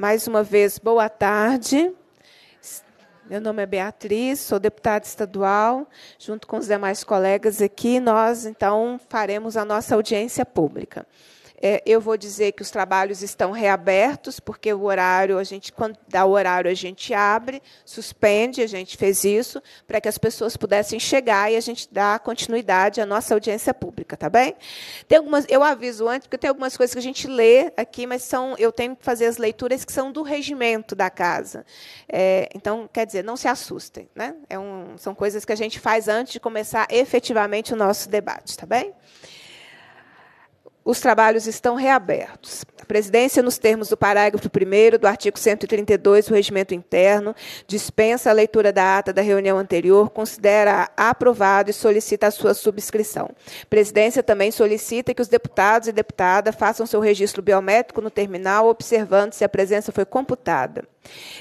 Mais uma vez, boa tarde. Meu nome é Beatriz, sou deputada estadual, junto com os demais colegas aqui, nós então faremos a nossa audiência pública. É, eu vou dizer que os trabalhos estão reabertos, porque o horário, a gente, quando dá o horário, a gente abre, suspende, a gente fez isso, para que as pessoas pudessem chegar e a gente dá continuidade à nossa audiência pública, tá bem? Tem algumas, eu aviso antes, porque tem algumas coisas que a gente lê aqui, mas são, eu tenho que fazer as leituras que são do regimento da casa. É, então, quer dizer, não se assustem, né? É um, são coisas que a gente faz antes de começar efetivamente o nosso debate, tá bem? os trabalhos estão reabertos. A presidência, nos termos do parágrafo 1 do artigo 132 do Regimento Interno, dispensa a leitura da ata da reunião anterior, considera aprovado e solicita a sua subscrição. A presidência também solicita que os deputados e deputada façam seu registro biométrico no terminal, observando se a presença foi computada.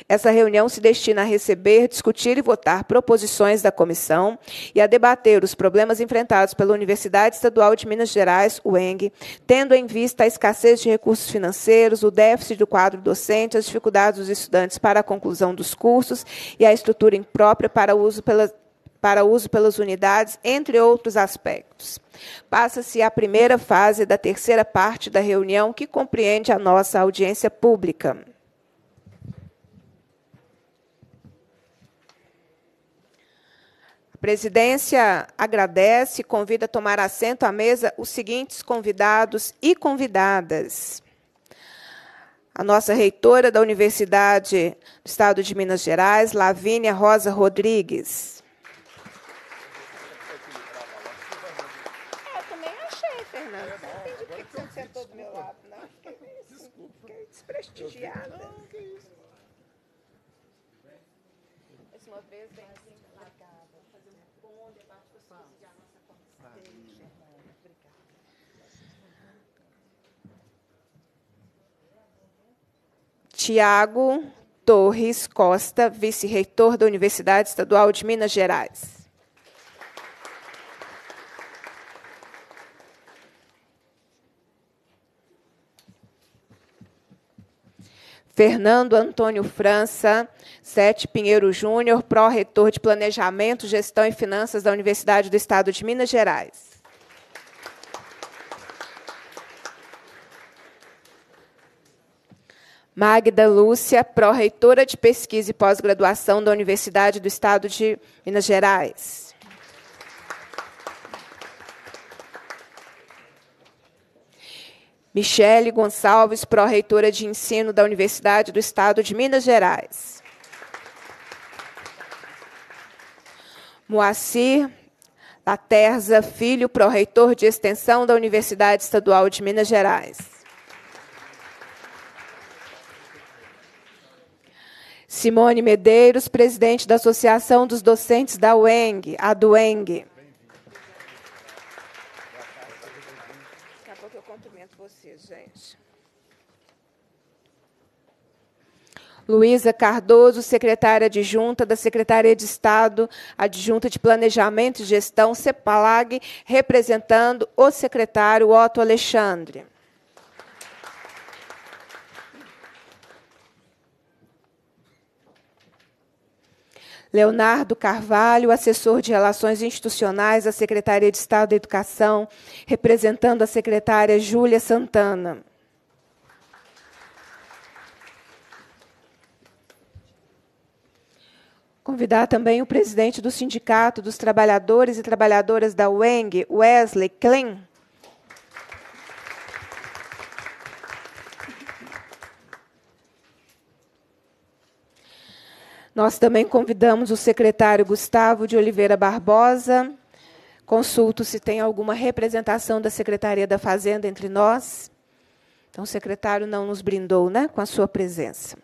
Essa reunião se destina a receber, discutir e votar proposições da comissão e a debater os problemas enfrentados pela Universidade Estadual de Minas Gerais, UENG, tendo em vista a escassez de recursos financeiros, o déficit do quadro docente, as dificuldades dos estudantes para a conclusão dos cursos e a estrutura imprópria para uso pelas para uso pelas unidades, entre outros aspectos. Passa-se a primeira fase da terceira parte da reunião, que compreende a nossa audiência pública. Presidência agradece e convida a tomar assento à mesa os seguintes convidados e convidadas. A nossa reitora da Universidade do Estado de Minas Gerais, Lavínia Rosa Rodrigues. É, eu também achei, Fernando. Não entendi por que você sentou do meu lado, não. Né? Fiquei desprestigiada. Tiago Torres Costa, vice-reitor da Universidade Estadual de Minas Gerais. Fernando Antônio França, Sete Pinheiro Júnior, pró-reitor de Planejamento, Gestão e Finanças da Universidade do Estado de Minas Gerais. Magda Lúcia, pró-reitora de pesquisa e pós-graduação da Universidade do Estado de Minas Gerais. Michele Gonçalves, pró-reitora de ensino da Universidade do Estado de Minas Gerais. Moacir Laterza Filho, pró-reitor de extensão da Universidade Estadual de Minas Gerais. Simone Medeiros, presidente da Associação dos Docentes da UENG, a DUENG. Luísa Cardoso, secretária adjunta da Secretaria de Estado, adjunta de Planejamento e Gestão, CEPALAG, representando o secretário Otto Alexandre. Leonardo Carvalho, assessor de Relações Institucionais da Secretaria de Estado da Educação, representando a secretária Júlia Santana. Convidar também o presidente do Sindicato dos Trabalhadores e Trabalhadoras da UENG, Wesley Klein, Nós também convidamos o secretário Gustavo de Oliveira Barbosa. Consulto se tem alguma representação da Secretaria da Fazenda entre nós. Então, o secretário não nos brindou né, com a sua presença.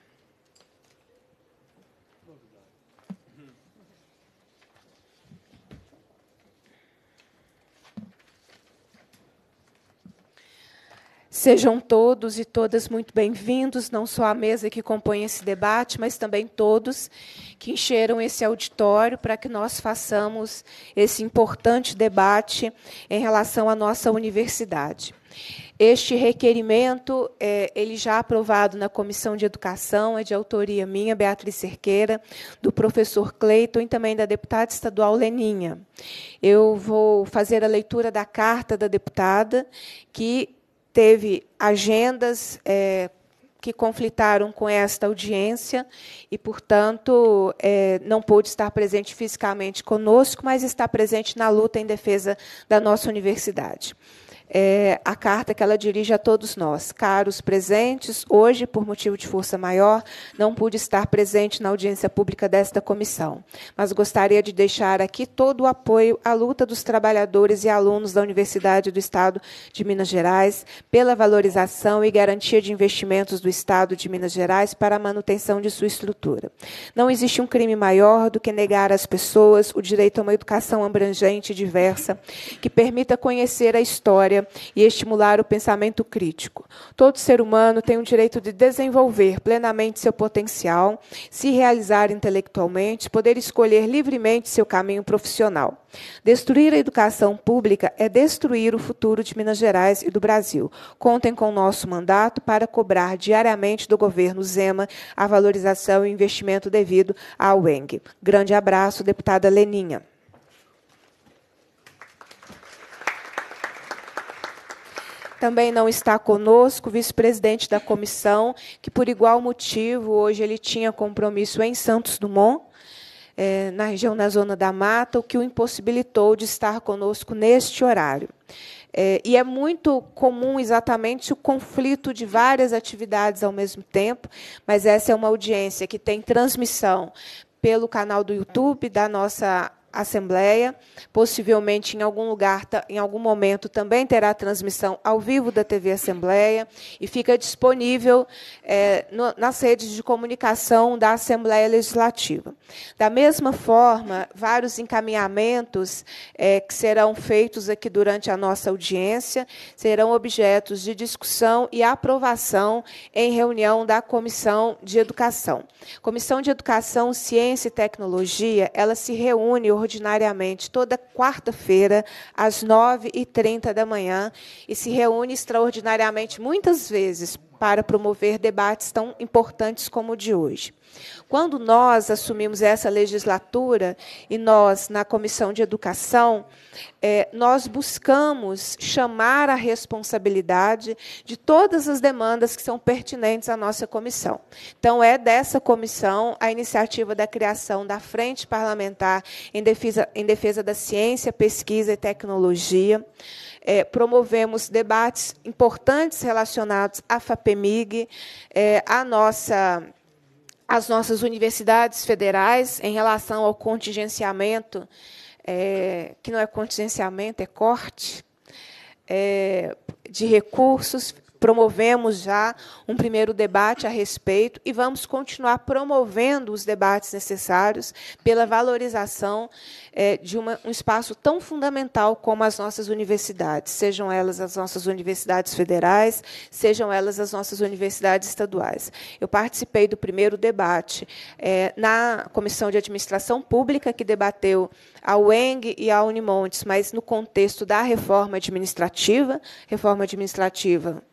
Sejam todos e todas muito bem-vindos, não só à mesa que compõe esse debate, mas também todos que encheram esse auditório para que nós façamos esse importante debate em relação à nossa universidade. Este requerimento, é, ele já aprovado na Comissão de Educação, é de autoria minha, Beatriz Cerqueira, do professor Cleiton e também da deputada estadual Leninha. Eu vou fazer a leitura da carta da deputada, que teve agendas é, que conflitaram com esta audiência e, portanto, é, não pôde estar presente fisicamente conosco, mas está presente na luta em defesa da nossa universidade é, a carta que ela dirige a todos nós. Caros presentes, hoje, por motivo de força maior, não pude estar presente na audiência pública desta comissão, mas gostaria de deixar aqui todo o apoio à luta dos trabalhadores e alunos da Universidade do Estado de Minas Gerais pela valorização e garantia de investimentos do Estado de Minas Gerais para a manutenção de sua estrutura. Não existe um crime maior do que negar às pessoas o direito a uma educação abrangente e diversa que permita conhecer a história memória e estimular o pensamento crítico. Todo ser humano tem o direito de desenvolver plenamente seu potencial, se realizar intelectualmente, poder escolher livremente seu caminho profissional. Destruir a educação pública é destruir o futuro de Minas Gerais e do Brasil. Contem com o nosso mandato para cobrar diariamente do governo Zema a valorização e o investimento devido ao ENG. Grande abraço, deputada Leninha. também não está conosco, vice-presidente da comissão, que por igual motivo hoje ele tinha compromisso em Santos Dumont, eh, na região da Zona da Mata, o que o impossibilitou de estar conosco neste horário. Eh, e é muito comum exatamente o conflito de várias atividades ao mesmo tempo, mas essa é uma audiência que tem transmissão pelo canal do YouTube da nossa Assembleia. Possivelmente, em algum lugar, em algum momento, também terá transmissão ao vivo da TV Assembleia e fica disponível é, no, nas redes de comunicação da Assembleia Legislativa. Da mesma forma, vários encaminhamentos é, que serão feitos aqui durante a nossa audiência serão objetos de discussão e aprovação em reunião da Comissão de Educação. Comissão de Educação, Ciência e Tecnologia, ela se reúne extraordinariamente toda quarta-feira, às 9h30 da manhã, e se reúne extraordinariamente muitas vezes para promover debates tão importantes como o de hoje. Quando nós assumimos essa legislatura e nós, na Comissão de Educação, é, nós buscamos chamar a responsabilidade de todas as demandas que são pertinentes à nossa comissão. Então, é dessa comissão a iniciativa da criação da Frente Parlamentar em Defesa, em defesa da Ciência, Pesquisa e Tecnologia é, promovemos debates importantes relacionados à FAPEMIG, é, à nossa as nossas universidades federais em relação ao contingenciamento, é, que não é contingenciamento, é corte, é, de recursos promovemos já um primeiro debate a respeito e vamos continuar promovendo os debates necessários pela valorização é, de uma, um espaço tão fundamental como as nossas universidades, sejam elas as nossas universidades federais, sejam elas as nossas universidades estaduais. Eu participei do primeiro debate é, na Comissão de Administração Pública, que debateu a UENG e a Unimontes, mas no contexto da reforma administrativa, reforma administrativa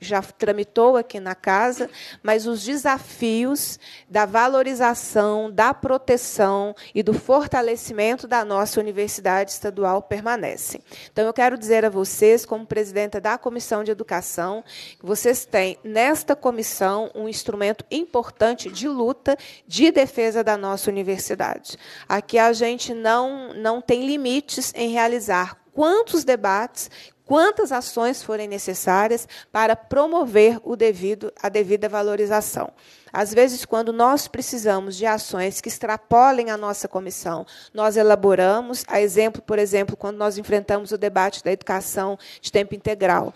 já tramitou aqui na casa, mas os desafios da valorização, da proteção e do fortalecimento da nossa universidade estadual permanecem. Então, eu quero dizer a vocês, como presidenta da Comissão de Educação, que vocês têm nesta comissão um instrumento importante de luta, de defesa da nossa universidade. Aqui a gente não, não tem limites em realizar quantos debates, quantas ações forem necessárias para promover o devido, a devida valorização. Às vezes, quando nós precisamos de ações que extrapolem a nossa comissão, nós elaboramos, a exemplo, por exemplo, quando nós enfrentamos o debate da educação de tempo integral,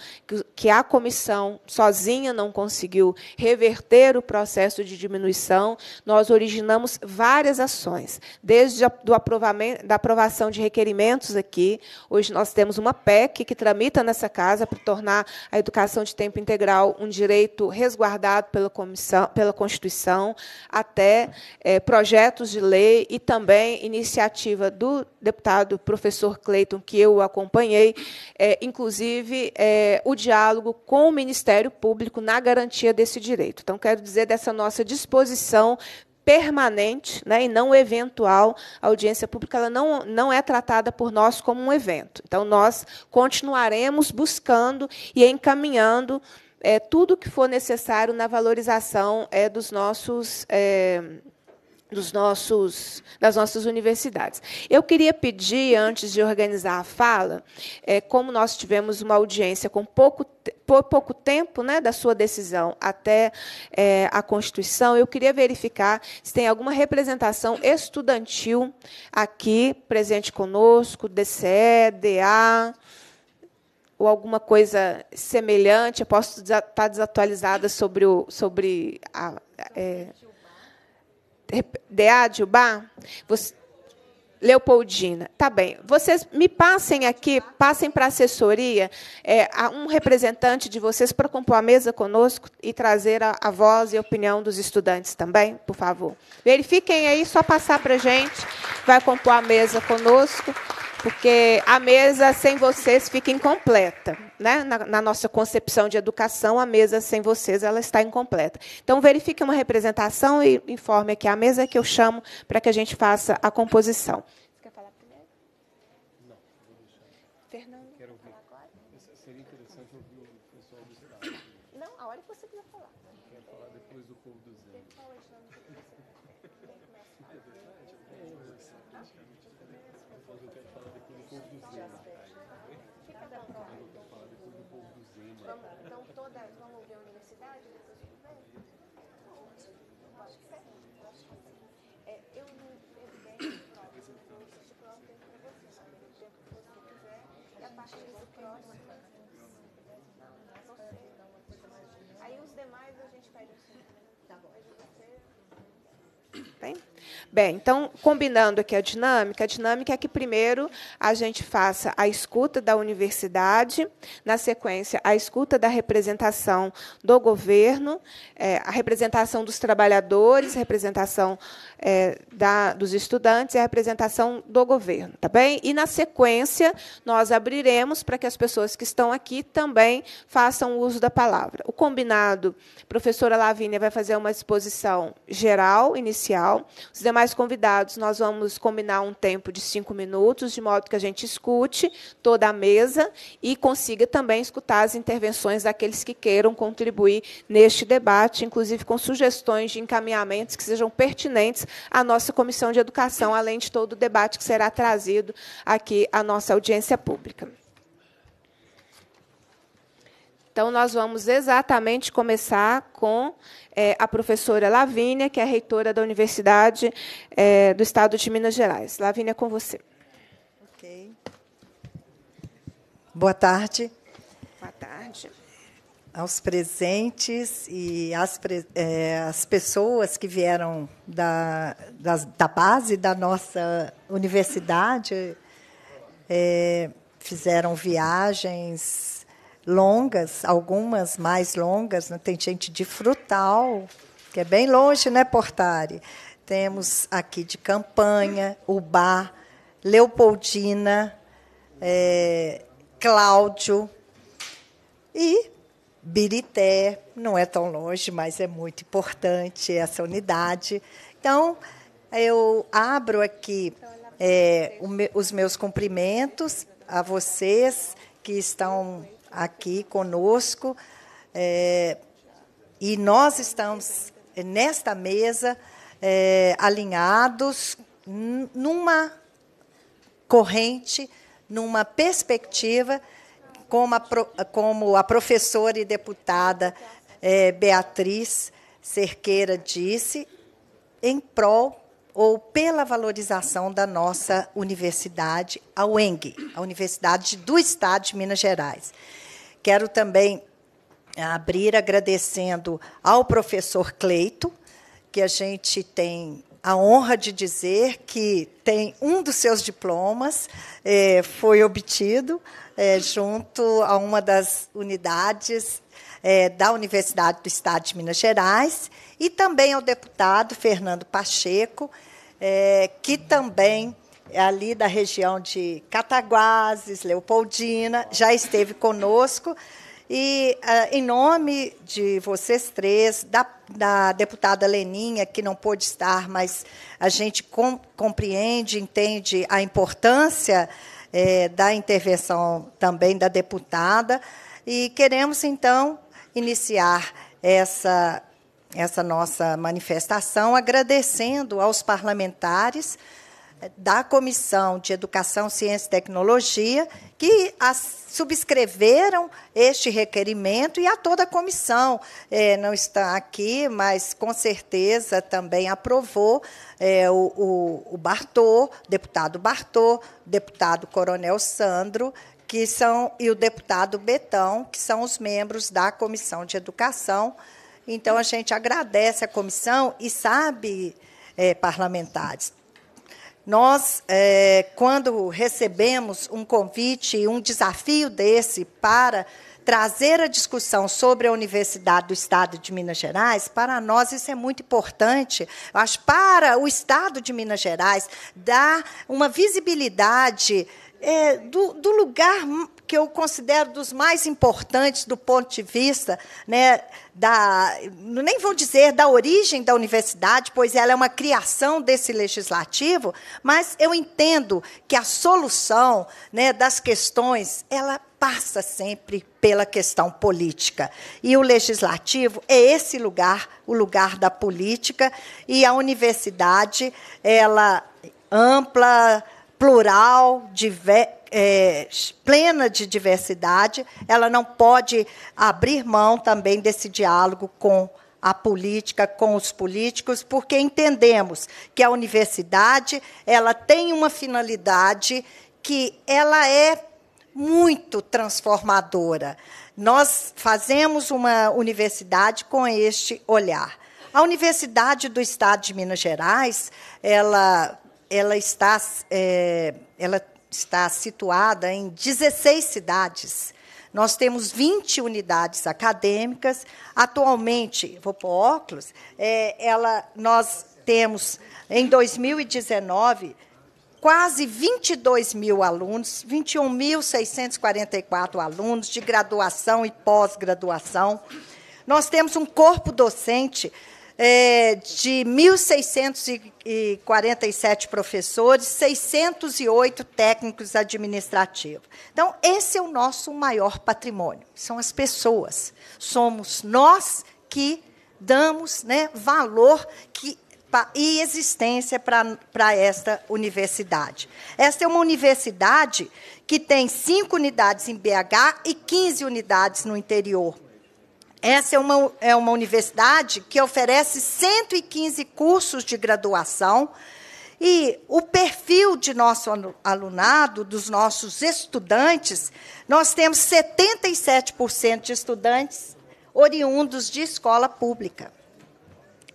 que a comissão sozinha não conseguiu reverter o processo de diminuição, nós originamos várias ações, desde a do aprovamento, da aprovação de requerimentos aqui. Hoje nós temos uma PEC que tramita nessa casa para tornar a educação de tempo integral um direito resguardado pela comissão, pela comissão Constituição, até é, projetos de lei e também iniciativa do deputado professor Cleiton, que eu acompanhei, é, inclusive é, o diálogo com o Ministério Público na garantia desse direito. Então, quero dizer dessa nossa disposição permanente né, e não eventual. A audiência pública ela não, não é tratada por nós como um evento. Então, nós continuaremos buscando e encaminhando é, tudo que for necessário na valorização é, dos nossos. É, dos nossos, das nossas universidades. Eu queria pedir, antes de organizar a fala, é, como nós tivemos uma audiência com pouco, por pouco tempo né, da sua decisão até é, a Constituição, eu queria verificar se tem alguma representação estudantil aqui presente conosco, DCE, DA ou alguma coisa semelhante, eu posso estar tá desatualizada sobre, o, sobre a. É, de Você, Leopoldina. Tá bem. Vocês me passem aqui, passem para a assessoria é, um representante de vocês para compor a mesa conosco e trazer a, a, voz e a opinião dos estudantes também, por favor. Verifiquem aí, só passar para a gente. Vai compor a mesa conosco porque a mesa sem vocês fica incompleta. Né? Na, na, nossa concepção de educação, a mesa sem vocês ela está incompleta. Então, verifique uma representação e informe aqui é a mesa que eu chamo para que a gente faça a composição. Bem, então, combinando aqui a dinâmica, a dinâmica é que primeiro a gente faça a escuta da universidade, na sequência, a escuta da representação do governo, é, a representação dos trabalhadores, a representação é, da, dos estudantes e a representação do governo, tá bem? E, na sequência, nós abriremos para que as pessoas que estão aqui também façam uso da palavra. O combinado, a professora Lavínia vai fazer uma exposição geral, inicial, os demais demais convidados, nós vamos combinar um tempo de cinco minutos, de modo que a gente escute toda a mesa e consiga também escutar as intervenções daqueles que queiram contribuir neste debate, inclusive com sugestões de encaminhamentos que sejam pertinentes à nossa Comissão de Educação, além de todo o debate que será trazido aqui à nossa audiência pública. Então, nós vamos exatamente começar com é, a professora Lavínia, que é reitora da Universidade é, do Estado de Minas Gerais. Lavínia, é com você. Ok. Boa tarde. Boa tarde. Aos presentes e às, é, pessoas que vieram da, da, da, base da nossa universidade, fizeram viagens longas, algumas mais longas, né? tem gente de Frutal, que é bem longe, né, Portari? Temos aqui de Campanha, Ubá, Leopoldina, é, Cláudio e Birité, não é tão longe, mas é muito importante essa unidade. Então, eu abro aqui é, me, os meus cumprimentos a vocês que estão aqui conosco. É, e nós estamos nesta mesa é, alinhados numa corrente, numa perspectiva, como a, como a professora e deputada é, Beatriz Cerqueira disse, em prol ou pela valorização da nossa universidade, a UENG, a Universidade do Estado de Minas Gerais. Quero também ah, abrir agradecendo ao professor Cleito, que a gente tem a honra de dizer que tem um dos seus diplomas eh, foi obtido eh, junto a uma das unidades eh, da Universidade do Estado de Minas Gerais e também ao deputado Fernando Pacheco, que também ali da região de Cataguases, Leopoldina, já esteve conosco. E, eh, em nome de vocês três, da, da deputada Leninha, que não pôde estar, mas a gente com, compreende, entende a importância é, da intervenção também da deputada, e queremos, então, iniciar essa, essa nossa manifestação agradecendo aos parlamentares da Comissão de Educação, Ciência e Tecnologia, que subscreveram este requerimento e a toda a comissão é, não está aqui, mas com certeza também aprovou é, o, o, o Bartô, deputado Bartô, deputado Coronel Sandro, que são e o deputado Betão, que são os membros da Comissão de Educação. Então a gente agradece a comissão e sabe, é, parlamentares, nós, é, quando recebemos um convite, e um desafio desse para trazer a discussão sobre a Universidade do Estado de Minas Gerais, para nós isso é muito importante. Eu acho para o Estado de Minas Gerais dar uma visibilidade é, do, do lugar que eu considero dos mais importantes do ponto de vista né, da, nem vou dizer da origem da universidade, pois ela é uma criação desse legislativo, mas eu entendo que a solução né, das questões ela passa sempre pela questão política. E o legislativo é esse lugar, o lugar da política, e a universidade, ela ampla, plural, diversa, é, plena de diversidade, ela não pode abrir mão também desse diálogo com a política com os políticos, porque entendemos que a universidade ela tem uma finalidade que ela é muito transformadora. Nós fazemos uma universidade com este olhar. A Universidade do Estado de Minas Gerais, ela, ela está, é, ela está situada em 16 cidades. Nós temos 20 unidades acadêmicas. Atualmente, vou pôr óculos, é, ela, nós temos, em 2019, quase 22 mil alunos, 21.644 alunos de graduação e pós-graduação. Nós temos um corpo docente é, de 1.647 professores, 608 técnicos administrativos. Então, esse é o nosso maior patrimônio, são as pessoas. Somos nós que damos né, valor que, e existência para esta universidade. Esta é uma universidade que tem cinco unidades em BH e 15 unidades no interior. Essa é uma, é uma universidade que oferece 115 cursos de graduação e o perfil de nosso alunado, dos nossos estudantes, nós temos 77% de estudantes oriundos de escola pública.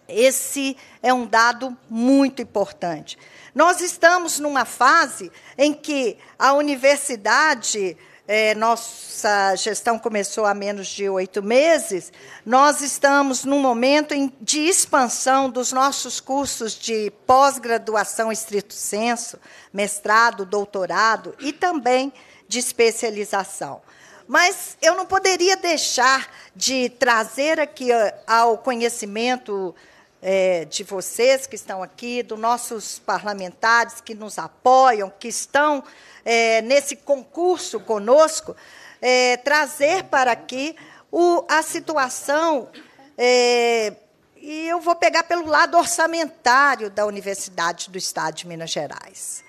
Esse é um dado muito importante. Nós estamos numa fase em que a universidade é, nossa gestão começou há menos de oito meses, nós estamos num momento de expansão dos nossos cursos de pós-graduação estrito senso, mestrado, doutorado e também de especialização. Mas eu não poderia deixar de trazer aqui eh, ao conhecimento é, de vocês que estão aqui, dos nossos parlamentares que nos apoiam, que estão é, nesse concurso conosco, é, trazer para aqui o, a situação. É, e eu vou pegar pelo lado orçamentário da Universidade do Estado de Minas Gerais.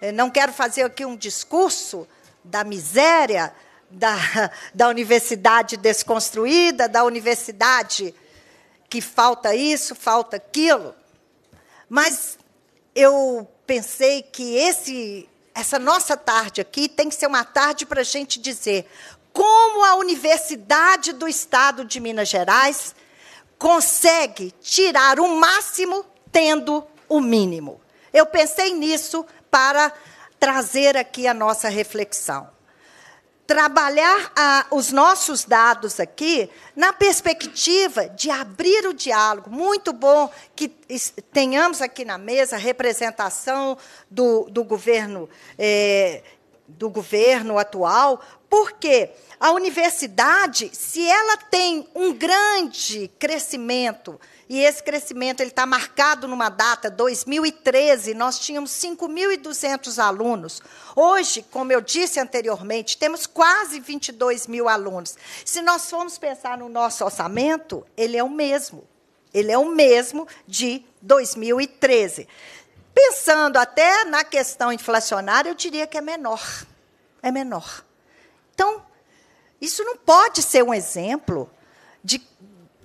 Eu é, não quero fazer aqui um discurso da miséria da, da universidade desconstruída, da universidade que falta isso, falta aquilo. Mas eu pensei que esse, essa nossa tarde aqui tem que ser uma tarde para a gente dizer como a Universidade do Estado de Minas Gerais consegue tirar o máximo tendo o mínimo. Eu pensei nisso para trazer aqui a nossa reflexão trabalhar a, os nossos dados aqui na perspectiva de abrir o diálogo. Muito bom que tenhamos aqui na mesa representação do, do governo. É, do governo atual, porque a universidade, se ela tem um grande crescimento e esse crescimento ele está marcado numa data, 2013, nós tínhamos 5.200 alunos. Hoje, como eu disse anteriormente, temos quase 22 mil alunos. Se nós formos pensar no nosso orçamento, ele é o mesmo. Ele é o mesmo de 2013. Pensando até na questão inflacionária, eu diria que é menor. É menor. Então, isso não pode ser um exemplo de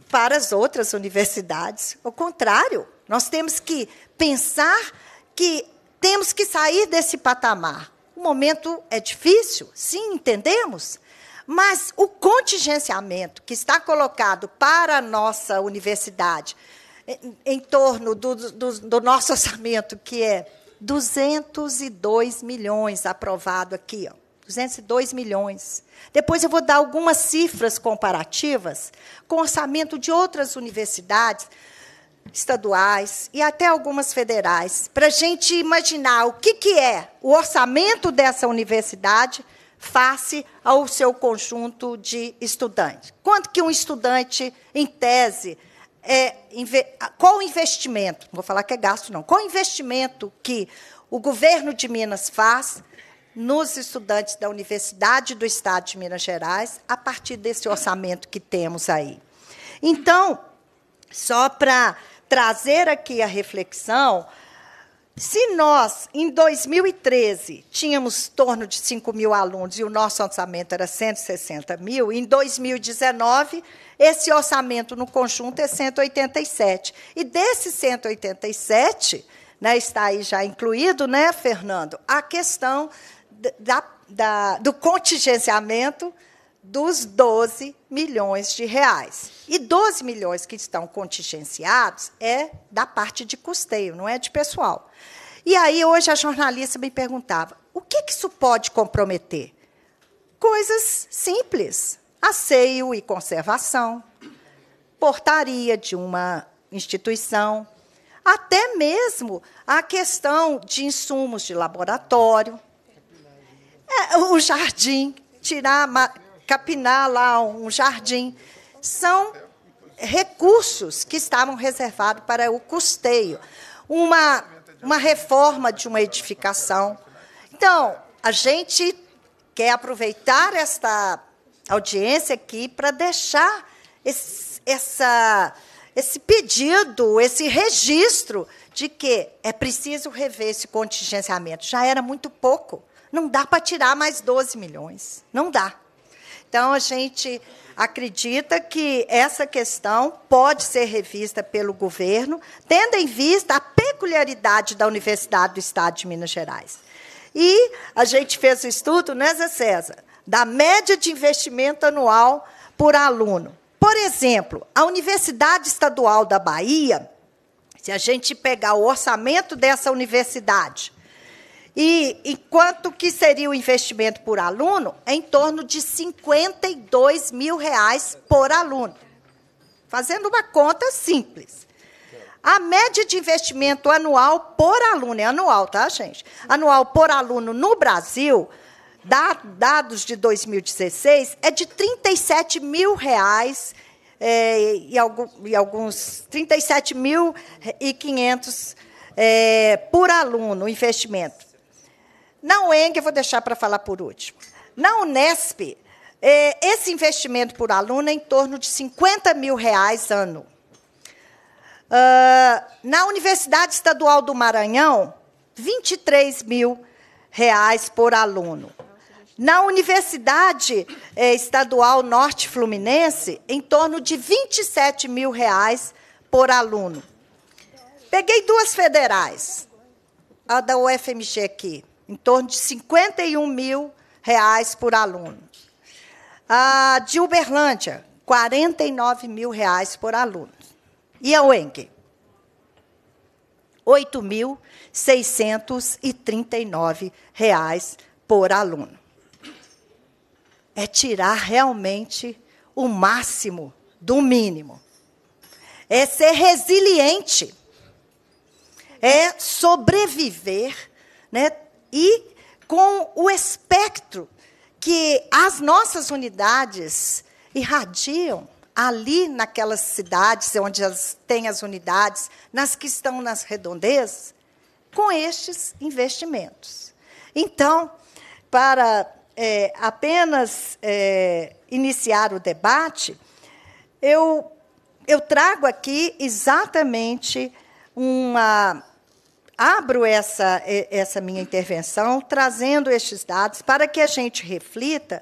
para as outras universidades. Ao contrário, nós temos que pensar que temos que sair desse patamar. O momento é difícil, sim, entendemos, mas o contingenciamento que está colocado para a nossa universidade, em, em torno do, do, do nosso orçamento, que é 202 milhões aprovado aqui, ó 202 milhões. Depois eu vou dar algumas cifras comparativas com orçamento de outras universidades estaduais e até algumas federais, para a gente imaginar o que, que é o orçamento dessa universidade face ao seu conjunto de estudantes. Quanto que um estudante, em tese, é, qual o investimento, não vou falar que é gasto, não, qual o investimento que o governo de Minas faz nos estudantes da Universidade do Estado de Minas Gerais, a partir desse orçamento que temos aí. Então, só para trazer aqui a reflexão, se nós, em 2013, tínhamos torno de 5 mil alunos e o nosso orçamento era 160 mil, em 2019, esse orçamento no conjunto é 187. E desses 187, né, está aí já incluído, né, Fernando, a questão da, da, do contingenciamento dos 12 milhões de reais. E 12 milhões que estão contingenciados é da parte de custeio, não é de pessoal. E aí hoje a jornalista me perguntava: o que, que isso pode comprometer? Coisas simples: asseio e conservação, portaria de uma instituição, até mesmo a questão de insumos de laboratório. É, o jardim, tirar, capinar lá um jardim. São recursos que estavam reservados para o custeio. Uma, uma reforma de uma edificação. Então, a gente quer aproveitar esta audiência aqui para deixar esse, essa, esse pedido, esse registro de que é preciso rever esse contingenciamento. Já era muito pouco. Não dá para tirar mais 12 milhões. Não dá. Então, a gente acredita que essa questão pode ser revista pelo governo, tendo em vista a peculiaridade da Universidade do Estado de Minas Gerais. E a gente fez o estudo, né, Zé César, da média de investimento anual por aluno. Por exemplo, a Universidade Estadual da Bahia, se a gente pegar o orçamento dessa universidade e, quanto que seria o investimento por aluno? em torno de 52 mil reais por aluno. Fazendo uma conta simples. A média de investimento anual por aluno, é anual, tá, gente? Anual por aluno no Brasil, dados de 2016, é de 37 mil reais é, e, alguns 37 mil e 500 é, por aluno o investimento. Na UENG, eu vou deixar para falar por último. Na Unesp, é, esse investimento por aluno é em torno de 50 mil reais ano. Ah, na Universidade Estadual do Maranhão, 23 mil reais por aluno. Na Universidade é, Estadual Norte Fluminense, em torno de 27 mil reais por aluno. Peguei duas federais, a da UFMG aqui, em torno de 51 mil reais por aluno. A de Uberlândia, 49 mil reais por aluno. E a UENG? 8.639 reais por aluno. É tirar realmente o máximo do mínimo. É ser resiliente. É sobreviver, né, e com o espectro que as nossas unidades irradiam ali naquelas cidades onde elas têm as unidades, nas que estão nas redondezas, com estes investimentos. Então, para é, apenas é, iniciar o debate, eu, eu trago aqui exatamente uma abro essa, essa minha intervenção trazendo estes dados para que a gente reflita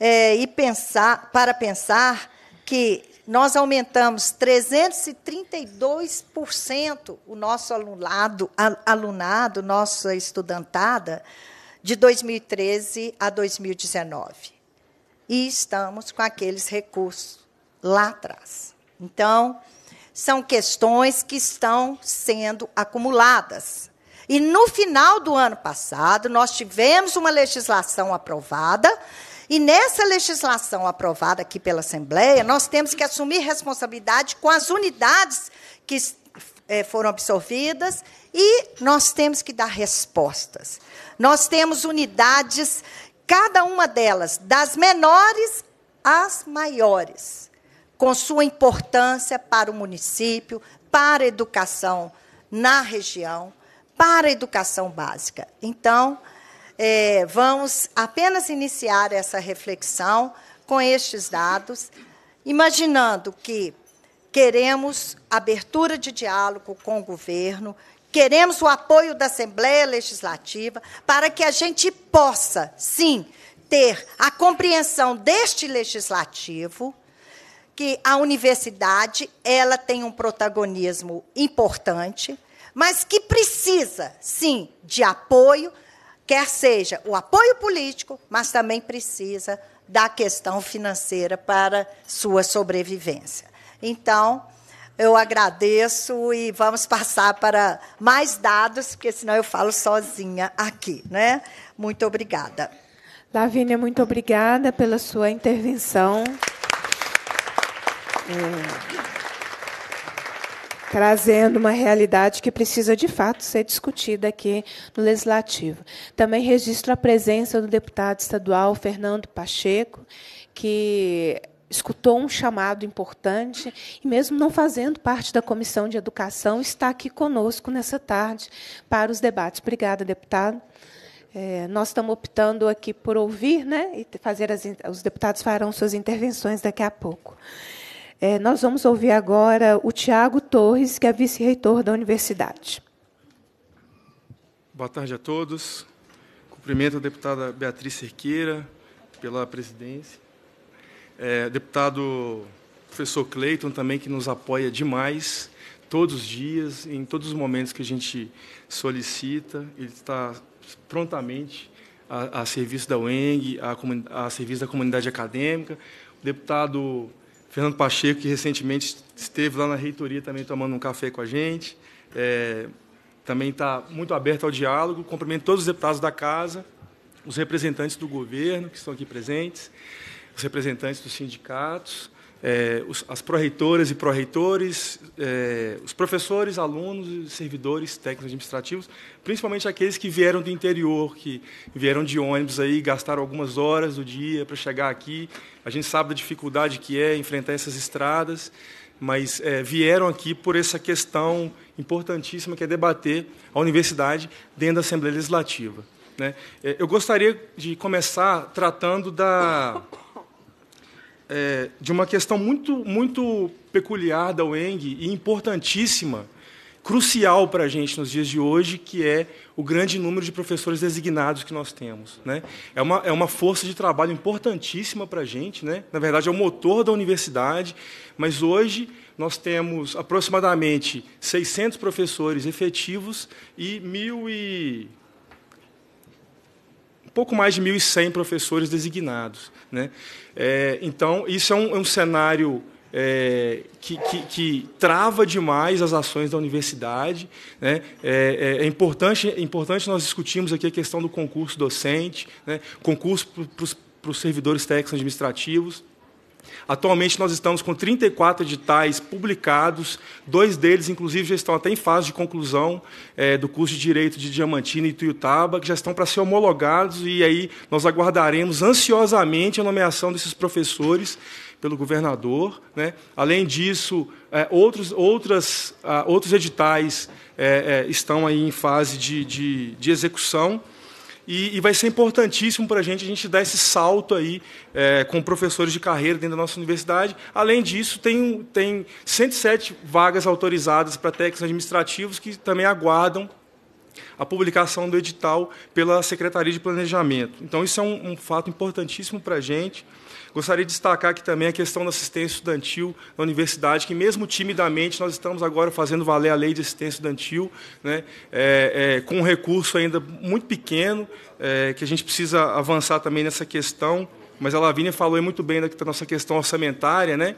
é, e pensar, para pensar que nós aumentamos 332% o nosso alunado, alunado, nossa estudantada, de 2013 a 2019. E estamos com aqueles recursos lá atrás. Então, são questões que estão sendo acumuladas. E no final do ano passado, nós tivemos uma legislação aprovada, e nessa legislação aprovada aqui pela Assembleia, nós temos que assumir responsabilidade com as unidades que eh, foram absorvidas e nós temos que dar respostas. Nós temos unidades, cada uma delas, das menores às maiores com sua importância para o município, para a educação na região, para a educação básica. Então, é, vamos apenas iniciar essa reflexão com estes dados, imaginando que queremos abertura de diálogo com o governo, queremos o apoio da Assembleia Legislativa para que a gente possa, sim, ter a compreensão deste legislativo que a universidade ela tem um protagonismo importante, mas que precisa, sim, de apoio, quer seja o apoio político, mas também precisa da questão financeira para sua sobrevivência. Então, eu agradeço e vamos passar para mais dados, porque senão eu falo sozinha aqui, né? Muito obrigada. Lavínia, muito obrigada pela sua intervenção. É. Trazendo uma realidade que precisa de fato ser discutida aqui no Legislativo. Também registro a presença do deputado estadual Fernando Pacheco, que escutou um chamado importante e, mesmo não fazendo parte da Comissão de Educação, está aqui conosco nessa tarde para os debates. Obrigada, deputado. É, nós estamos optando aqui por ouvir, né, e fazer as, os deputados farão suas intervenções daqui a pouco. É, nós vamos ouvir agora o Tiago Torres, que é vice-reitor da universidade. Boa tarde a todos. Cumprimento a deputada Beatriz Cerqueira pela presidência. É, deputado professor Cleiton também, que nos apoia demais, todos os dias, em todos os momentos que a gente solicita. Ele está prontamente a, a serviço da UENG, a, a serviço da comunidade acadêmica. O deputado Fernando Pacheco, que recentemente esteve lá na reitoria também tomando um café com a gente. É, também está muito aberto ao diálogo. Cumprimento todos os deputados da casa, os representantes do governo que estão aqui presentes, os representantes dos sindicatos, é, os, as pró-reitoras e pró-reitores, é, os professores, alunos, servidores técnicos administrativos, principalmente aqueles que vieram do interior, que vieram de ônibus aí, gastaram algumas horas do dia para chegar aqui. A gente sabe da dificuldade que é enfrentar essas estradas, mas é, vieram aqui por essa questão importantíssima que é debater a universidade dentro da Assembleia Legislativa. Né? É, eu gostaria de começar tratando da é, de uma questão muito, muito peculiar da UENG e importantíssima, crucial para a gente nos dias de hoje, que é o grande número de professores designados que nós temos. Né? É, uma, é uma força de trabalho importantíssima para a gente, né? na verdade, é o motor da universidade, mas hoje nós temos aproximadamente 600 professores efetivos e 1.000 pouco mais de 1.100 professores designados. Né? É, então, isso é um, é um cenário é, que, que, que, trava demais as ações da universidade. Né? É, é, é importante, é importante nós discutirmos aqui a questão do concurso docente, né? concurso para os servidores técnicos administrativos. Atualmente nós estamos com 34 editais publicados, dois deles, inclusive, já estão até em fase de conclusão é, do curso de Direito de Diamantina e Tuiutaba, que já estão para ser homologados, e aí nós aguardaremos ansiosamente a nomeação desses professores pelo governador. Né? Além disso, é, outros, outras, ah, outros editais é, é, estão aí em fase de, de, de execução. E, e vai ser importantíssimo para a gente a gente dar esse salto aí é, com professores de carreira dentro da nossa universidade. Além disso, tem, tem 107 vagas autorizadas para técnicos administrativos que também aguardam a publicação do edital pela Secretaria de Planejamento. Então, isso é um, um fato importantíssimo para a gente. Gostaria de destacar aqui também a questão da assistência estudantil na universidade, que mesmo timidamente nós estamos agora fazendo valer a lei de assistência estudantil, né, é, é, com um recurso ainda muito pequeno, é, que a gente precisa avançar também nessa questão. Mas a Lavínia falou muito bem da, da nossa questão orçamentária, né?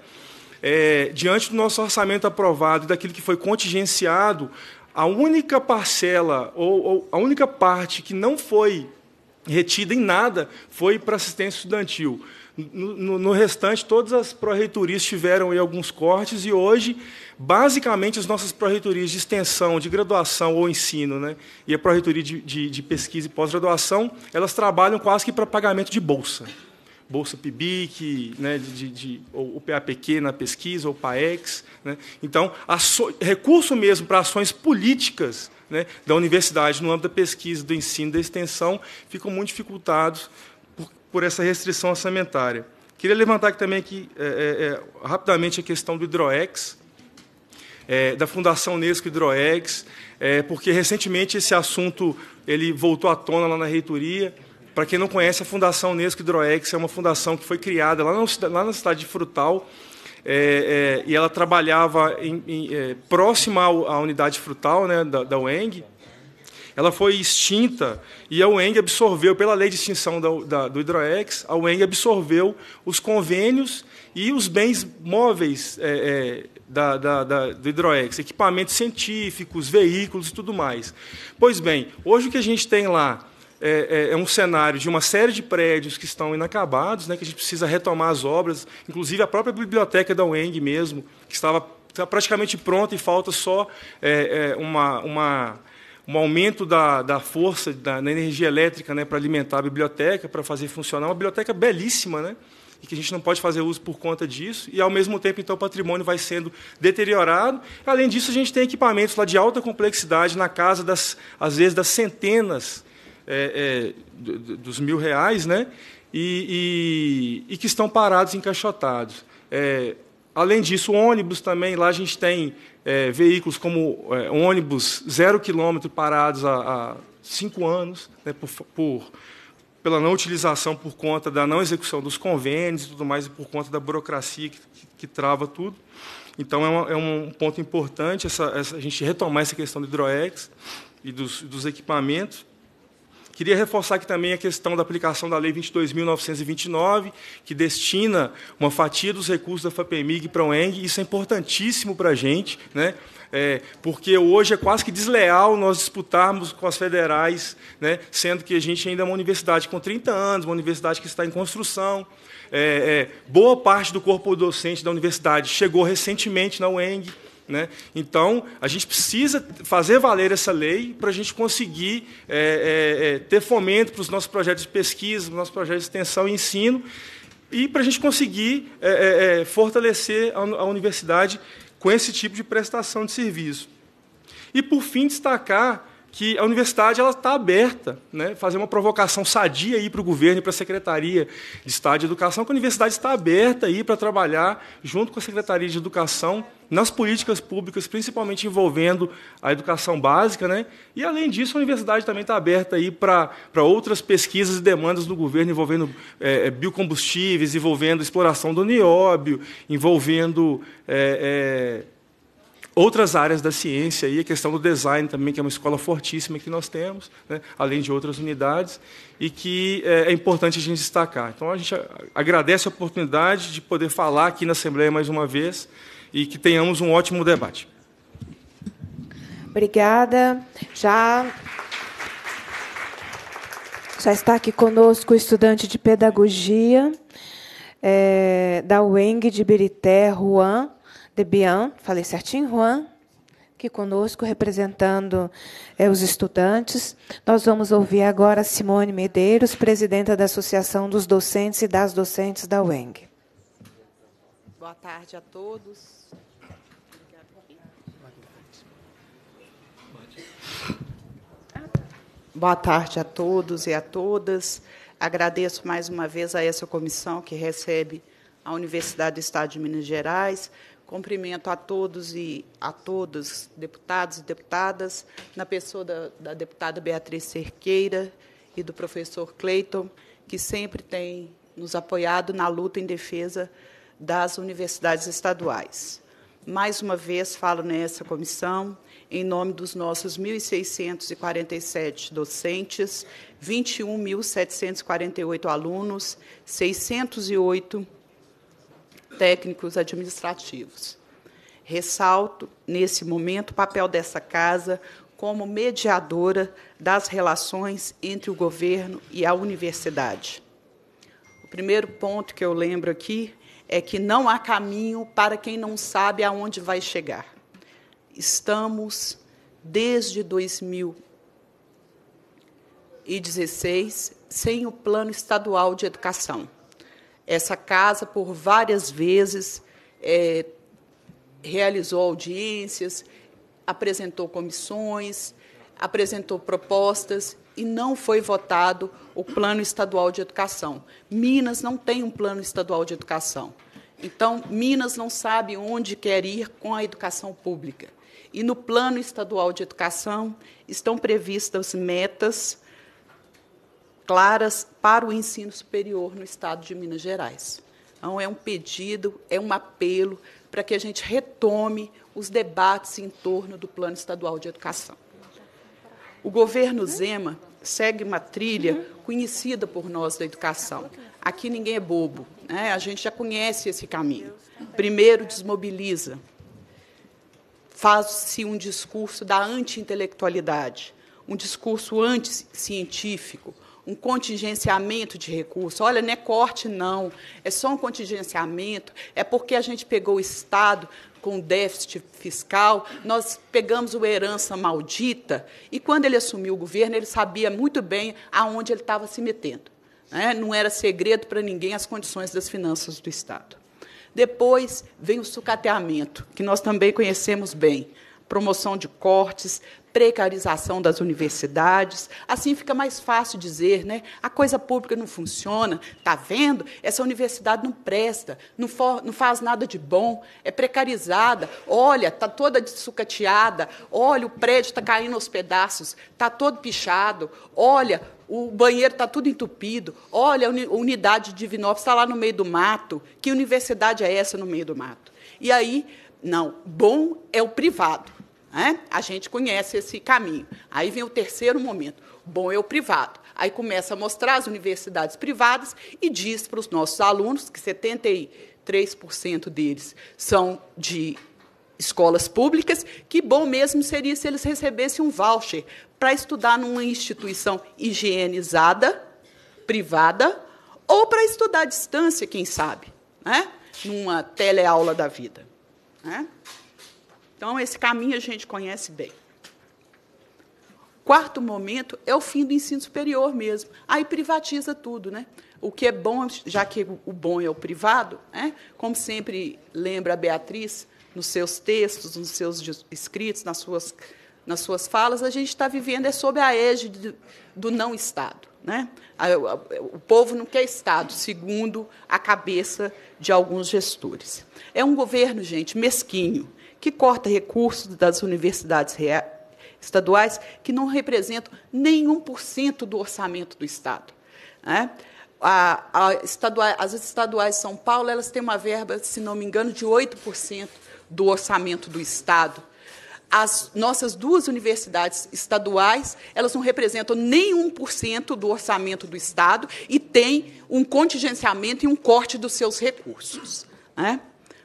É, diante do nosso orçamento aprovado e daquilo que foi contingenciado, a única parcela ou, ou, a única parte que não foi retida em nada foi para assistência estudantil. No, no, no restante, todas as pró-reitorias tiveram aí, alguns cortes e hoje, basicamente, as nossas pró-reitorias de extensão, de graduação ou ensino, né, e a pró-reitoria de, de, de pesquisa e pós-graduação, elas trabalham quase que para pagamento de bolsa. Bolsa PIBIC, né, de, de, de, ou o PAPQ na pesquisa, ou PAEX. Né? Então, aço, recurso mesmo para ações políticas né, da universidade no âmbito da pesquisa, do ensino, da extensão, ficam muito dificultados por, por essa restrição orçamentária. Queria levantar aqui também aqui, é, é, é rapidamente a questão do Hidroex, é, da Fundação Unesco Hidroex, é, porque recentemente esse assunto ele voltou à tona lá na reitoria, para quem não conhece, a Fundação Unesco Hidroex é uma fundação que foi criada lá, no, lá na cidade de Frutal, é, é, e ela trabalhava em, em, é, próxima à unidade frutal né, da, da UENG. Ela foi extinta e a UENG absorveu, pela lei de extinção da, da, do Hidroex, a UENG absorveu os convênios e os bens móveis é, é, da, da, da, do Hidroex, equipamentos científicos, veículos e tudo mais. Pois bem, hoje o que a gente tem lá é, é, é, um cenário de uma série de prédios que estão inacabados, né, que a gente precisa retomar as obras, inclusive a própria biblioteca da UENG mesmo, que estava tá praticamente pronta e falta só é, é, uma, uma, um aumento da, da força, da, da energia elétrica né, para alimentar a biblioteca, para fazer funcionar. Uma biblioteca belíssima, né? e que a gente não pode fazer uso por conta disso, e ao mesmo tempo, então, o patrimônio vai sendo deteriorado. Além disso, a gente tem equipamentos lá de alta complexidade na casa, das, às vezes, das centenas é, é, dos mil reais, né? E, e, e que estão parados, encaixotados. É, além disso, ônibus também, lá a gente tem é, veículos como é, ônibus zero quilômetro parados há, há cinco anos, né, por, por, pela não utilização por conta da não execução dos convênios e tudo mais, e por conta da burocracia que, que, que trava tudo. Então, é, uma, é, um ponto importante essa, essa, a gente retomar essa questão do hidroex e dos, dos equipamentos. Queria reforçar aqui também a questão da aplicação da Lei 22.929, que destina uma fatia dos recursos da FAPEMIG para o ENG. Isso é importantíssimo para a gente, né? É, porque hoje é quase que desleal nós disputarmos com as federais, né? sendo que a gente ainda é uma universidade com 30 anos, uma universidade que está em construção. É, é, boa parte do corpo docente da universidade chegou recentemente na UENG. Né? Então, a gente precisa fazer valer essa lei para a gente conseguir é, é, é ter fomento para os nossos projetos de pesquisa, para os nossos projetos de extensão e ensino, e para a gente conseguir é, é, é, fortalecer a, a universidade com esse tipo de prestação de serviço. E, por fim, destacar que a universidade ela está aberta, né? fazer uma provocação sadia aí para o governo e para a Secretaria de Estado de Educação, que a universidade está aberta aí para trabalhar junto com a Secretaria de Educação nas políticas públicas, principalmente envolvendo a educação básica, né? E além disso, a universidade também está aberta aí para outras pesquisas e demandas do governo envolvendo é, é, biocombustíveis, envolvendo exploração do nióbio, envolvendo é, é, outras áreas da ciência e a questão do design também, que é uma escola fortíssima que nós temos, né, além de outras unidades, e que eh, é, importante a gente destacar. Então, a gente agradece a oportunidade de poder falar aqui na Assembleia mais uma vez e que tenhamos um ótimo debate. Obrigada. Já, já está aqui conosco o estudante de Pedagogia é, da UENG de Berité, Juan de Bian, falei certinho, Juan, que conosco representando é, os estudantes. Nós vamos ouvir agora Simone Medeiros, presidenta da Associação dos Docentes e das Docentes da UENG. Boa tarde a todos. Boa tarde a todos e a todas. Agradeço mais uma vez a essa comissão que recebe a Universidade do Estado de Minas Gerais Cumprimento a todos e a todas, deputados e deputadas, na pessoa da, da deputada Beatriz Cerqueira e do professor Cleiton, que sempre tem nos apoiado na luta em defesa das universidades estaduais. Mais uma vez falo nessa comissão em nome dos nossos 1.647 docentes, 21.748 alunos, 608 técnicos administrativos. Ressalto, nesse momento, o papel dessa casa como mediadora das relações entre o governo e a universidade. O primeiro ponto que eu lembro aqui é que não há caminho para quem não sabe aonde vai chegar. Estamos, desde 2016, sem o Plano Estadual de Educação essa casa por várias vezes, é, realizou audiências, apresentou comissões, apresentou propostas e não foi votado o Plano Estadual de Educação. Minas não tem um Plano Estadual de Educação. Então, Minas não sabe onde quer ir com a educação pública. E no Plano Estadual de Educação estão previstas metas claras para o ensino superior no estado de Minas Gerais. Então, é um pedido, é um apelo para que a gente retome os debates em torno do Plano Estadual de Educação. O governo Zema segue uma trilha conhecida por nós da educação. Aqui ninguém é bobo, né? a gente já conhece esse caminho. Primeiro, desmobiliza. Faz-se um discurso da anti-intelectualidade, um discurso anti-científico, um contingenciamento de recursos. Olha, não é corte, não. É só um contingenciamento. É porque a gente pegou o Estado com déficit fiscal, nós pegamos o herança maldita, e quando ele assumiu o governo, ele sabia muito bem aonde ele estava se metendo. Né? Não era segredo para ninguém as condições das finanças do Estado. Depois vem o sucateamento, que nós também conhecemos bem promoção de cortes, precarização das universidades. Assim fica mais fácil dizer, né? A coisa pública não funciona, tá vendo? Essa universidade não presta, não, for, não faz nada de bom, é precarizada. Olha, tá toda sucateada. Olha, o prédio está caindo aos pedaços, tá todo pichado. Olha, o banheiro está tudo entupido. Olha, a unidade de Divinópolis está lá no meio do mato. Que universidade é essa no meio do mato? E aí, não, bom é o privado. Né? A gente conhece esse caminho. Aí vem o terceiro momento: bom é o privado. Aí começa a mostrar as universidades privadas e diz para os nossos alunos, que 73% deles são de escolas públicas, que bom mesmo seria se eles recebessem um voucher para estudar numa instituição higienizada, privada, ou para estudar à distância, quem sabe, né? numa teleaula da vida. Né? Então, esse caminho a gente conhece bem. Quarto momento é o fim do ensino superior mesmo. Aí privatiza tudo, né? O que é bom, já que o bom é o privado, né? como sempre lembra a Beatriz nos seus textos, nos seus escritos, nas suas, nas suas falas, a gente está vivendo é sob a égide do não Estado. Né? O povo não quer Estado, segundo a cabeça de alguns gestores. É um governo, gente, mesquinho, que corta recursos das universidades estaduais, que não representam nenhum por cento do orçamento do Estado. Né? A, a estaduais, as estaduais de São Paulo elas têm uma verba, se não me engano, de 8% do orçamento do Estado. As nossas duas universidades estaduais, elas não representam nem 1% do orçamento do Estado e têm um contingenciamento e um corte dos seus recursos. Né?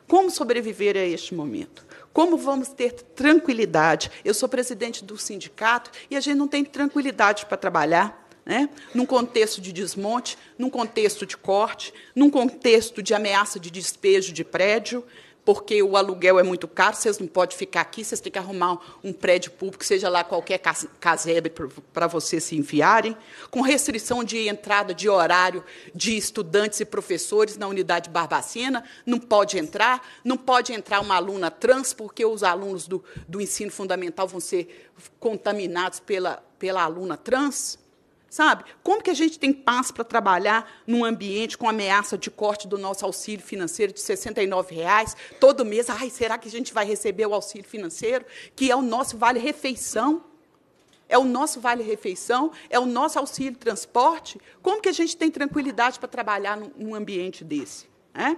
Como sobreviver a este momento? Como vamos ter tranquilidade? Eu sou presidente do sindicato e a gente não tem tranquilidade para trabalhar. Né? num contexto de desmonte, num contexto de corte, num contexto de ameaça de despejo de prédio, porque o aluguel é muito caro, vocês não podem ficar aqui, vocês têm que arrumar um prédio público, seja lá qualquer casebre para vocês se enfiarem, com restrição de entrada de horário de estudantes e professores na unidade Barbacena, não pode entrar, não pode entrar uma aluna trans, porque os alunos do, do ensino fundamental vão ser contaminados pela, pela aluna trans. Sabe? Como que a gente tem paz para trabalhar num ambiente com ameaça de corte do nosso auxílio financeiro de R$ reais todo mês? Ai, será que a gente vai receber o auxílio financeiro, que é o nosso vale-refeição? É o nosso vale-refeição? É o nosso auxílio transporte? Como que a gente tem tranquilidade para trabalhar num ambiente desse? Né?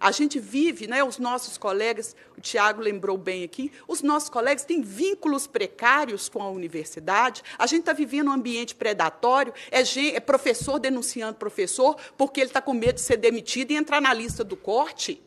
A gente vive, né, os nossos colegas, o Tiago lembrou bem aqui, os nossos colegas têm vínculos precários com a universidade, a gente está vivendo um ambiente predatório, é, é professor denunciando professor porque ele está com medo de ser demitido e entrar na lista do corte.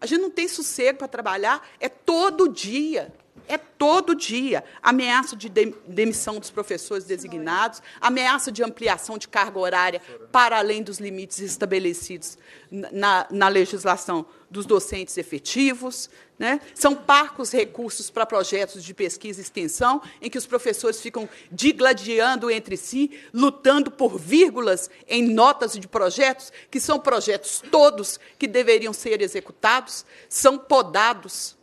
A gente não tem sossego para trabalhar, é todo dia. É todo dia. Ameaça de demissão dos professores designados, ameaça de ampliação de carga horária para além dos limites estabelecidos na, na legislação dos docentes efetivos. Né? São parcos recursos para projetos de pesquisa e extensão, em que os professores ficam digladiando entre si, lutando por vírgulas em notas de projetos, que são projetos todos que deveriam ser executados, são podados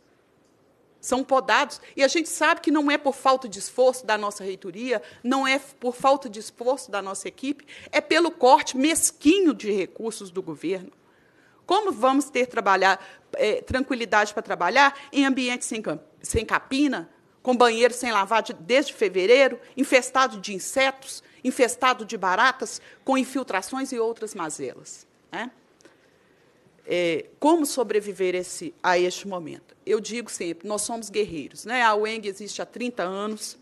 são podados. E a gente sabe que não é por falta de esforço da nossa reitoria, não é por falta de esforço da nossa equipe, é pelo corte mesquinho de recursos do governo. Como vamos ter trabalhar, é, tranquilidade para trabalhar em ambiente sem, sem capina, com banheiro sem lavar de, desde fevereiro, infestado de insetos, infestado de baratas, com infiltrações e outras mazelas? Né? é, como sobreviver esse, a este momento. Eu digo sempre, nós somos guerreiros. Né? A UENG existe há 30 anos.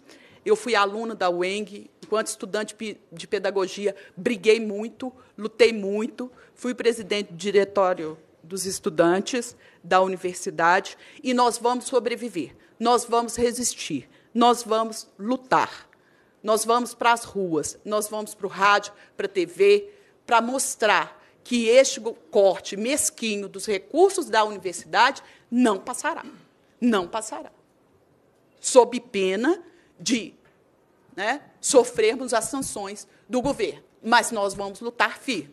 Eu fui aluna da UENG, enquanto estudante de pedagogia, briguei muito, lutei muito, fui presidente do diretório dos estudantes da universidade e nós vamos sobreviver, nós vamos resistir, nós vamos lutar, nós vamos para as ruas, nós vamos para o rádio, para a TV, para mostrar que este corte mesquinho dos recursos da universidade não passará. Não passará. Sob pena de né, sofrermos as sanções do governo. Mas nós vamos lutar firme.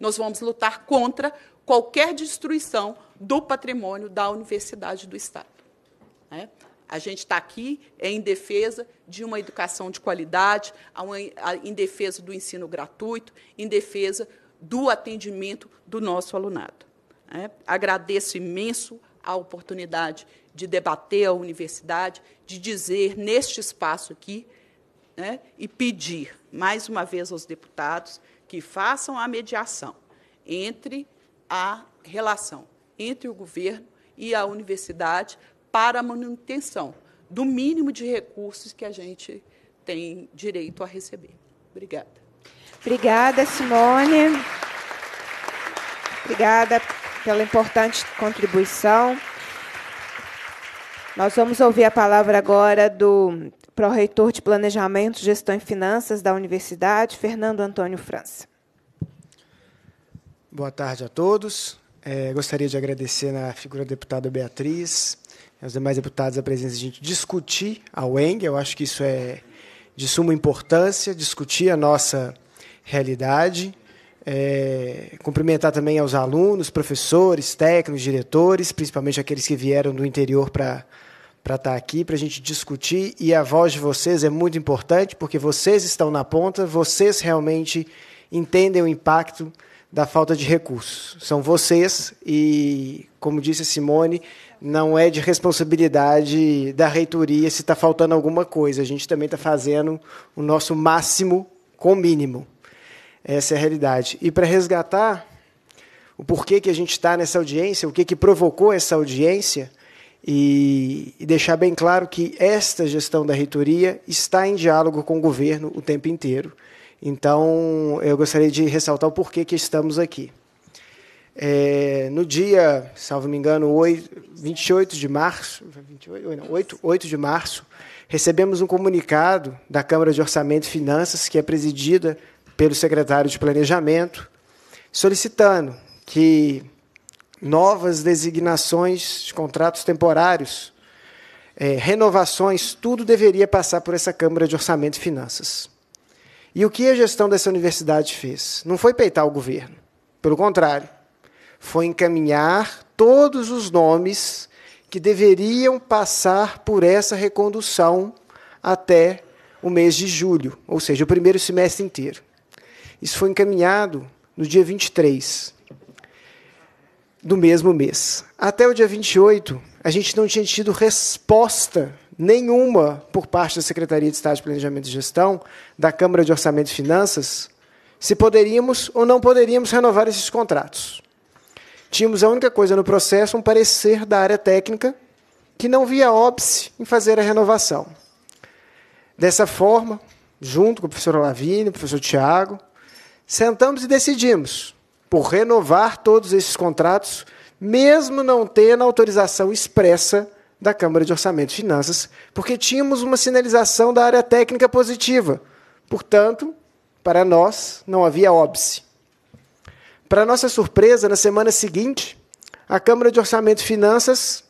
Nós vamos lutar contra qualquer destruição do patrimônio da universidade do Estado. Né? A gente está aqui em defesa de uma educação de qualidade, em defesa do ensino gratuito, em defesa do atendimento do nosso alunado. É, agradeço imenso a oportunidade de debater a universidade, de dizer neste espaço aqui né, e pedir mais uma vez aos deputados que façam a mediação entre a relação entre o governo e a universidade para a manutenção do mínimo de recursos que a gente tem direito a receber. Obrigada. Obrigada, Simone. Obrigada pela importante contribuição. Nós vamos ouvir a palavra agora do Pró-Reitor de Planejamento, Gestão e Finanças da Universidade, Fernando Antônio França. Boa tarde a todos. É, gostaria de agradecer na figura da deputada Beatriz e aos demais deputados a presença de gente discutir a UENG. Eu acho que isso é de suma importância, discutir a nossa realidade. É, cumprimentar também aos alunos, professores, técnicos, diretores, principalmente aqueles que vieram do interior para para estar tá aqui, para a gente discutir. E a voz de vocês é muito importante, porque vocês estão na ponta, vocês realmente entendem o impacto da falta de recursos. São vocês, e como disse a Simone, não é de responsabilidade da reitoria se está faltando alguma coisa. A gente também está fazendo o nosso máximo com o mínimo. Essa é a realidade. E para resgatar o porquê que a gente está nessa audiência, o que, que provocou essa audiência, e, e deixar bem claro que esta gestão da reitoria está em diálogo com o governo o tempo inteiro. Então, eu gostaria de ressaltar o porquê que estamos aqui. É, no dia, salvo me engano, 8, 28 de março, 28, não, 8, 8 de março, recebemos um comunicado da Câmara de Orçamento e Finanças, que é presidida pelo secretário de Planejamento, solicitando que novas designações de contratos temporários, é, renovações, tudo deveria passar por essa Câmara de Orçamento e Finanças. E o que a gestão dessa universidade fez? Não foi peitar o governo. Pelo contrário, foi encaminhar todos os nomes que deveriam passar por essa recondução até o mês de julho, ou seja, o primeiro semestre inteiro. Isso foi encaminhado no dia 23 do mesmo mês. Até o dia 28, a gente não tinha tido resposta nenhuma por parte da Secretaria de Estado de Planejamento e Gestão, da Câmara de Orçamento e Finanças, se poderíamos ou não poderíamos renovar esses contratos. Tínhamos a única coisa no processo, um parecer da área técnica, que não via óbice em fazer a renovação. Dessa forma, junto com o professor Lavínia, o professor Tiago, Sentamos e decidimos por renovar todos esses contratos, mesmo não tendo autorização expressa da Câmara de Orçamento e Finanças, porque tínhamos uma sinalização da área técnica positiva. Portanto, para nós, não havia óbice. Para nossa surpresa, na semana seguinte, a Câmara de Orçamento e Finanças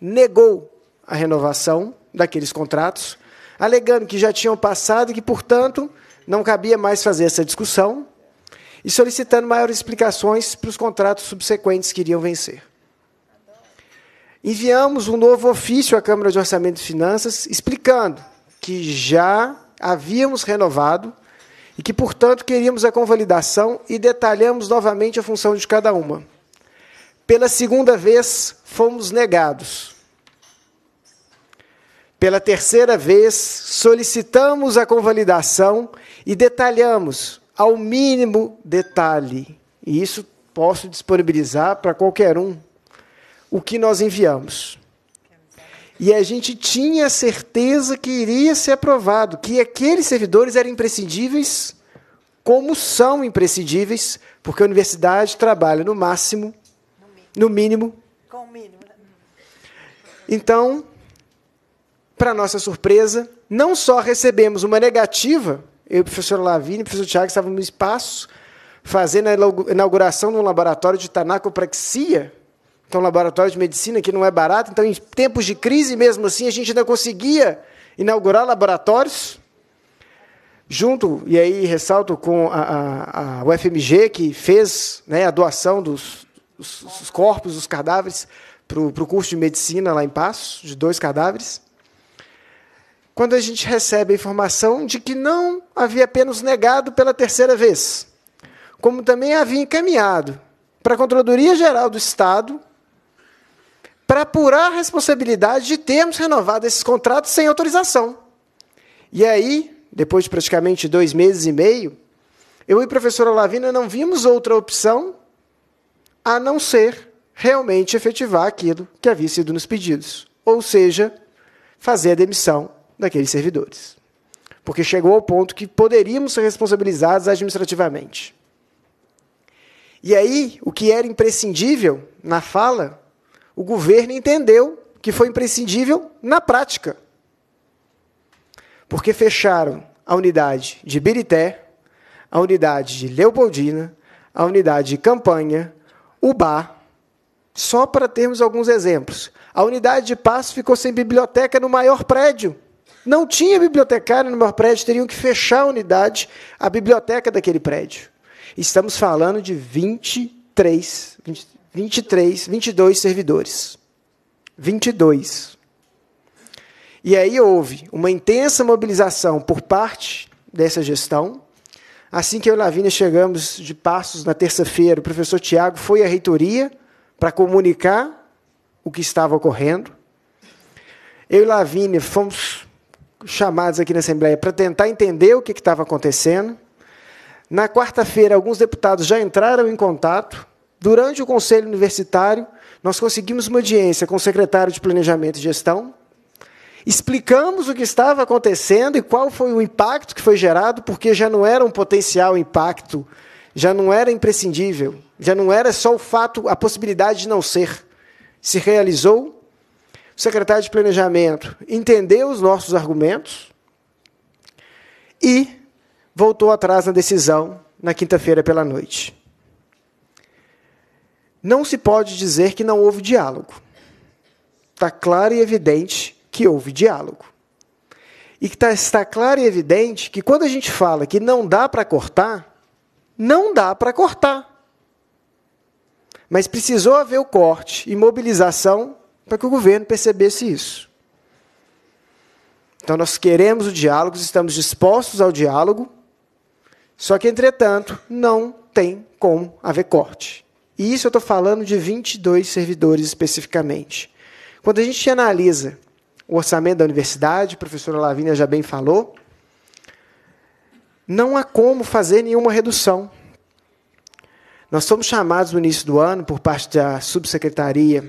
negou a renovação daqueles contratos, alegando que já tinham passado e que, portanto, não cabia mais fazer essa discussão e solicitando maiores explicações para os contratos subsequentes que iriam vencer. Enviamos um novo ofício à Câmara de Orçamento e Finanças explicando que já havíamos renovado e que, portanto, queríamos a convalidação e detalhamos novamente a função de cada uma. Pela segunda vez, fomos negados. Pela terceira vez, solicitamos a convalidação e detalhamos ao mínimo detalhe, e isso posso disponibilizar para qualquer um, o que nós enviamos. E a gente tinha certeza que iria ser aprovado, que aqueles servidores eram imprescindíveis, como são imprescindíveis, porque a universidade trabalha no máximo, no mínimo. No mínimo. Né? Então, para nossa surpresa, não só recebemos uma negativa, eu e o professor Lavini o professor Tiago estavam no espaço, fazendo a inauguração de um laboratório de tanacopraxia, que é um laboratório de medicina que não é barato, então em tempos de crise mesmo assim a gente ainda conseguia inaugurar laboratórios, junto, e aí ressalto com a, a, a UFMG, que fez né, a doação dos corpos, dos cadáveres, para o curso de medicina lá em Passos, de dois cadáveres quando a gente recebe a informação de que não havia apenas negado pela terceira vez, como também havia encaminhado para a Controladoria Geral do Estado para apurar a responsabilidade de termos renovado esses contratos sem autorização. E aí, depois de praticamente dois meses e meio, eu e a professora Lavina não vimos outra opção a não ser realmente efetivar aquilo que havia sido nos pedidos, ou seja, fazer a demissão daqueles servidores. Porque chegou ao ponto que poderíamos ser responsabilizados administrativamente. E aí, o que era imprescindível na fala, o governo entendeu que foi imprescindível na prática. Porque fecharam a unidade de Birité, a unidade de Leopoldina, a unidade de Campanha, Ubá, só para termos alguns exemplos. A unidade de Passo ficou sem biblioteca no maior prédio. Não tinha bibliotecário no meu prédio, teriam que fechar a unidade, a biblioteca daquele prédio. Estamos falando de 23, 23, 22 servidores. 22. E aí houve uma intensa mobilização por parte dessa gestão. Assim que eu e Lavínia chegamos de Passos na terça-feira, o professor Tiago foi à reitoria para comunicar o que estava ocorrendo. Eu e Lavínia fomos chamados aqui na Assembleia para tentar entender o que estava acontecendo. Na quarta-feira, alguns deputados já entraram em contato. Durante o Conselho Universitário, nós conseguimos uma audiência com o secretário de Planejamento e Gestão. Explicamos o que estava acontecendo e qual foi o impacto que foi gerado, porque já não era um potencial impacto, já não era imprescindível, já não era só o fato, a possibilidade de não ser. Se realizou o secretário de Planejamento entendeu os nossos argumentos e voltou atrás na decisão na quinta-feira pela noite. Não se pode dizer que não houve diálogo. Está claro e evidente que houve diálogo. E que tá, está claro e evidente que quando a gente fala que não dá para cortar, não dá para cortar. Mas precisou haver o corte e mobilização para que o governo percebesse isso. Então, nós queremos o diálogo, estamos dispostos ao diálogo, só que, entretanto, não tem como haver corte. E isso eu estou falando de 22 servidores especificamente. Quando a gente analisa o orçamento da universidade, a professora Lavínia já bem falou, não há como fazer nenhuma redução. Nós somos chamados no início do ano, por parte da subsecretaria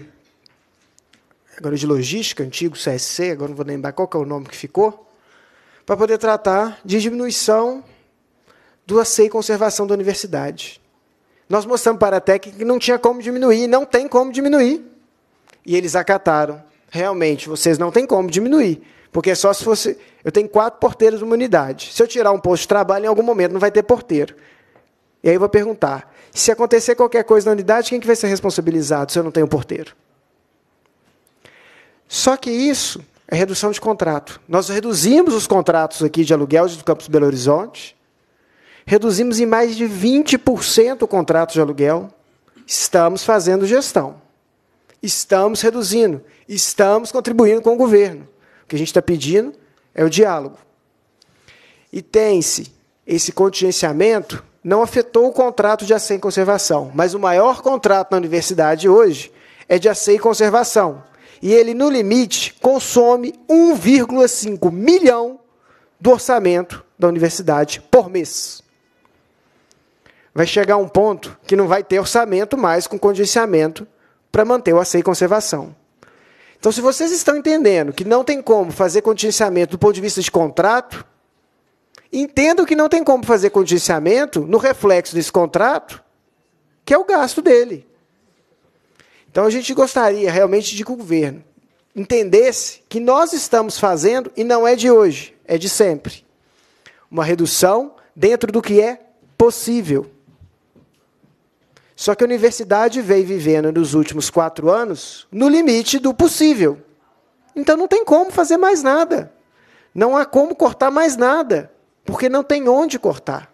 agora de logística, antigo CSC, agora não vou lembrar qual é o nome que ficou, para poder tratar de diminuição do asseio e conservação da universidade. Nós mostramos para a técnica que não tinha como diminuir, não tem como diminuir. E eles acataram. Realmente, vocês não têm como diminuir. Porque é só se fosse. Eu tenho quatro porteiros numa unidade. Se eu tirar um posto de trabalho, em algum momento não vai ter porteiro. E aí eu vou perguntar: se acontecer qualquer coisa na unidade, quem que vai ser responsabilizado se eu não tenho porteiro? Só que isso é redução de contrato. Nós reduzimos os contratos aqui de aluguel do campus Belo Horizonte, reduzimos em mais de 20% o contrato de aluguel. Estamos fazendo gestão. Estamos reduzindo. Estamos contribuindo com o governo. O que a gente está pedindo é o diálogo. E tem-se esse contingenciamento não afetou o contrato de aceio e conservação, mas o maior contrato na universidade hoje é de aceio e conservação e ele, no limite, consome 1,5 milhão do orçamento da universidade por mês. Vai chegar um ponto que não vai ter orçamento mais com condicionamento para manter o asseio e conservação. Então, se vocês estão entendendo que não tem como fazer contingenciamento do ponto de vista de contrato, entendam que não tem como fazer contingenciamento no reflexo desse contrato, que é o gasto dele. Então a gente gostaria realmente de que o governo entendesse que nós estamos fazendo, e não é de hoje, é de sempre, uma redução dentro do que é possível. Só que a universidade veio vivendo nos últimos quatro anos no limite do possível. Então não tem como fazer mais nada. Não há como cortar mais nada, porque não tem onde cortar.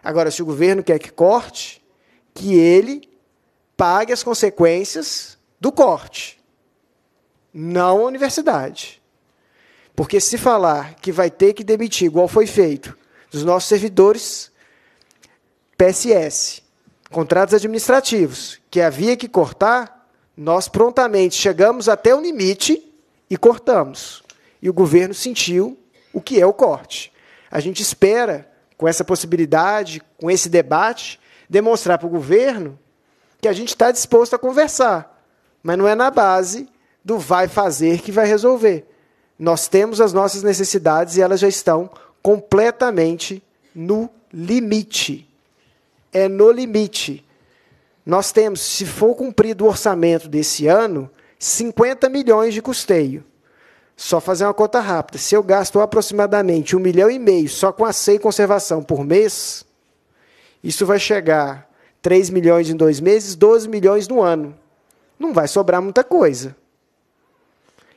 Agora, se o governo quer que corte, que ele pague as consequências do corte, não a universidade. Porque se falar que vai ter que demitir, igual foi feito, dos nossos servidores PSS, contratos administrativos, que havia que cortar, nós prontamente chegamos até o limite e cortamos. E o governo sentiu o que é o corte. A gente espera, com essa possibilidade, com esse debate, demonstrar para o governo que a gente está disposto a conversar, mas não é na base do vai fazer que vai resolver. Nós temos as nossas necessidades e elas já estão completamente no limite. É no limite. Nós temos, se for cumprido o orçamento desse ano, 50 milhões de custeio. Só fazer uma conta rápida. Se eu gasto aproximadamente um milhão e meio só com a e conservação por mês, isso vai chegar 3 milhões em dois meses, 12 milhões no ano. Não vai sobrar muita coisa.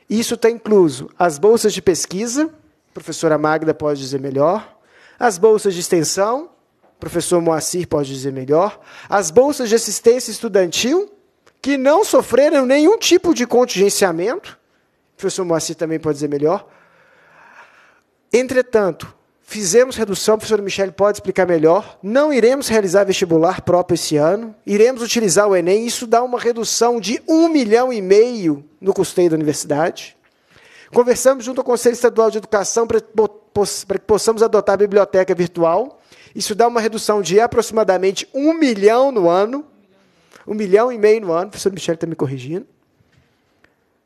Isso está incluso as bolsas de pesquisa, a professora Magda pode dizer melhor, as bolsas de extensão, o professor Moacir pode dizer melhor, as bolsas de assistência estudantil, que não sofreram nenhum tipo de contingenciamento, o professor Moacir também pode dizer melhor. Entretanto, Fizemos redução, o professor Michele pode explicar melhor. Não iremos realizar vestibular próprio esse ano. Iremos utilizar o Enem. Isso dá uma redução de um milhão e meio no custeio da universidade. Conversamos junto ao Conselho Estadual de Educação para que possamos adotar a biblioteca virtual. Isso dá uma redução de aproximadamente um milhão no ano. Um milhão e meio no ano. O professor Michele está me corrigindo.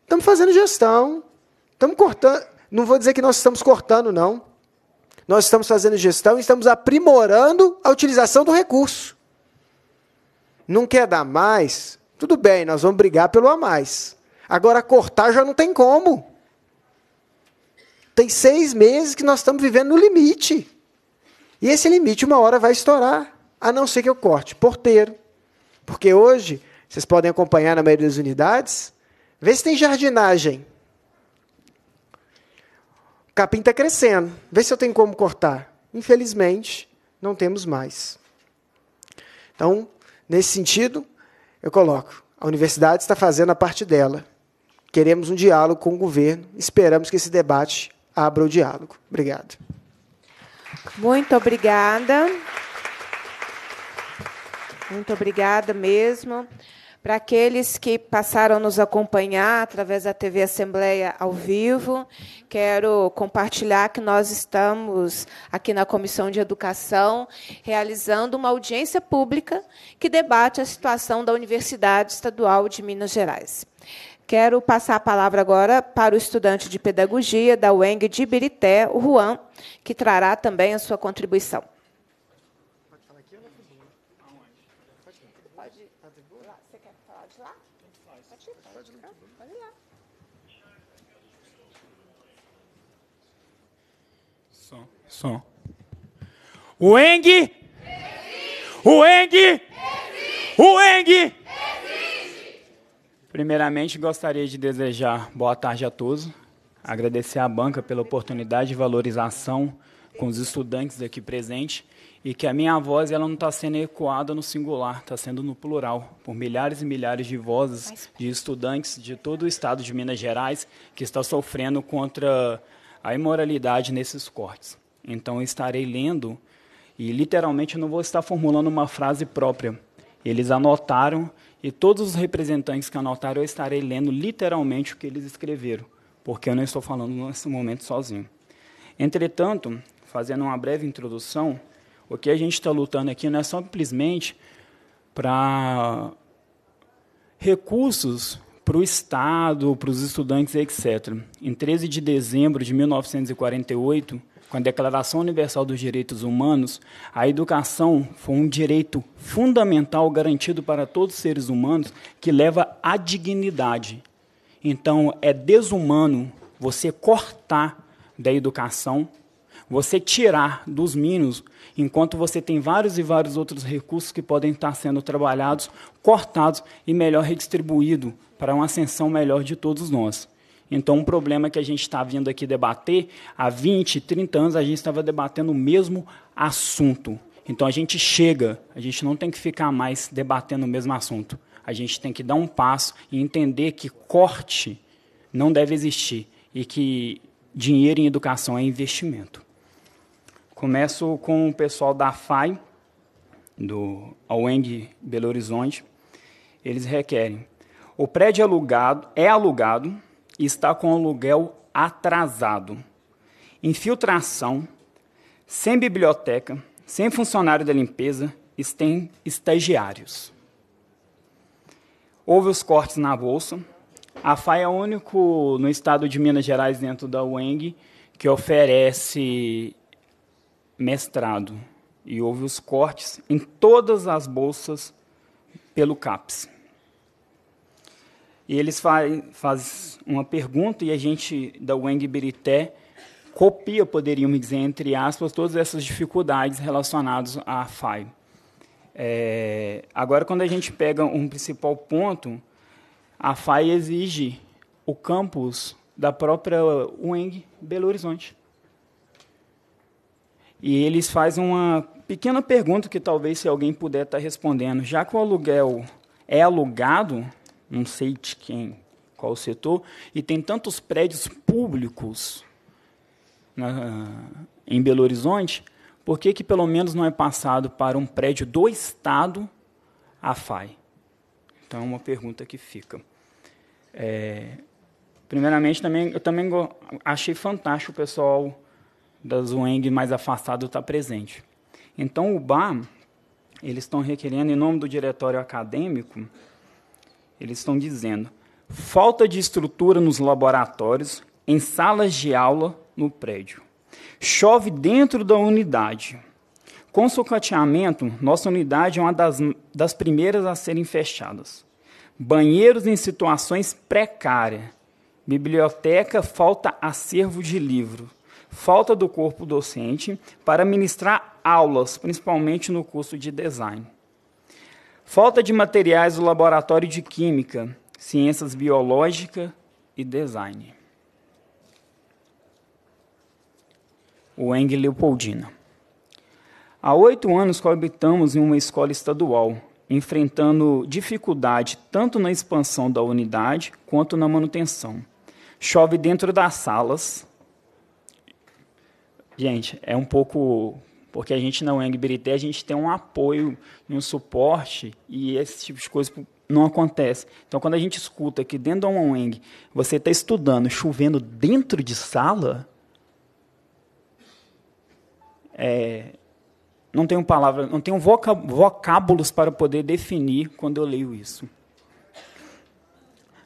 Estamos fazendo gestão. Estamos cortando. Não vou dizer que nós estamos cortando, não. Nós estamos fazendo gestão e estamos aprimorando a utilização do recurso. Não quer dar mais? Tudo bem, nós vamos brigar pelo a mais. Agora, cortar já não tem como. Tem seis meses que nós estamos vivendo no limite. E esse limite, uma hora, vai estourar. A não ser que eu corte porteiro. Porque hoje, vocês podem acompanhar na maioria das unidades, vê se tem jardinagem capim está crescendo. Vê se eu tenho como cortar. Infelizmente, não temos mais. Então, nesse sentido, eu coloco: a universidade está fazendo a parte dela. Queremos um diálogo com o governo. Esperamos que esse debate abra o diálogo. Obrigado. Muito obrigada. Muito obrigada mesmo. Para aqueles que passaram a nos acompanhar através da TV Assembleia ao vivo, quero compartilhar que nós estamos aqui na Comissão de Educação realizando uma audiência pública que debate a situação da Universidade Estadual de Minas Gerais. Quero passar a palavra agora para o estudante de pedagogia da UENG de Ibirité, o Juan, que trará também a sua contribuição. som. O Eng. O Eng. O Eng. Primeiramente, gostaria de desejar boa tarde a todos. Agradecer à banca pela oportunidade de valorização com os estudantes aqui presentes e que a minha voz ela não está sendo ecoada no singular, está sendo no plural, por milhares e milhares de vozes de estudantes de todo o estado de Minas Gerais que está sofrendo contra a imoralidade nesses cortes. Então eu estarei lendo e literalmente eu não vou estar formulando uma frase própria. Eles anotaram e todos os representantes que anotaram eu estarei lendo literalmente o que eles escreveram, porque eu não estou falando nesse momento sozinho. Entretanto, fazendo uma breve introdução, o que a gente está lutando aqui não é simplesmente para recursos para o Estado, para os estudantes, etc. Em 13 de dezembro de 1948, com a Declaração Universal dos Direitos Humanos, a educação foi um direito fundamental garantido para todos os seres humanos que leva à dignidade. Então, é desumano você cortar da educação, você tirar dos mínimos, enquanto você tem vários e vários outros recursos que podem estar sendo trabalhados, cortados e melhor redistribuído para uma ascensão melhor de todos nós. Então, um problema que a gente está vindo aqui debater, há 20, 30 anos a gente estava debatendo o mesmo assunto. Então, a gente chega, a gente não tem que ficar mais debatendo o mesmo assunto. A gente tem que dar um passo e entender que corte não deve existir e que dinheiro em educação é investimento. Começo com o pessoal da FAI, do Aueng Belo Horizonte. Eles requerem o prédio alugado é alugado e está com o aluguel atrasado. Infiltração, sem biblioteca, sem funcionário da limpeza, sem estagiários. Houve os cortes na bolsa. A FAI é o único no estado de Minas Gerais, dentro da UENG, que oferece mestrado. E houve os cortes em todas as bolsas pelo CAPES. E eles fazem faz uma pergunta e a gente, da Weng Berité, copia, poderíamos dizer, entre aspas, todas essas dificuldades relacionadas à FAI. É, agora, quando a gente pega um principal ponto, a FAI exige o campus da própria UENG Belo Horizonte. E eles fazem uma pequena pergunta que talvez se alguém puder estar tá respondendo. Já que o aluguel é alugado, não sei de quem, qual setor, e tem tantos prédios públicos na, né, em Belo Horizonte, por que, que pelo menos não é passado para um prédio do Estado a FAI? Então, é uma pergunta que fica. É, primeiramente, também, eu também achei fantástico o pessoal da Zwang mais afastado estar tá presente. Então, o BAR, eles estão requerendo, em nome do diretório acadêmico, eles estão dizendo falta de estrutura nos laboratórios, em salas de aula no prédio. Chove dentro da unidade. Com socateamento, nossa unidade é uma das, das primeiras a serem fechadas. Banheiros em situações precárias. Biblioteca falta acervo de livro. Falta do corpo docente para ministrar aulas, principalmente no curso de design. Falta de materiais do laboratório de química, ciências biológicas e design. O Eng Leopoldina. Há oito anos coabitamos em uma escola estadual, enfrentando dificuldade tanto na expansão da unidade quanto na manutenção. Chove dentro das salas. Gente, é um pouco porque a gente na UENG Berité, a gente tem um apoio e um suporte e esse tipo de coisa não acontece. Então, quando a gente escuta que dentro da UENG você está estudando, chovendo dentro de sala, é, não tenho palavra, não tenho vocábulos para poder definir quando eu leio isso.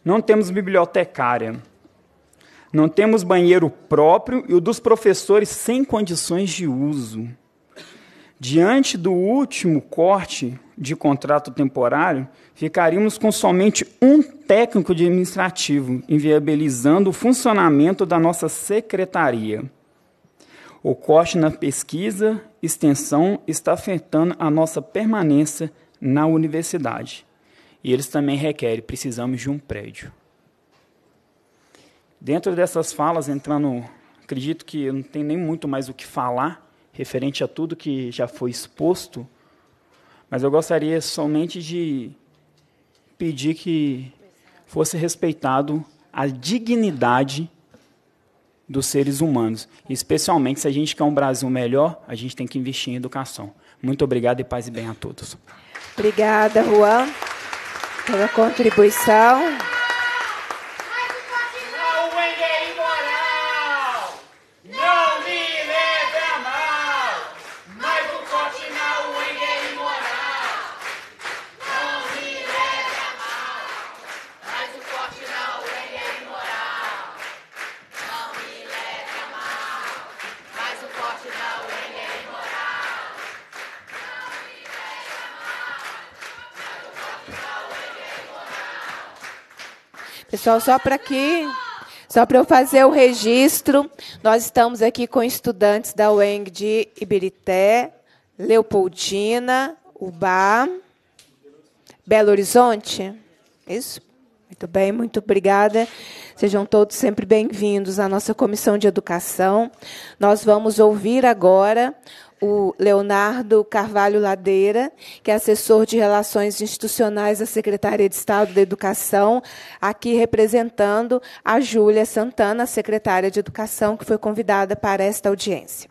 Não temos bibliotecária. Não temos banheiro próprio e o dos professores sem condições de uso. Diante do último corte de contrato temporário, ficaríamos com somente um técnico administrativo, inviabilizando o funcionamento da nossa secretaria. O corte na pesquisa, extensão, está afetando a nossa permanência na universidade. E eles também requerem, precisamos de um prédio. Dentro dessas falas, entrando, acredito que não tem nem muito mais o que falar, referente a tudo que já foi exposto, mas eu gostaria somente de pedir que fosse respeitado a dignidade dos seres humanos, especialmente se a gente quer um Brasil melhor, a gente tem que investir em educação. Muito obrigado e paz e bem a todos. Obrigada, Juan, pela contribuição. Pessoal, só para que só para eu fazer o registro, nós estamos aqui com estudantes da UENG de Ibirité, Leopoldina, Ubá, Belo Horizonte. Isso? Muito bem, muito obrigada. Sejam todos sempre bem-vindos à nossa comissão de educação. Nós vamos ouvir agora o Leonardo Carvalho Ladeira, que é assessor de Relações Institucionais da Secretaria de Estado da Educação, aqui representando a Júlia Santana, secretária de Educação, que foi convidada para esta audiência.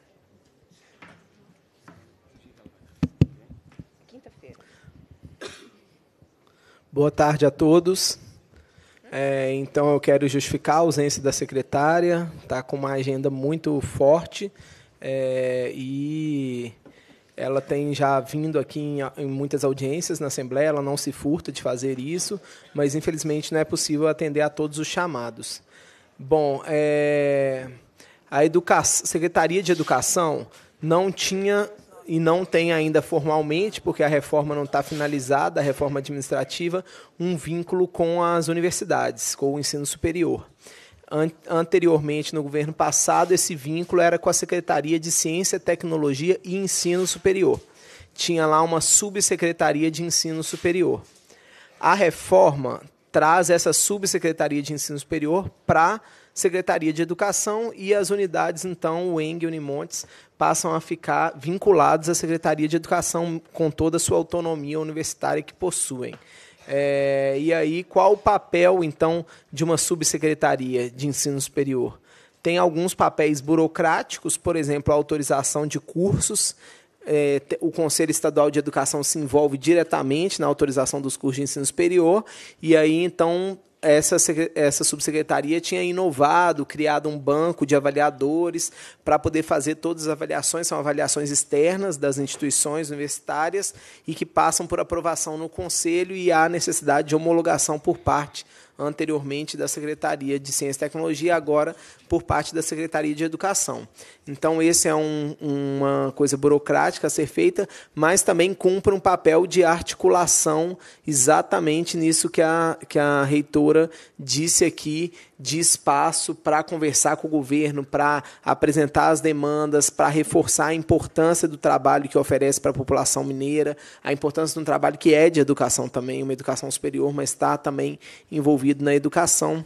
Boa tarde a todos. É, então, eu quero justificar a ausência da secretária, está com uma agenda muito forte. É, e ela tem já vindo aqui em, em, muitas audiências na Assembleia, ela não se furta de fazer isso, mas infelizmente não é possível atender a todos os chamados. Bom, é, a educa Secretaria de Educação não tinha e não tem ainda formalmente, porque a reforma não está finalizada, a reforma administrativa, um vínculo com as universidades, com o ensino superior. An anteriormente, no governo passado, esse vínculo era com a Secretaria de Ciência, Tecnologia e Ensino Superior. Tinha lá uma subsecretaria de ensino superior. A reforma traz essa subsecretaria de ensino superior para Secretaria de Educação e as unidades, então, o ENG e Unimontes, passam a ficar vinculados à Secretaria de Educação com toda a sua autonomia universitária que possuem. É, e aí, qual o papel, então, de uma subsecretaria de ensino superior? Tem alguns papéis burocráticos, por exemplo, a autorização de cursos. É, o Conselho Estadual de Educação se envolve diretamente na autorização dos cursos de ensino superior, e aí, então, essa, essa subsecretaria tinha inovado, criado um banco de avaliadores para poder fazer todas as avaliações, são avaliações externas das instituições universitárias e que passam por aprovação no conselho e há necessidade de homologação por parte anteriormente da Secretaria de Ciência e Tecnologia, agora por parte da Secretaria de Educação. Então, esse é um, uma coisa burocrática a ser feita, mas também cumpre um papel de articulação exatamente nisso que a, que a reitora disse aqui, de espaço para conversar com o governo, para apresentar as demandas, para reforçar a importância do trabalho que oferece para a população mineira, a importância de um trabalho que é de educação também, uma educação superior, mas está também envolvido na educação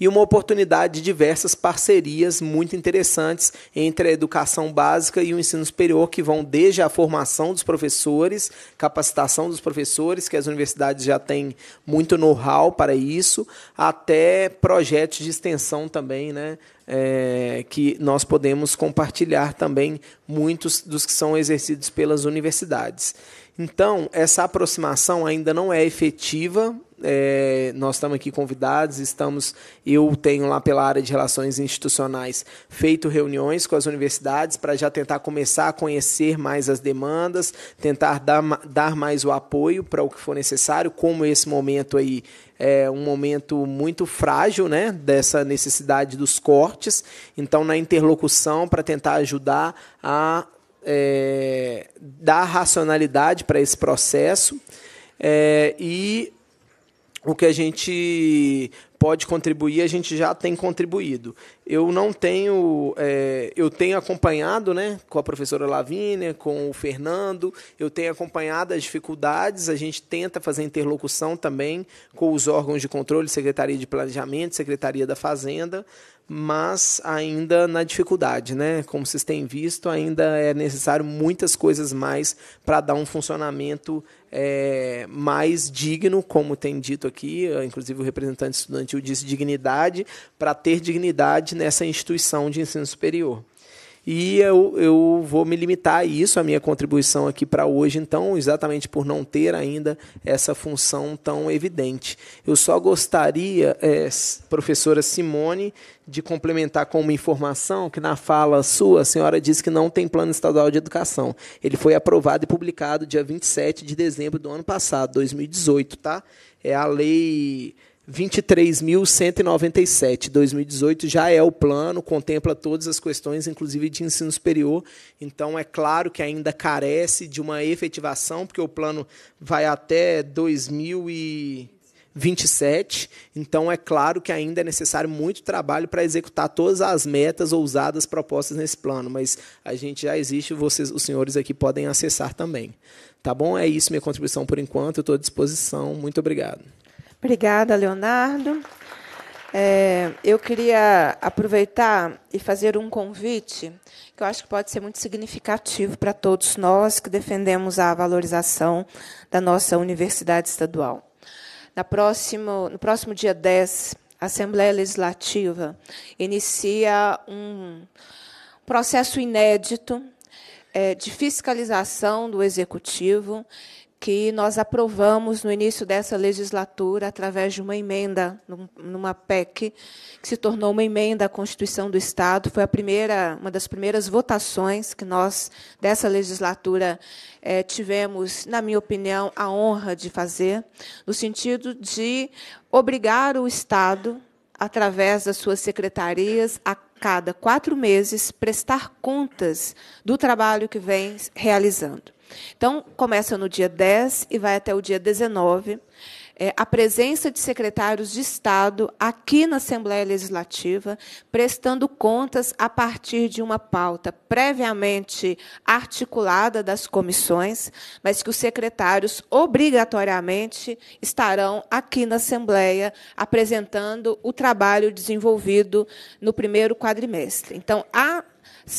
e uma oportunidade de diversas parcerias muito interessantes entre a educação básica e o ensino superior, que vão desde a formação dos professores, capacitação dos professores, que as universidades já têm muito know-how para isso, até projetos de extensão também, né? É, que nós podemos compartilhar também muitos dos que são exercidos pelas universidades. Então, essa aproximação ainda não é efetiva é, nós estamos aqui convidados, estamos, eu tenho lá pela área de relações institucionais feito reuniões com as universidades para já tentar começar a conhecer mais as demandas, tentar dar, dar mais o apoio para o que for necessário, como esse momento aí é um momento muito frágil, né, dessa necessidade dos cortes. Então, na interlocução para tentar ajudar a é, dar racionalidade para esse processo. É, e o que a gente pode contribuir, a gente já tem contribuído. Eu não tenho, é, eu tenho acompanhado, né, com a professora Lavínia, com o Fernando, eu tenho acompanhado as dificuldades, a gente tenta fazer interlocução também com os órgãos de controle, Secretaria de Planejamento, Secretaria da Fazenda, mas ainda na dificuldade, né? Como vocês têm visto, ainda é necessário muitas coisas mais para dar um funcionamento é, mais digno, como tem dito aqui, eh, inclusive o representante estudantil disse dignidade, para ter dignidade nessa instituição de ensino superior. E eu, eu vou me limitar a isso, a minha contribuição aqui para hoje, então, exatamente por não ter ainda essa função tão evidente. Eu só gostaria, é, professora Simone, de complementar com uma informação que na fala sua, a senhora disse que não tem plano estadual de educação. Ele foi aprovado e publicado dia 27 de dezembro do ano passado, 2018, tá? É a lei 23.197. 2018 já é o plano, contempla todas as questões, inclusive de ensino superior. Então, é claro que ainda carece de uma efetivação, porque o plano vai até 2027. Então, é claro que ainda é necessário muito trabalho para executar todas as metas ousadas propostas nesse plano. Mas a gente já existe, vocês, os senhores aqui podem acessar também. Tá bom? É isso, minha contribuição por enquanto. estou à disposição. Muito obrigado. Obrigada, Leonardo. É, eu queria aproveitar e fazer um convite que eu acho que pode ser muito significativo para todos nós que defendemos a valorização da nossa universidade estadual. Na próximo, no próximo dia 10, a Assembleia Legislativa inicia um processo inédito é, de fiscalização do Executivo que nós aprovamos no início dessa legislatura através de uma emenda, numa PEC, que se tornou uma emenda à Constituição do Estado. Foi a primeira, uma das primeiras votações que nós, dessa legislatura, eh, tivemos, na minha opinião, a honra de fazer, no sentido de obrigar o Estado, através das suas secretarias, a cada quatro meses prestar contas do trabalho que vem realizando. Então, começa no dia 10 e vai até o dia 19. É, a presença de secretários de Estado aqui na Assembleia Legislativa, prestando contas a partir de uma pauta previamente articulada das comissões, mas que os secretários obrigatoriamente estarão aqui na Assembleia apresentando o trabalho desenvolvido no primeiro quadrimestre. Então, a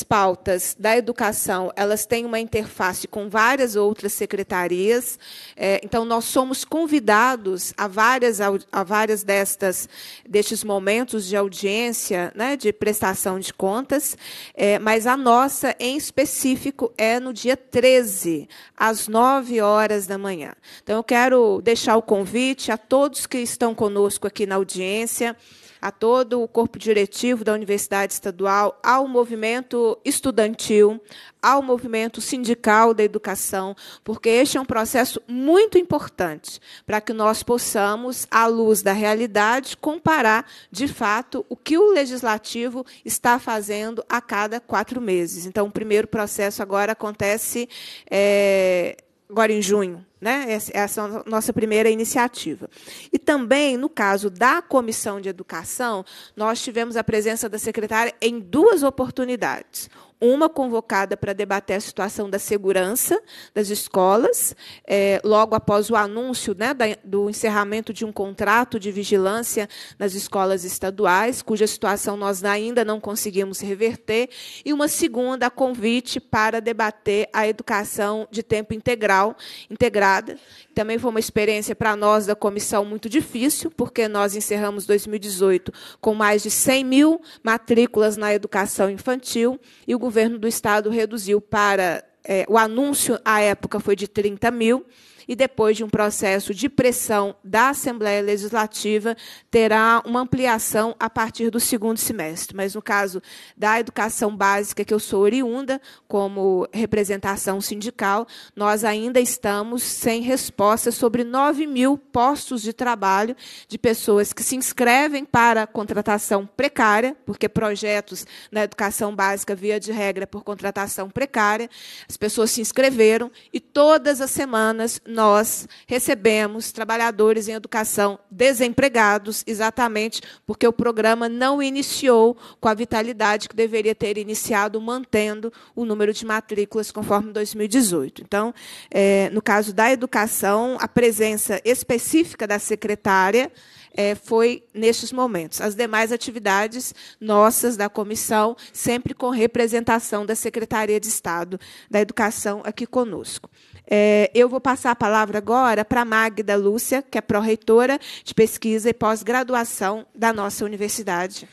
pautas da educação, elas têm uma interface com várias outras secretarias. É, então, nós somos convidados a várias, a várias destas, destes momentos de audiência, né, de prestação de contas, é, mas a nossa, em específico, é no dia 13, às 9 horas da manhã. Então, eu quero deixar o convite a todos que estão conosco aqui na audiência a todo o corpo diretivo da Universidade Estadual, ao movimento estudantil, ao movimento sindical da educação, porque este é um processo muito importante para que nós possamos, à luz da realidade, comparar de fato o que o legislativo está fazendo a cada quatro meses. Então, o primeiro processo agora acontece. É, agora em junho. Né? Essa é a nossa primeira iniciativa. E também, no caso da Comissão de Educação, nós tivemos a presença da secretária em duas oportunidades uma convocada para debater a situação da segurança das escolas, é, logo após o anúncio né, da, do encerramento de um contrato de vigilância nas escolas estaduais, cuja situação nós ainda não conseguimos reverter, e uma segunda a convite para debater a educação de tempo integral, integrada, também foi uma experiência para nós da comissão muito difícil, porque nós encerramos 2018 com mais de 100 mil matrículas na educação infantil e o governo do estado reduziu para. É, o anúncio à época foi de 30 mil e depois de um processo de pressão da Assembleia Legislativa, terá uma ampliação a partir do segundo semestre. Mas no caso da educação básica, que eu sou oriunda, como representação sindical, nós ainda estamos sem resposta sobre 9 mil postos de trabalho de pessoas que se inscrevem para contratação precária, porque projetos na educação básica, via de regra, por contratação precária. As pessoas se inscreveram e todas as semanas nós nós recebemos trabalhadores em educação desempregados, exatamente porque o programa não iniciou com a vitalidade que deveria ter iniciado, mantendo o número de matrículas conforme 2018. Então, é, no caso da educação, a presença específica da secretária. É, foi nesses momentos. As demais atividades nossas da comissão, sempre com representação da Secretaria de Estado da Educação aqui conosco. É, eu vou passar a palavra agora para Magda Lúcia, que é pró-reitora de pesquisa e pós-graduação da nossa universidade.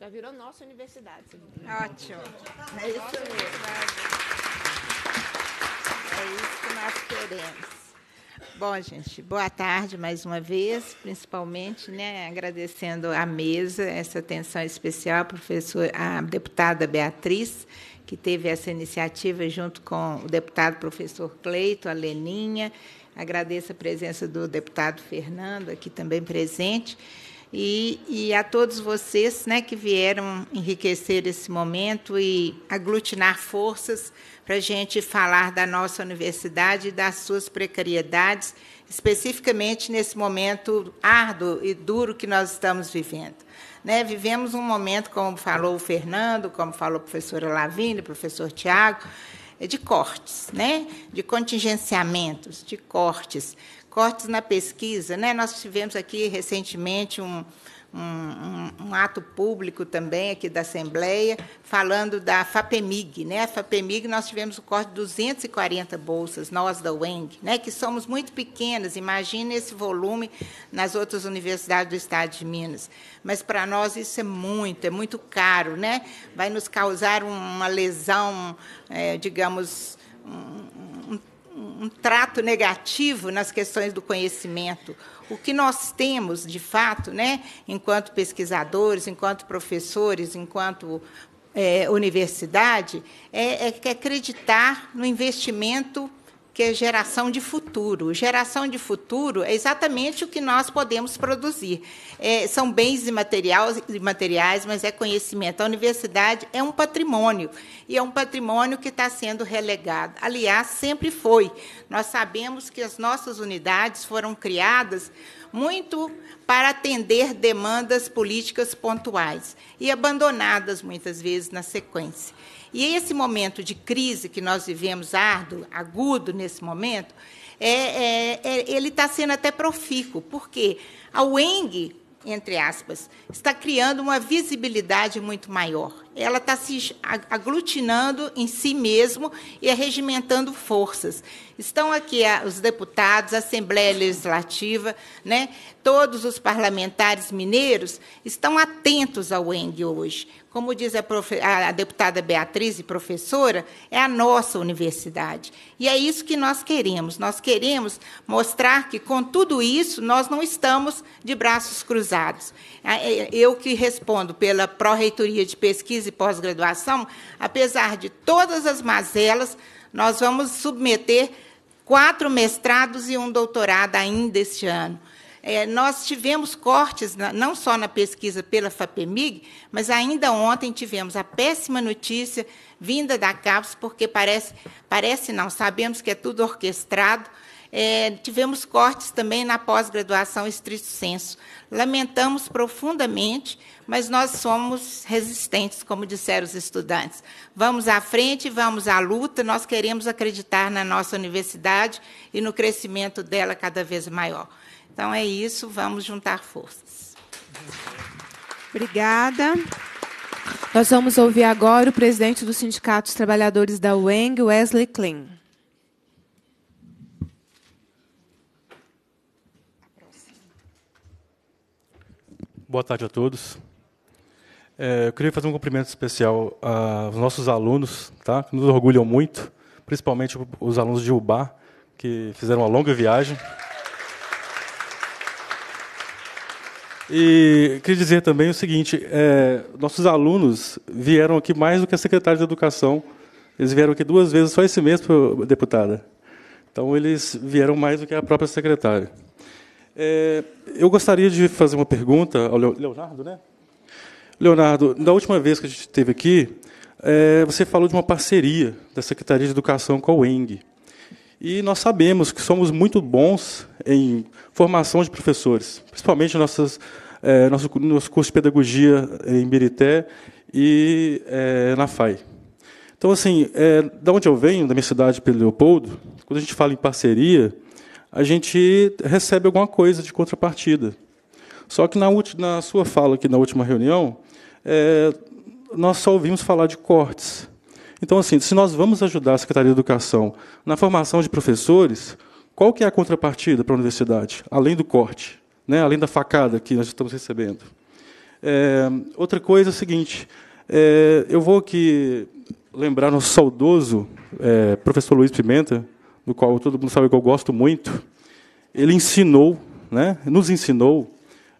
Já virou nossa universidade. Ótimo. É isso mesmo. É isso que nós queremos. Bom, gente, boa tarde mais uma vez, principalmente, né, agradecendo à mesa essa atenção especial, a, professora, a deputada Beatriz, que teve essa iniciativa junto com o deputado professor Cleito, a Leninha. Agradeço a presença do deputado Fernando, aqui também presente. E, e, a todos vocês né, que vieram enriquecer esse momento e aglutinar forças para a gente falar da nossa universidade e das suas precariedades, especificamente nesse momento árduo e duro que nós estamos vivendo. Né? Vivemos um momento, como falou o Fernando, como falou a professora Lavínia, o professor Tiago, é de cortes, né? de contingenciamentos, de cortes. Cortes na pesquisa. Né? Nós tivemos aqui recentemente um, um, um, um, ato público também aqui da Assembleia, falando da FAPEMIG. Né? A FAPEMIG, nós tivemos o corte de 240 bolsas, nós da UENG, né? que somos muito pequenas, imagina esse volume nas outras universidades do Estado de Minas. Mas, para nós, isso é muito, é muito caro. Né? Vai nos causar uma lesão, é, digamos, um, um, um trato negativo nas questões do conhecimento o que nós temos, de fato, né, enquanto pesquisadores, enquanto professores, enquanto é, universidade, é, é, é acreditar no investimento que é geração de futuro. Geração de futuro é exatamente o que nós podemos produzir. É, são bens imateriais, imateriais, mas é conhecimento. A universidade é um patrimônio, e é um patrimônio que está sendo relegado. Aliás, sempre foi. Nós sabemos que as nossas unidades foram criadas muito para atender demandas políticas pontuais e abandonadas muitas vezes na sequência. E esse momento de crise que nós vivemos, árduo, agudo nesse momento, é, é, é, ele está sendo até profícuo, porque a UENG, entre aspas, está criando uma visibilidade muito maior ela está se aglutinando em si mesmo e regimentando forças. Estão aqui os deputados, a Assembleia Legislativa, né? todos os parlamentares mineiros estão atentos ao ENG hoje. Como diz a, profe... a deputada Beatriz e professora, é a nossa universidade. E é isso que nós queremos. Nós queremos mostrar que, com tudo isso, nós não estamos de braços cruzados. É, eu que respondo pela Pró-Reitoria de Pesquisa pesquisa e pós-graduação, apesar de todas as mazelas, nós vamos submeter quatro mestrados e um doutorado ainda este ano. É, nós tivemos cortes, na, não só na pesquisa pela FAPEMIG, mas ainda ontem tivemos a péssima notícia vinda da CAPES, porque parece, parece não, sabemos que é tudo orquestrado. É, tivemos cortes também na pós-graduação estrito senso. Lamentamos profundamente, mas nós somos resistentes, como disseram os estudantes. Vamos à frente, vamos à luta, nós queremos acreditar na nossa universidade e no crescimento dela cada vez maior. Então é isso, vamos juntar forças. Obrigada. Nós vamos ouvir agora o presidente do Sindicato dos Trabalhadores da UENG, Wesley Klein. Boa tarde a todos. É, eu queria fazer um cumprimento especial aos nossos alunos, tá? que nos orgulham muito, principalmente os alunos de UBA, que fizeram uma longa viagem. E queria dizer também o seguinte: é, nossos alunos vieram aqui mais do que a secretária de Educação. Eles vieram aqui duas vezes só esse mês, deputada. Então, eles vieram mais do que a própria secretária. É, eu gostaria de fazer uma pergunta ao Leonardo, né? Leonardo, na última vez que a gente esteve aqui, é, você falou de uma parceria da Secretaria de Educação com a UENG. E nós sabemos que somos muito bons em formação de professores, principalmente nossas, é, nosso, nosso curso de pedagogia em Birité e é, na FAI. Então, assim, é, da onde eu venho, da minha cidade, Pedro Leopoldo, quando a gente fala em parceria, a gente recebe alguma coisa de contrapartida. Só que na, na sua fala aqui na última reunião, é, nós só ouvimos falar de cortes. Então, assim, se nós vamos ajudar a Secretaria de Educação na formação de professores, qual que é a contrapartida para a universidade, além do corte, né, além da facada que nós estamos recebendo? É, outra coisa é a seguinte, é, eu vou aqui lembrar nosso saudoso é, professor Luiz Pimenta, do qual todo mundo sabe que eu gosto muito. Ele ensinou, né, nos ensinou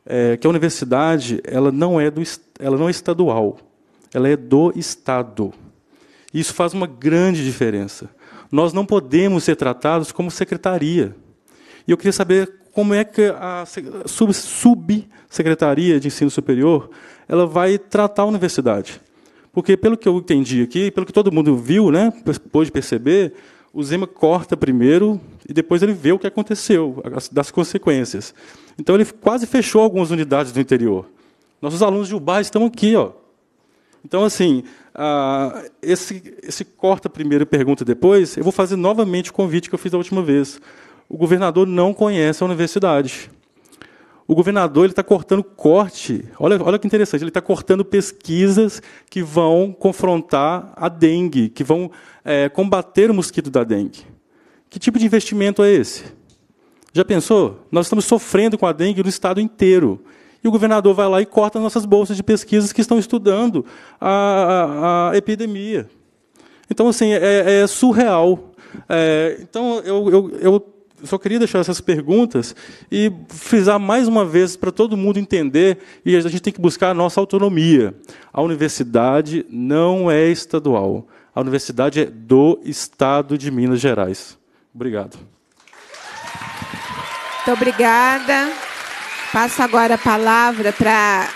é, que a universidade ela não é do, ela não é estadual, ela é do estado. Isso faz uma grande diferença. Nós não podemos ser tratados como secretaria. E eu queria saber como é que a subsecretaria de ensino superior ela vai tratar a universidade. Porque, pelo que eu entendi aqui, pelo que todo mundo viu, né, pôde perceber, o Zema corta primeiro e depois ele vê o que aconteceu, as, das consequências. Então ele quase fechou algumas unidades do interior. Nossos alunos de Ubá estão aqui, ó. Então assim, ah, esse, esse corta primeiro e pergunta depois, eu vou fazer novamente o convite que eu fiz da última vez. O governador não conhece a universidade o governador está cortando corte. Olha, olha que interessante, ele está cortando pesquisas que vão confrontar a dengue, que vão é, combater o mosquito da dengue. Que tipo de investimento é esse? Já pensou? Nós estamos sofrendo com a dengue no estado inteiro. E o governador vai lá e corta nossas bolsas de pesquisas que estão estudando a, a, a epidemia. Então, assim, é, é surreal. É, então, eu, eu, eu só queria deixar essas perguntas e frisar mais uma vez para todo mundo entender, e a gente tem que buscar a nossa autonomia. A universidade não é estadual. A universidade é do Estado de Minas Gerais. Obrigado. Muito obrigada. Passo agora a palavra para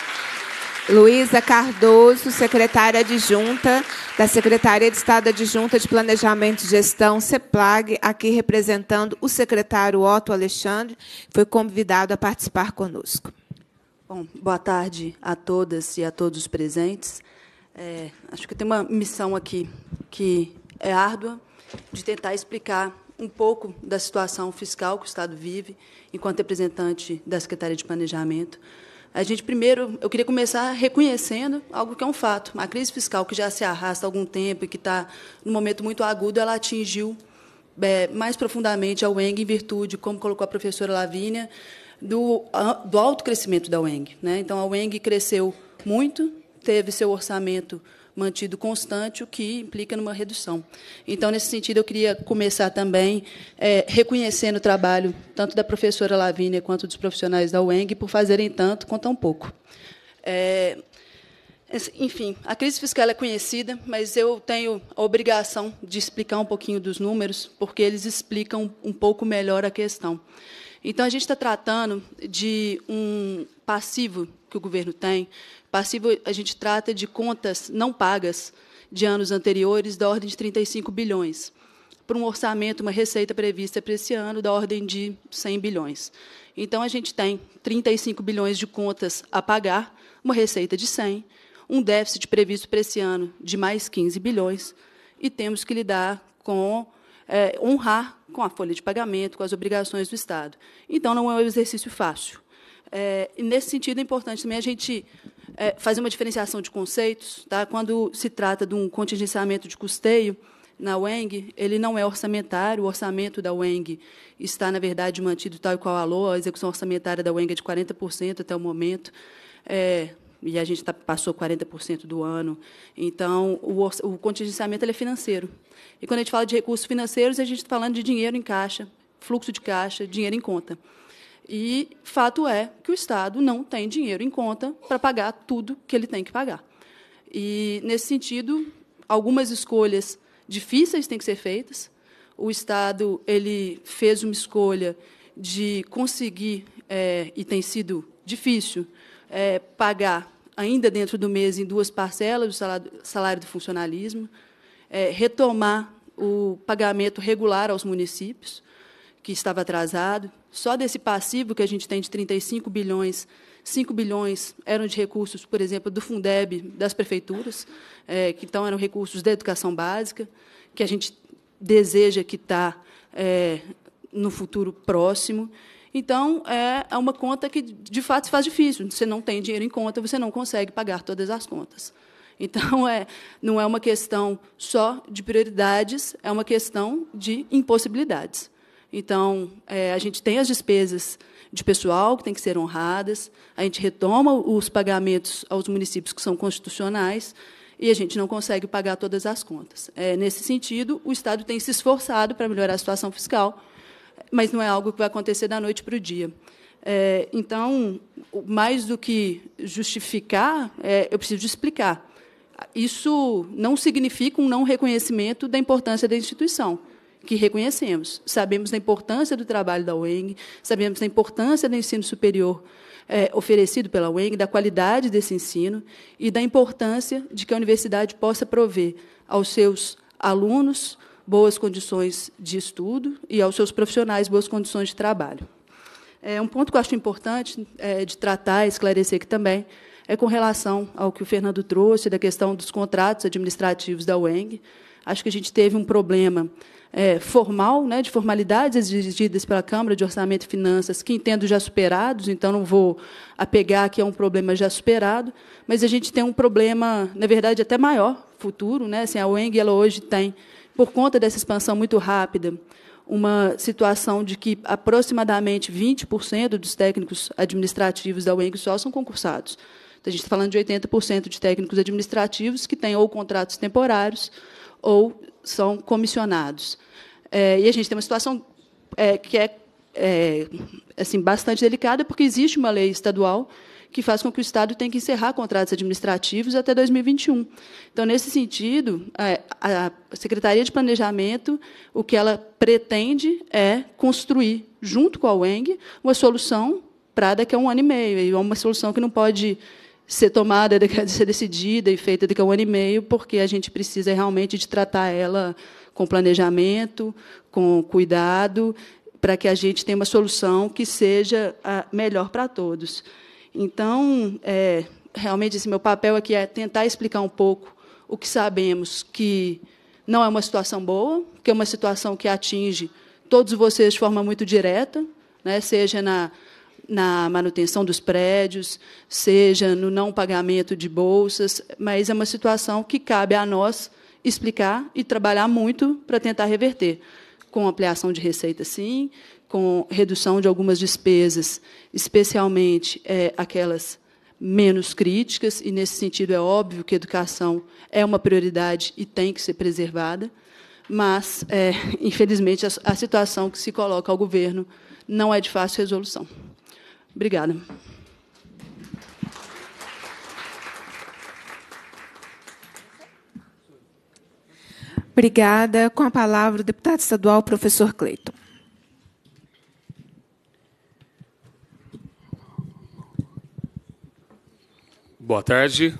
Luísa Cardoso, secretária adjunta da Secretaria de Estado Adjunta de Planejamento e Gestão, CEPLAG, aqui representando o secretário Otto Alexandre, foi convidado a participar conosco. Bom, boa tarde a todas e a todos os presentes. É, acho que tem uma missão aqui que é árdua de tentar explicar um pouco da situação fiscal que o Estado vive enquanto representante da Secretaria de Planejamento, a gente primeiro, eu queria começar reconhecendo algo que é um fato. A crise fiscal que já se arrasta há algum tempo e que está num momento muito agudo, ela atingiu é, mais profundamente a UENG em virtude, como colocou a professora Lavínia, do, do alto crescimento da UENG. Né? Então, a UENG cresceu muito, teve seu orçamento mantido constante, o que implica numa redução. Então, nesse sentido, eu queria começar também é, reconhecendo o trabalho tanto da professora Lavínia quanto dos profissionais da UENG por fazerem tanto com tão pouco. É, enfim, a crise fiscal é conhecida, mas eu tenho a obrigação de explicar um pouquinho dos números, porque eles explicam um pouco melhor a questão. Então, a gente está tratando de um passivo que o governo tem. Passivo, a gente trata de contas não pagas de anos anteriores da ordem de 35 bilhões, para um orçamento, uma receita prevista para esse ano da ordem de 100 bilhões. Então, a gente tem 35 bilhões de contas a pagar, uma receita de 100, um déficit previsto para esse ano de mais 15 bilhões, e temos que lidar com é, honrar com a folha de pagamento, com as obrigações do Estado. Então, não é um exercício fácil. É, nesse sentido, é importante também a gente é, fazer uma diferenciação de conceitos. Tá? Quando se trata de um contingenciamento de custeio, na UENG, ele não é orçamentário, o orçamento da UENG está, na verdade, mantido tal e qual a LOA, a execução orçamentária da UENG é de 40% até o momento. É, e a gente tá, passou 40% do ano. Então, o, o contingenciamento é financeiro. E quando a gente fala de recursos financeiros, a gente está falando de dinheiro em caixa, fluxo de caixa, dinheiro em conta. E fato é que o Estado não tem dinheiro em conta para pagar tudo que ele tem que pagar. E, nesse sentido, algumas escolhas difíceis têm que ser feitas. O Estado ele fez uma escolha de conseguir, é, e tem sido difícil, é, pagar ainda dentro do mês, em duas parcelas o salário, do funcionalismo, é, retomar o pagamento regular aos municípios, que estava atrasado. Só desse passivo que a gente tem de 35 bilhões, 5 bilhões eram de recursos, por exemplo, do Fundeb, das prefeituras, é, que então eram recursos da educação básica, que a gente deseja que está é, no futuro próximo. Então, é, é uma conta que, de fato, se faz difícil. Você não tem dinheiro em conta, você não consegue pagar todas as contas. Então, é, não é uma questão só de prioridades, é uma questão de impossibilidades. Então, é, a gente tem as despesas de pessoal que têm que ser honradas, a gente retoma os pagamentos aos municípios que são constitucionais e a gente não consegue pagar todas as contas. É, nesse sentido, o Estado tem se esforçado para melhorar a situação fiscal, mas não é algo que vai acontecer da noite para o dia. É, então, mais do que justificar, é, eu preciso explicar. Isso não significa um não reconhecimento da importância da instituição, que reconhecemos. Sabemos da importância do trabalho da UENG, sabemos da importância do ensino superior é, oferecido pela UENG, da qualidade desse ensino e da importância de que a universidade possa prover aos seus alunos boas condições de estudo e aos seus profissionais boas condições de trabalho. É, um ponto que eu acho importante é, de tratar, esclarecer aqui também, é com relação ao que o Fernando trouxe da questão dos contratos administrativos da UENG. Acho que a gente teve um problema é, formal, né, de formalidades exigidas pela Câmara de Orçamento e Finanças, que entendo já superados, então não vou apegar que é um problema já superado, mas a gente tem um problema, na verdade, até maior futuro. Né, assim, a UENG ela hoje tem por conta dessa expansão muito rápida, uma situação de que aproximadamente 20% dos técnicos administrativos da UENG só são concursados. Então, a gente está falando de 80% de técnicos administrativos que têm ou contratos temporários ou são comissionados. É, e a gente tem uma situação é, que é, é assim bastante delicada, porque existe uma lei estadual que faz com que o Estado tenha que encerrar contratos administrativos até 2021. Então, nesse sentido, é, a Secretaria de Planejamento, o que ela pretende é construir, junto com a UENG, uma solução para daqui a um ano e meio. E é uma solução que não pode ser tomada, ser decidida e feita daqui a um ano e meio, porque a gente precisa realmente de tratar ela com planejamento, com cuidado, para que a gente tenha uma solução que seja melhor para todos. Então, é, realmente, esse meu papel aqui é tentar explicar um pouco o que sabemos que não é uma situação boa, que é uma situação que atinge todos vocês de forma muito direta, né, seja na, na manutenção dos prédios, seja no não pagamento de bolsas, mas é uma situação que cabe a nós explicar e trabalhar muito para tentar reverter, com ampliação de receita, sim, com redução de algumas despesas, especialmente é, aquelas menos críticas, e nesse sentido é óbvio que educação é uma prioridade e tem que ser preservada, mas, é, infelizmente, a, a situação que se coloca ao governo não é de fácil resolução. Obrigada. Obrigada. Com a palavra o deputado estadual, professor Cleiton. Boa tarde.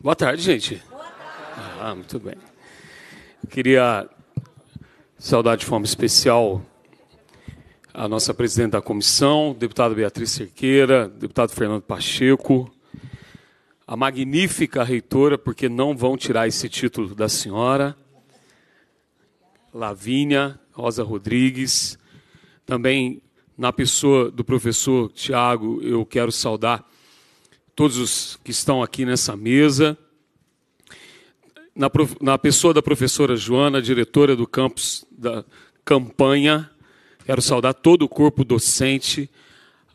Boa tarde, gente. Boa tarde. Ah, muito bem. Eu queria saudar de forma especial a nossa presidente da comissão, deputada Beatriz Cerqueira, deputado Fernando Pacheco, a magnífica reitora, porque não vão tirar esse título da senhora, Lavínia Rosa Rodrigues, também na pessoa do professor Tiago, eu quero saudar todos os que estão aqui nessa mesa, na, na pessoa da professora Joana, diretora do campus da campanha. Quero saudar todo o corpo docente,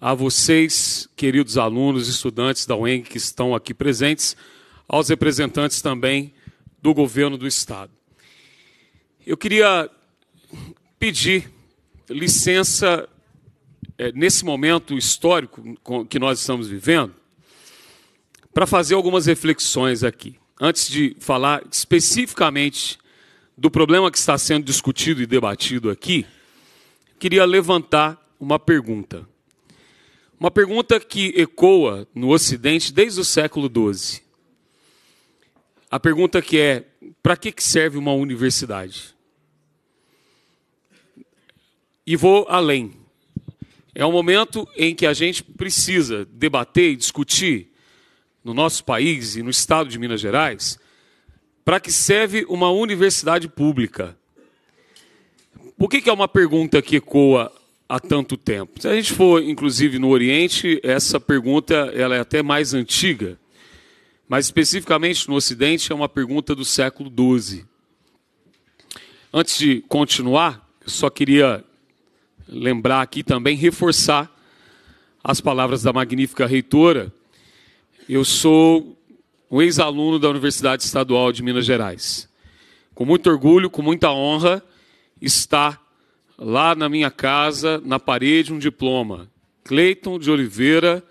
a vocês, queridos alunos, e estudantes da UENG que estão aqui presentes, aos representantes também do governo do Estado. Eu queria pedir licença, eh, nesse momento histórico que nós estamos vivendo, para fazer algumas reflexões aqui. Antes de falar especificamente do problema que está sendo discutido e debatido aqui, queria levantar uma pergunta. Uma pergunta que ecoa no Ocidente desde o século XII. A pergunta que é: para que serve uma universidade? E vou além. É um momento em que a gente precisa debater e discutir no nosso país e no estado de Minas Gerais, para que serve uma universidade pública? Por que, que é uma pergunta que ecoa há tanto tempo? Se a gente for, inclusive, no Oriente, essa pergunta ela é até mais antiga. Mas, especificamente no Ocidente, é uma pergunta do século XII. Antes de continuar, eu só queria lembrar aqui também, reforçar as palavras da magnífica reitora, eu sou um ex-aluno da Universidade Estadual de Minas Gerais. Com muito orgulho, com muita honra, está lá na minha casa, na parede, um diploma. Cleiton de Oliveira,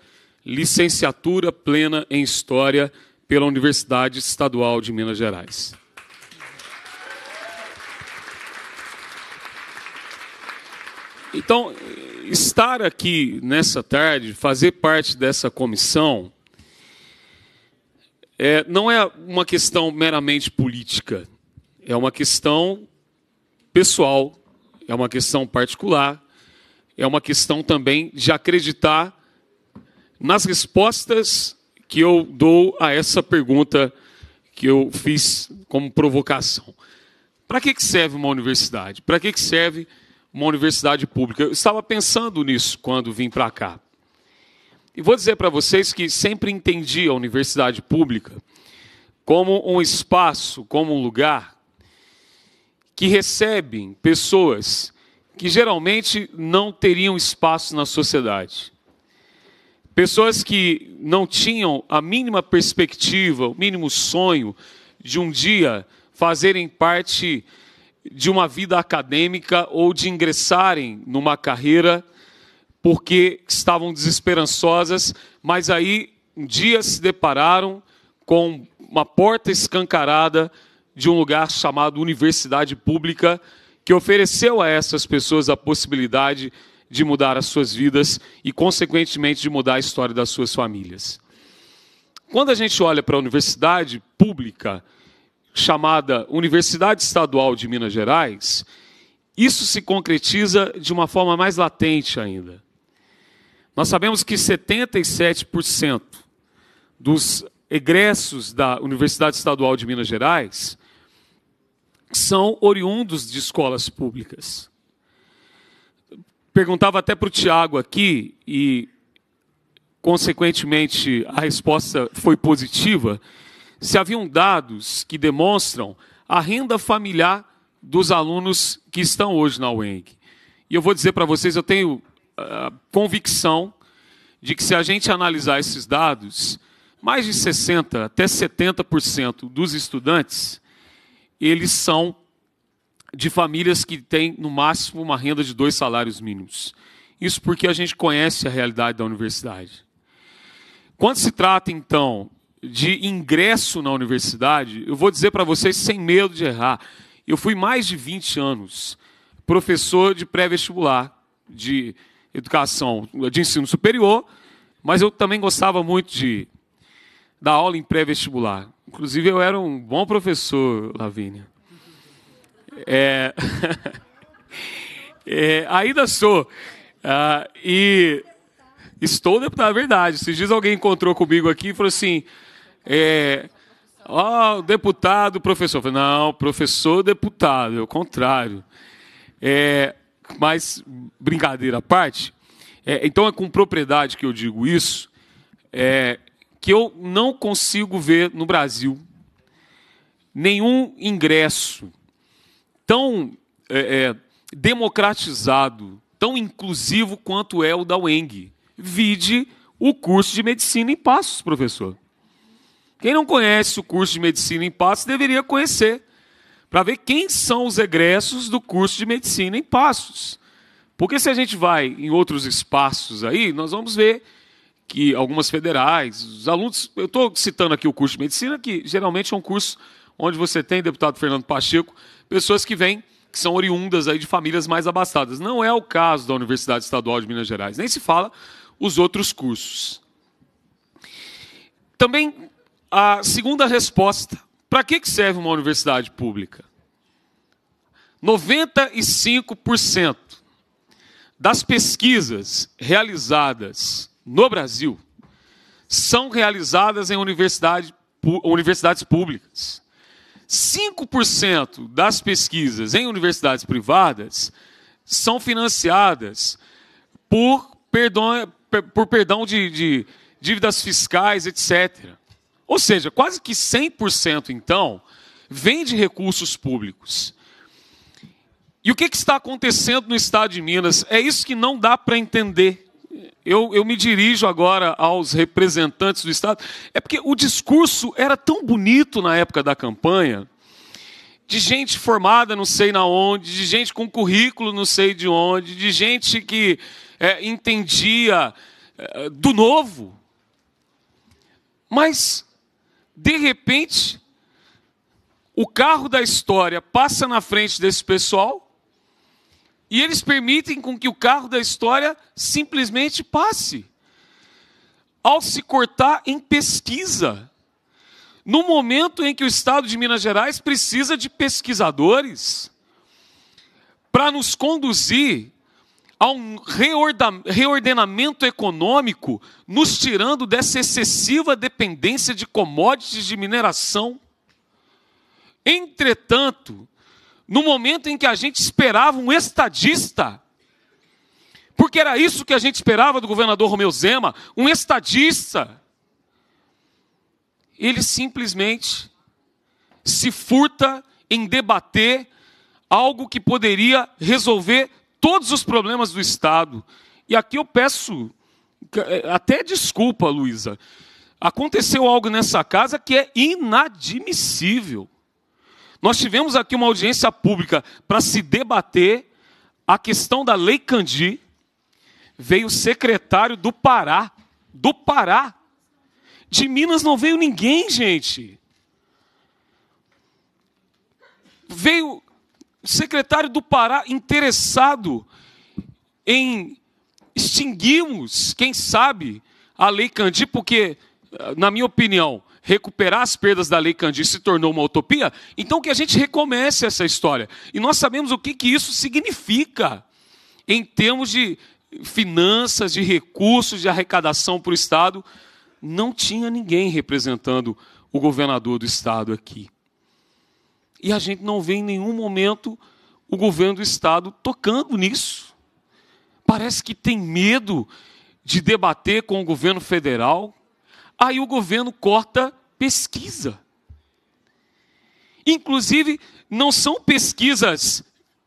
licenciatura plena em História pela Universidade Estadual de Minas Gerais. Então, estar aqui nessa tarde, fazer parte dessa comissão, é, não é uma questão meramente política, é uma questão pessoal, é uma questão particular, é uma questão também de acreditar nas respostas que eu dou a essa pergunta que eu fiz como provocação. Para que, serve uma universidade? Para que serve uma universidade pública? Eu estava pensando nisso quando vim para cá. E vou dizer para vocês que sempre entendi a universidade pública como um espaço, como um lugar que recebe pessoas que geralmente não teriam espaço na sociedade. Pessoas que não tinham a mínima perspectiva, o mínimo sonho de um dia fazerem parte de uma vida acadêmica ou de ingressarem numa carreira porque estavam desesperançosas, mas aí um dia se depararam com uma porta escancarada de um lugar chamado Universidade Pública, que ofereceu a essas pessoas a possibilidade de mudar as suas vidas e, consequentemente, de mudar a história das suas famílias. Quando a gente olha para a universidade pública, chamada Universidade Estadual de Minas Gerais, isso se concretiza de uma forma mais latente ainda. Nós sabemos que 77% dos egressos da Universidade Estadual de Minas Gerais são oriundos de escolas públicas. Perguntava até para o Tiago aqui, e consequentemente a resposta foi positiva, se haviam dados que demonstram a renda familiar dos alunos que estão hoje na UENG. E eu vou dizer para vocês, eu tenho convicção de que se a gente analisar esses dados, mais de 60 até 70% dos estudantes eles são de famílias que têm no máximo uma renda de dois salários mínimos. Isso porque a gente conhece a realidade da universidade. Quando se trata então de ingresso na universidade, eu vou dizer para vocês sem medo de errar. Eu fui mais de 20 anos professor de pré-vestibular, de educação de ensino superior, mas eu também gostava muito de dar aula em pré-vestibular. Inclusive, eu era um bom professor, Lavínia. É... é, ainda sou. Ah, e estou deputado, é né, verdade. Se diz alguém encontrou comigo aqui e falou assim: é, ó, deputado, professor. Eu falei, não, professor, deputado, é o contrário. É, mas, brincadeira à parte, é, então é com propriedade que eu digo isso, é, que eu não consigo ver no Brasil nenhum ingresso tão é, é democratizado, tão inclusivo quanto é o da UENG. Vide o curso de medicina em Passos, professor. Quem não conhece o curso de medicina em Passos deveria conhecer para ver quem são os egressos do curso de medicina em Passos. Porque se a gente vai em outros espaços aí, nós vamos ver que algumas federais, os alunos, eu estou citando aqui o curso de medicina, que geralmente é um curso onde você tem, deputado Fernando Pacheco, pessoas que vêm, que são oriundas aí de famílias mais abastadas. Não é o caso da Universidade Estadual de Minas Gerais, nem se fala os outros cursos. Também a segunda resposta para que, serve uma universidade pública? 95% das pesquisas realizadas no Brasil são realizadas em universidade, universidades públicas. 5% das pesquisas em universidades privadas são financiadas por perdão, por perdão de, de dívidas fiscais, etc. Ou seja, quase que 100% então vem de recursos públicos. E o que, que, está acontecendo no estado de Minas? É isso que não dá para entender. Eu, eu me dirijo agora aos representantes do Estado. É porque o discurso era tão bonito na época da campanha, de gente formada não sei na onde, de gente com currículo não sei de onde, de gente que é, entendia é, do novo. Mas de repente, o carro da história passa na frente desse pessoal e eles permitem com que o carro da história simplesmente passe. Ao se cortar em pesquisa, no momento em que o estado de Minas Gerais precisa de pesquisadores para nos conduzir a um reordenamento econômico, nos tirando dessa excessiva dependência de commodities de mineração. Entretanto, no momento em que a gente esperava um estadista, porque era isso que a gente esperava do governador Romeu Zema, um estadista, ele simplesmente se furta em debater algo que poderia resolver todos os problemas do Estado. E aqui eu peço é, até desculpa, Luísa. Aconteceu algo nessa casa que é inadmissível. Nós tivemos aqui uma audiência pública para se debater a questão da Lei Candi. Veio o secretário do Pará, do Pará. De Minas não veio ninguém, gente. Veio secretário do Pará interessado em extinguirmos, quem sabe, a Lei Candir, porque, na minha opinião, recuperar as perdas da Lei Candir se tornou uma utopia, então que a gente recomece essa história. E nós sabemos o que, que isso significa em termos de finanças, de recursos, de arrecadação para o Estado. Não tinha ninguém representando o governador do Estado aqui. E a gente não vê em nenhum momento o governo do Estado tocando nisso. Parece que tem medo de debater com o governo federal. Aí o governo corta pesquisa. Inclusive, não são pesquisas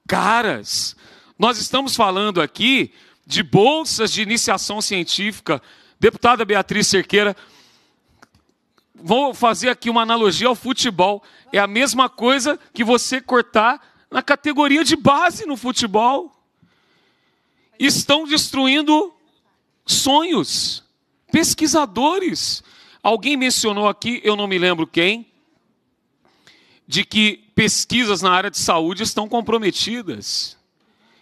caras. Nós estamos falando aqui de bolsas de iniciação científica. Deputada Beatriz Cerqueira vou fazer aqui uma analogia ao futebol. É a mesma coisa que você cortar na categoria de base no futebol. Estão destruindo sonhos, pesquisadores. Alguém mencionou aqui, eu não me lembro quem, de que pesquisas na área de saúde estão comprometidas.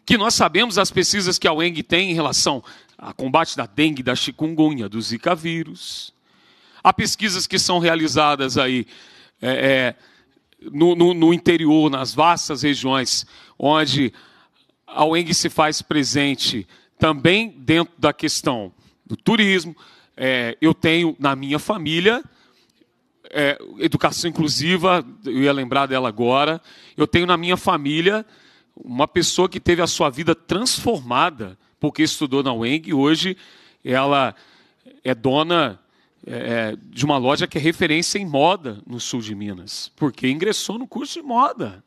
Que nós sabemos as pesquisas que a UENG tem em relação a combate da dengue, da chikungunya, do zika vírus. Há pesquisas que são realizadas aí é, é, no, no, no, interior, nas vastas regiões, onde a UENG se faz presente também dentro da questão do turismo. É, eu tenho na minha família é, educação inclusiva, eu ia lembrar dela agora. Eu tenho na minha família uma pessoa que teve a sua vida transformada porque estudou na UENG e hoje ela é dona é, é, de uma loja que é referência em moda no sul de Minas, porque ingressou no curso de moda.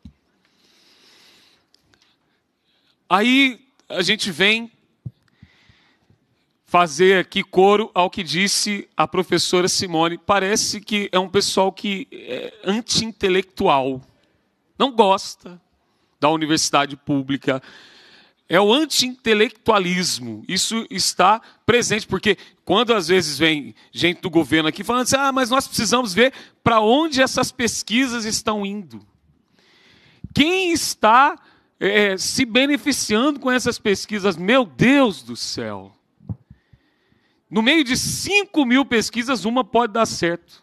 Aí a gente vem fazer aqui coro ao que disse a professora Simone. Parece que é um pessoal que é anti-intelectual, não gosta da universidade pública, é o anti-intelectualismo. Isso está presente, porque quando às vezes vem gente do governo aqui falando assim, ah, mas nós precisamos ver para onde essas pesquisas estão indo. Quem está é, é, se beneficiando com essas pesquisas? Meu Deus do céu! No meio de 5 mil pesquisas, uma pode dar certo.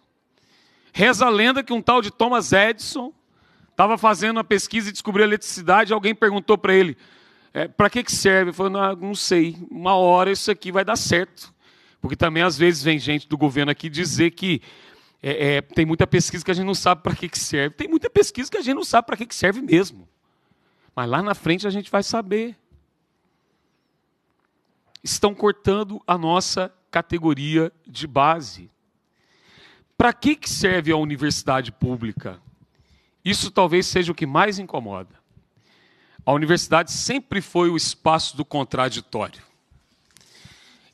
Reza a lenda que um tal de Thomas Edison estava fazendo uma pesquisa e descobriu a eletricidade. Alguém perguntou para ele: é, para que, que serve? Eu falei, não, não sei, uma hora isso aqui vai dar certo. Porque também, às vezes, vem gente do governo aqui dizer que é, é, tem muita pesquisa que a gente não sabe para que, que serve. Tem muita pesquisa que a gente não sabe para que, que serve mesmo. Mas lá na frente a gente vai saber. Estão cortando a nossa categoria de base. Para que, que serve a universidade pública? Isso talvez seja o que mais incomoda. A universidade sempre foi o espaço do contraditório.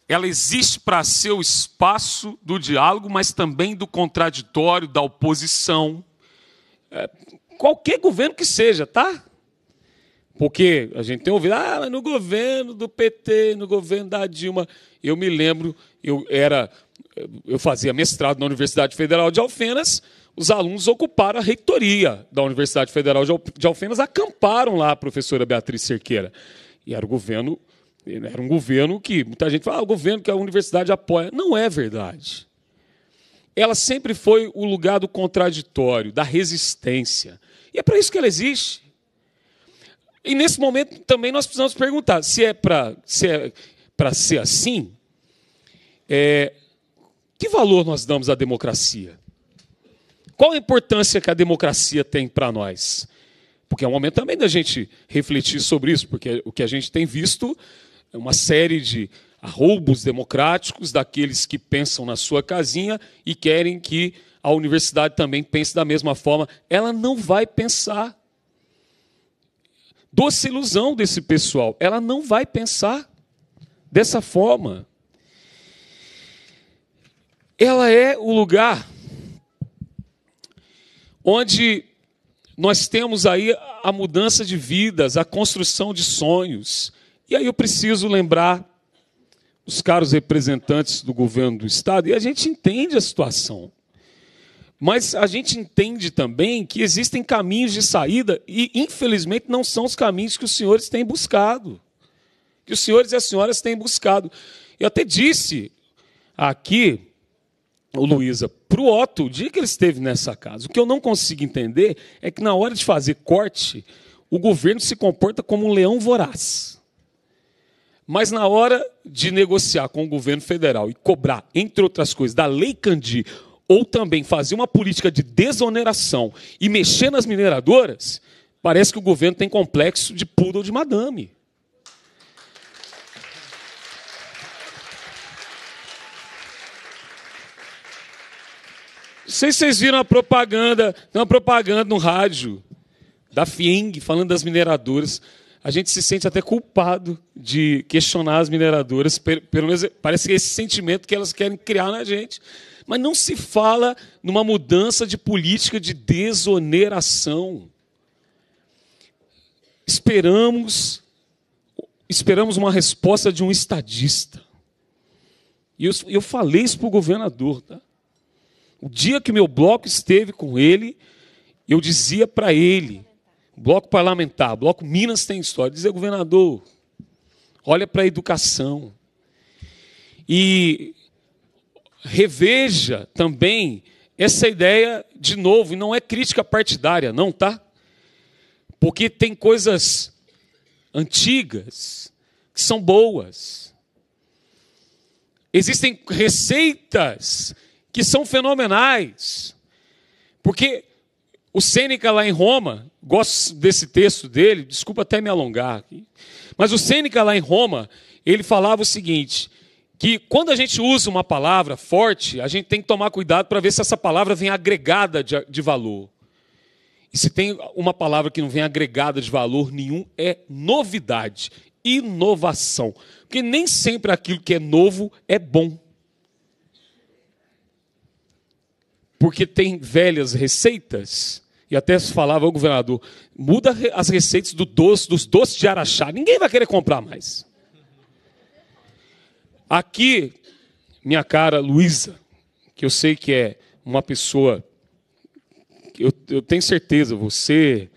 Ela existe para ser o espaço do diálogo, mas também do contraditório, da oposição. É, qualquer governo que seja, tá? Porque a gente tem ouvido, ah, mas no governo do PT, no governo da Dilma. Eu me lembro, eu era, eu fazia mestrado na Universidade Federal de Alfenas, os alunos ocuparam a reitoria da Universidade Federal de Alfenas, acamparam lá a professora Beatriz Cerqueira. E era o governo, era um governo que muita gente fala, ah, o governo que a universidade apoia. Não é verdade. Ela sempre foi o lugar do contraditório, da resistência. E é para isso que ela existe. E nesse momento também nós precisamos perguntar se é para se é para ser assim, é, que valor nós damos à democracia? Qual a importância que a democracia tem para nós? Porque é um momento também da gente refletir sobre isso, porque o que a gente tem visto é uma série de roubos democráticos daqueles que pensam na sua casinha e querem que a universidade também pense da mesma forma. Ela não vai pensar. Doce ilusão desse pessoal, ela não vai pensar dessa forma. Ela é o lugar onde nós temos aí a mudança de vidas, a construção de sonhos. E aí eu preciso lembrar os caros representantes do governo do Estado, e a gente entende a situação. Mas a gente entende também que existem caminhos de saída e, infelizmente, não são os caminhos que os senhores têm buscado. Que os senhores e as senhoras têm buscado. Eu até disse aqui o Luísa para o Otto, o dia que ele esteve nessa casa. O que eu não consigo entender é que na hora de fazer corte, o governo se comporta como um leão voraz. Mas na hora de negociar com o governo federal e cobrar, entre outras coisas, da Lei Candi, ou também fazer uma política de desoneração e mexer nas mineradoras, parece que o governo tem complexo de poodle de madame. Não sei se vocês viram a propaganda, tem uma propaganda no rádio da Fieng falando das mineradoras. A gente se sente até culpado de questionar as mineradoras, pelo menos parece que é esse sentimento que elas querem criar na gente. Mas não se fala numa mudança de política de desoneração. Esperamos esperamos uma resposta de um estadista. E eu, eu falei isso para o governador, tá? O dia que meu bloco esteve com ele, eu dizia para ele, bloco parlamentar, bloco Minas tem história, dizia governador, olha para a educação e reveja também essa ideia de novo, e não é crítica partidária, não, tá? Porque tem coisas antigas que são boas. Existem receitas que são fenomenais. Porque o Sêneca, lá em Roma, gosto desse texto dele, desculpa até me alongar aqui, mas o Sêneca, lá em Roma, ele falava o seguinte: que quando a gente usa uma palavra forte, a gente tem que tomar cuidado para ver se essa palavra vem agregada de, de valor. E se tem uma palavra que não vem agregada de valor nenhum, é novidade, inovação. Porque nem sempre aquilo que é novo é bom. porque tem velhas receitas. E até se falava, o governador, muda as receitas do doce, dos doces de araxá. Ninguém vai querer comprar mais. Aqui, minha cara Luísa, que eu sei que é uma pessoa. Eu, eu tenho certeza, você,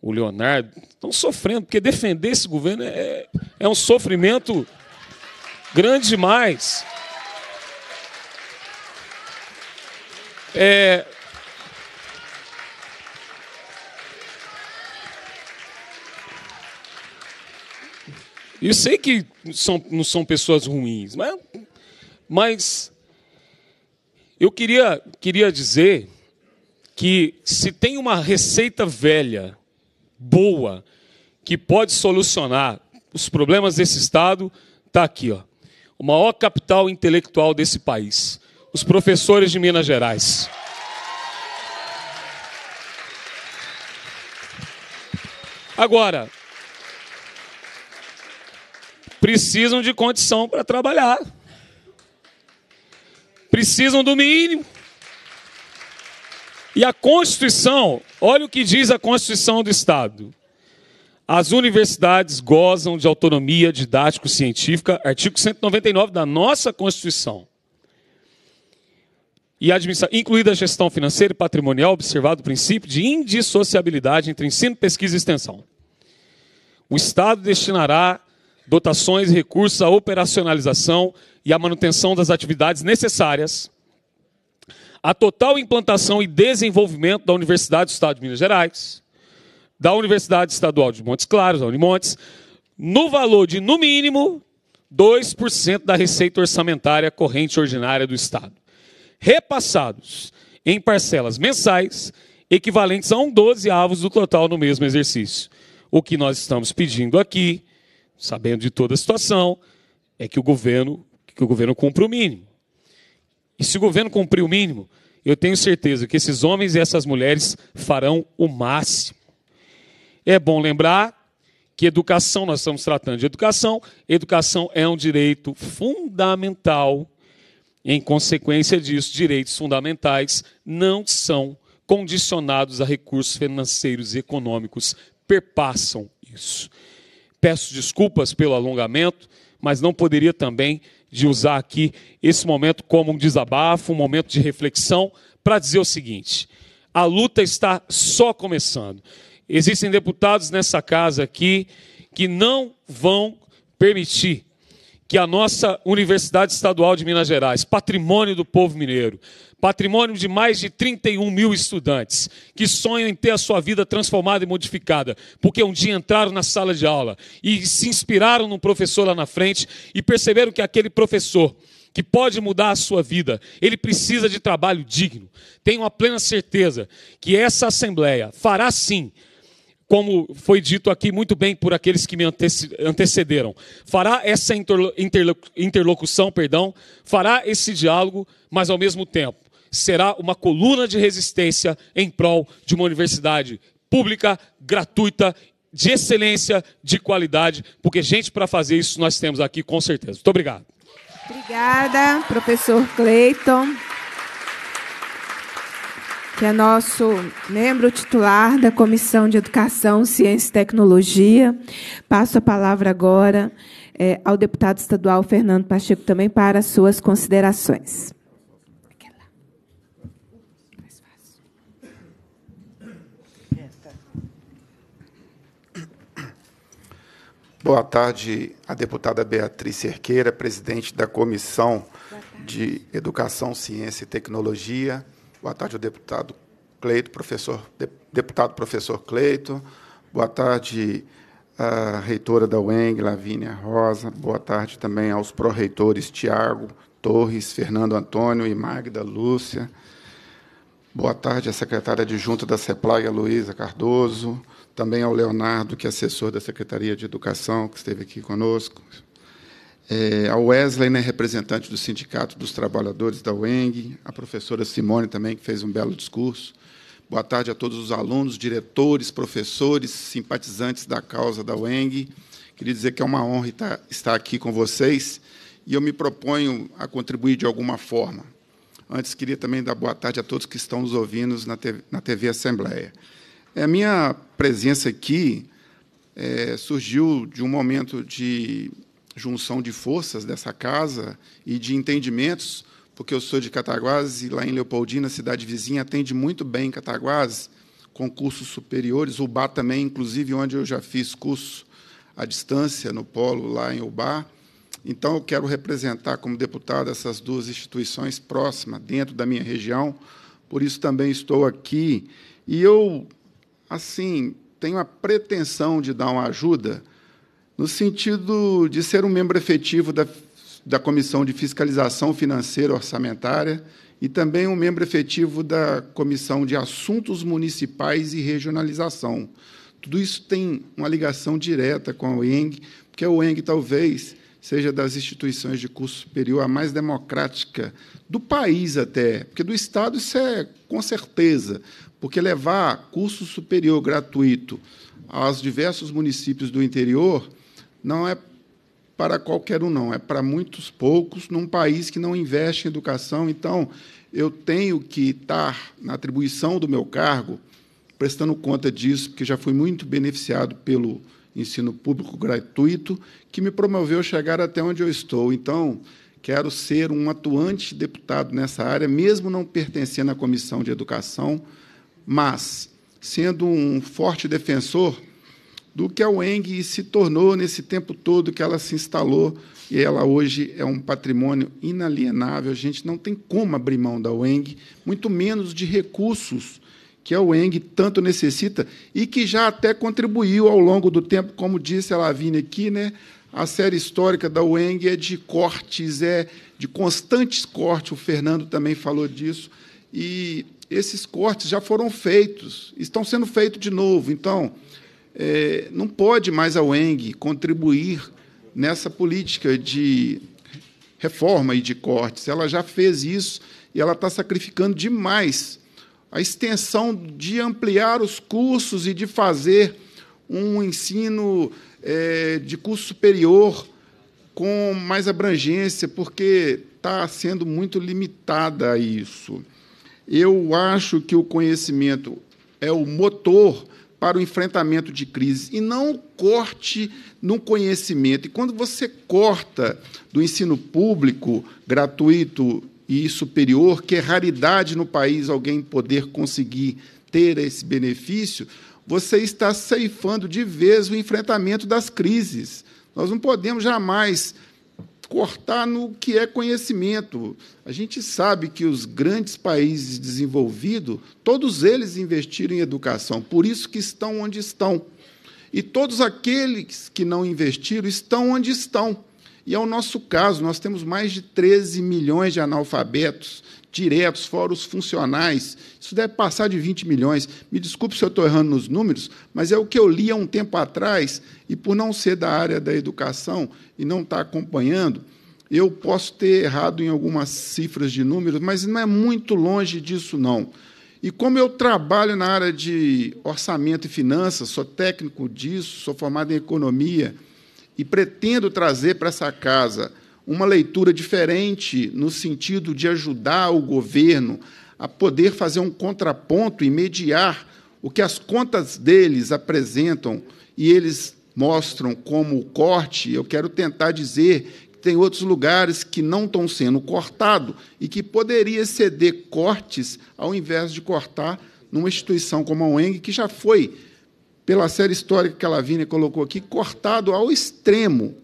o Leonardo, estão sofrendo, porque defender esse governo é, é um sofrimento grande demais. É... Eu sei que são, não são pessoas ruins, mas, mas eu queria, queria dizer que se tem uma receita velha, boa, que pode solucionar os problemas desse Estado, está aqui. Ó. O maior capital intelectual desse país os professores de Minas Gerais. Agora, precisam de condição para trabalhar. Precisam do mínimo. E a Constituição, olha o que diz a Constituição do Estado. As universidades gozam de autonomia didático-científica, artigo 199 da nossa Constituição e administração, incluída a gestão financeira e patrimonial, observado o princípio de indissociabilidade entre ensino, pesquisa e extensão. O Estado destinará dotações e recursos à operacionalização e à manutenção das atividades necessárias à total implantação e desenvolvimento da Universidade do Estado de Minas Gerais, da Universidade Estadual de Montes Claros, da Unimontes, no valor de, no mínimo, 2% da receita orçamentária corrente ordinária do Estado repassados em parcelas mensais equivalentes a um dozeavos do total no mesmo exercício. O que nós estamos pedindo aqui, sabendo de toda a situação, é que o governo que o governo cumpra o mínimo. E se o governo cumprir o mínimo, eu tenho certeza que esses homens e essas mulheres farão o máximo. É bom lembrar que educação, nós estamos tratando de educação, educação é um direito fundamental em consequência disso, direitos fundamentais não são condicionados a recursos financeiros e econômicos, perpassam isso. Peço desculpas pelo alongamento, mas não poderia também de usar aqui esse momento como um desabafo, um momento de reflexão, para dizer o seguinte: a luta está só começando. Existem deputados nessa casa aqui que não vão permitir que a nossa Universidade Estadual de Minas Gerais, patrimônio do povo mineiro, patrimônio de mais de 31 mil estudantes, que sonham em ter a sua vida transformada e modificada, porque um dia entraram na sala de aula e se inspiraram num professor lá na frente e perceberam que aquele professor que pode mudar a sua vida, ele precisa de trabalho digno. Tenho a plena certeza que essa Assembleia fará sim como foi dito aqui muito bem por aqueles que me antecederam. Fará essa interlocução, perdão, fará esse diálogo, mas ao mesmo tempo será uma coluna de resistência em prol de uma universidade pública, gratuita, de excelência, de qualidade, porque gente para fazer isso nós temos aqui com certeza. Muito obrigado. Obrigada, professor Cleiton que é nosso membro titular da Comissão de Educação, Ciência e Tecnologia. Passo a palavra agora é, ao deputado estadual Fernando Pacheco também para suas considerações. Boa tarde à deputada Beatriz Cerqueira, presidente da Comissão de Educação, Ciência e Tecnologia. Boa tarde ao deputado Cleito, professor, deputado professor Cleito. Boa tarde à ah, reitora da UENG, Lavínia Rosa. Boa tarde também aos pró-reitores Tiago Torres, Fernando Antônio e Magda Lúcia. Boa tarde à secretária adjunta da CEPLAG, Luísa Cardoso. Também ao Leonardo, que é assessor da Secretaria de Educação, que esteve aqui conosco. É, a Wesley, né, representante do Sindicato dos Trabalhadores da UENG, a professora Simone também, que fez um belo discurso. Boa tarde a todos os alunos, diretores, professores, simpatizantes da causa da UENG. Queria dizer que é uma honra estar aqui com vocês e eu me proponho a contribuir de alguma forma. Antes, queria também dar boa tarde a todos que estão nos ouvindo na TV, na TV Assembleia. É, a minha presença aqui é, surgiu de um momento de junção de forças dessa casa e de entendimentos, porque eu sou de Cataguases e lá em Leopoldina, cidade vizinha, atende muito bem Cataguases, concursos superiores, UBA também, inclusive onde eu já fiz curso à distância no polo lá em UBA. Então eu quero representar como deputado essas duas instituições próximas dentro da minha região. Por isso também estou aqui e eu assim tenho a pretensão de dar uma ajuda no sentido de ser um membro efetivo da, da Comissão de Fiscalização Financeira Orçamentária e também um membro efetivo da Comissão de Assuntos Municipais e Regionalização. Tudo isso tem uma ligação direta com a UENG, porque a UENG talvez seja das instituições de curso superior a mais democrática do país até, porque do Estado isso é com certeza, porque levar curso superior gratuito aos diversos municípios do interior não é para qualquer um, não. É para muitos poucos num país que não investe em educação. Então, eu tenho que estar na atribuição do meu cargo prestando conta disso, porque já fui muito beneficiado pelo ensino público gratuito, que me promoveu chegar até onde eu estou. Então, quero ser um atuante deputado nessa área, mesmo não pertencendo à Comissão de Educação, mas sendo um forte defensor do que a UENG se tornou nesse tempo todo que ela se instalou e ela hoje é um patrimônio inalienável. A gente não tem como abrir mão da UENG, muito menos de recursos que a UENG tanto necessita e que já até contribuiu ao longo do tempo, como disse a Lavine aqui, né? A série histórica da UENG é de cortes, é de constantes cortes, o Fernando também falou disso, e esses cortes já foram feitos, estão sendo feitos de novo. Então, é, não pode mais a UENG contribuir nessa política de reforma e de cortes. Ela já fez isso e ela está sacrificando demais a extensão de ampliar os cursos e de fazer um ensino é, de curso superior com mais abrangência, porque está sendo muito limitada a isso. Eu acho que o conhecimento é o motor para o enfrentamento de crises e não corte no conhecimento. E quando você corta do ensino público, gratuito e superior, que é raridade no país alguém poder conseguir ter esse benefício, você está ceifando de vez o enfrentamento das crises. Nós não podemos jamais cortar no que é conhecimento. A gente sabe que os grandes países desenvolvidos, todos eles investiram em educação, por isso que estão onde estão. E todos aqueles que não investiram estão onde estão. E é o nosso caso, nós temos mais de 13 milhões de analfabetos diretos, fora os funcionais. Isso deve passar de 20 milhões. Me desculpe se eu estou errando nos números, mas é o que eu li há um tempo atrás, e por não ser da área da educação e não estar tá acompanhando, eu posso ter errado em algumas cifras de números, mas não é muito longe disso, não. E como eu trabalho na área de orçamento e finanças, sou técnico disso, sou formado em economia e pretendo trazer para essa casa uma leitura diferente no sentido de ajudar o governo a poder fazer um contraponto e mediar o que as contas deles apresentam e eles mostram como corte, eu quero tentar dizer que tem outros lugares que não estão sendo cortados e que poderia ceder cortes ao invés de cortar numa instituição como a UENG, que já foi, pela série histórica que a Lavínia colocou aqui, cortado ao extremo.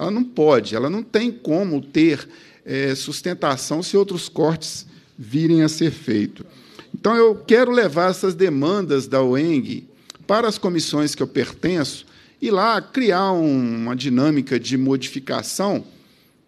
Ela não pode, ela não tem como ter é, sustentação se outros cortes virem a ser feitos. Então, eu quero levar essas demandas da OENG para as comissões que eu pertenço e lá criar uma dinâmica de modificação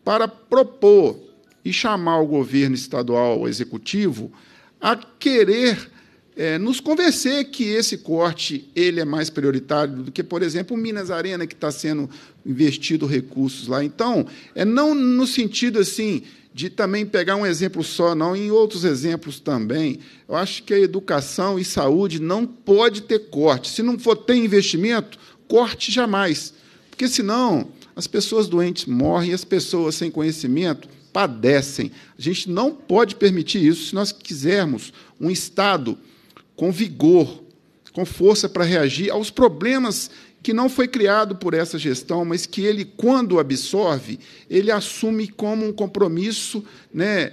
para propor e chamar o governo estadual, o executivo, a querer é, nos convencer que esse corte ele é mais prioritário do que, por exemplo, o Minas Arena, que está sendo investido recursos lá. Então, é não no sentido assim de também pegar um exemplo só, não, em outros exemplos também. Eu acho que a educação e saúde não pode ter corte. Se não for ter investimento, corte jamais. Porque senão as pessoas doentes morrem, as pessoas sem conhecimento padecem. A gente não pode permitir isso se nós quisermos um Estado com vigor, com força para reagir aos problemas que não foi criado por essa gestão, mas que ele, quando absorve, ele assume como um compromisso né,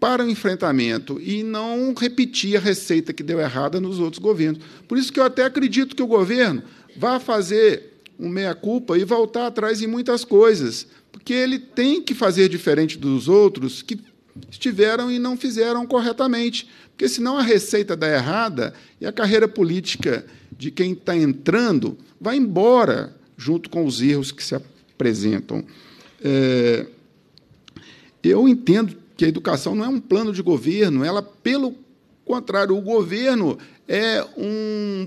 para o enfrentamento e não repetir a receita que deu errada nos outros governos. Por isso que eu até acredito que o governo vá fazer um meia-culpa e voltar atrás em muitas coisas, porque ele tem que fazer diferente dos outros que estiveram e não fizeram corretamente. Porque senão a receita dá errada e a carreira política de quem está entrando vai embora junto com os erros que se apresentam. É, eu entendo que a educação não é um plano de governo, ela, pelo contrário, o governo é um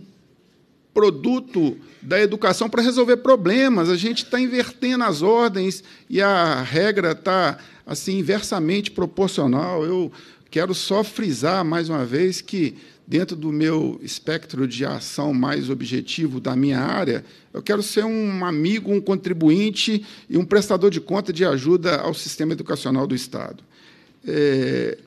produto da educação para resolver problemas. A gente está invertendo as ordens e a regra está assim inversamente proporcional. Eu Quero só frisar mais uma vez que, dentro do meu espectro de ação mais objetivo da minha área, eu quero ser um amigo, um contribuinte e um prestador de conta de ajuda ao sistema educacional do Estado. É,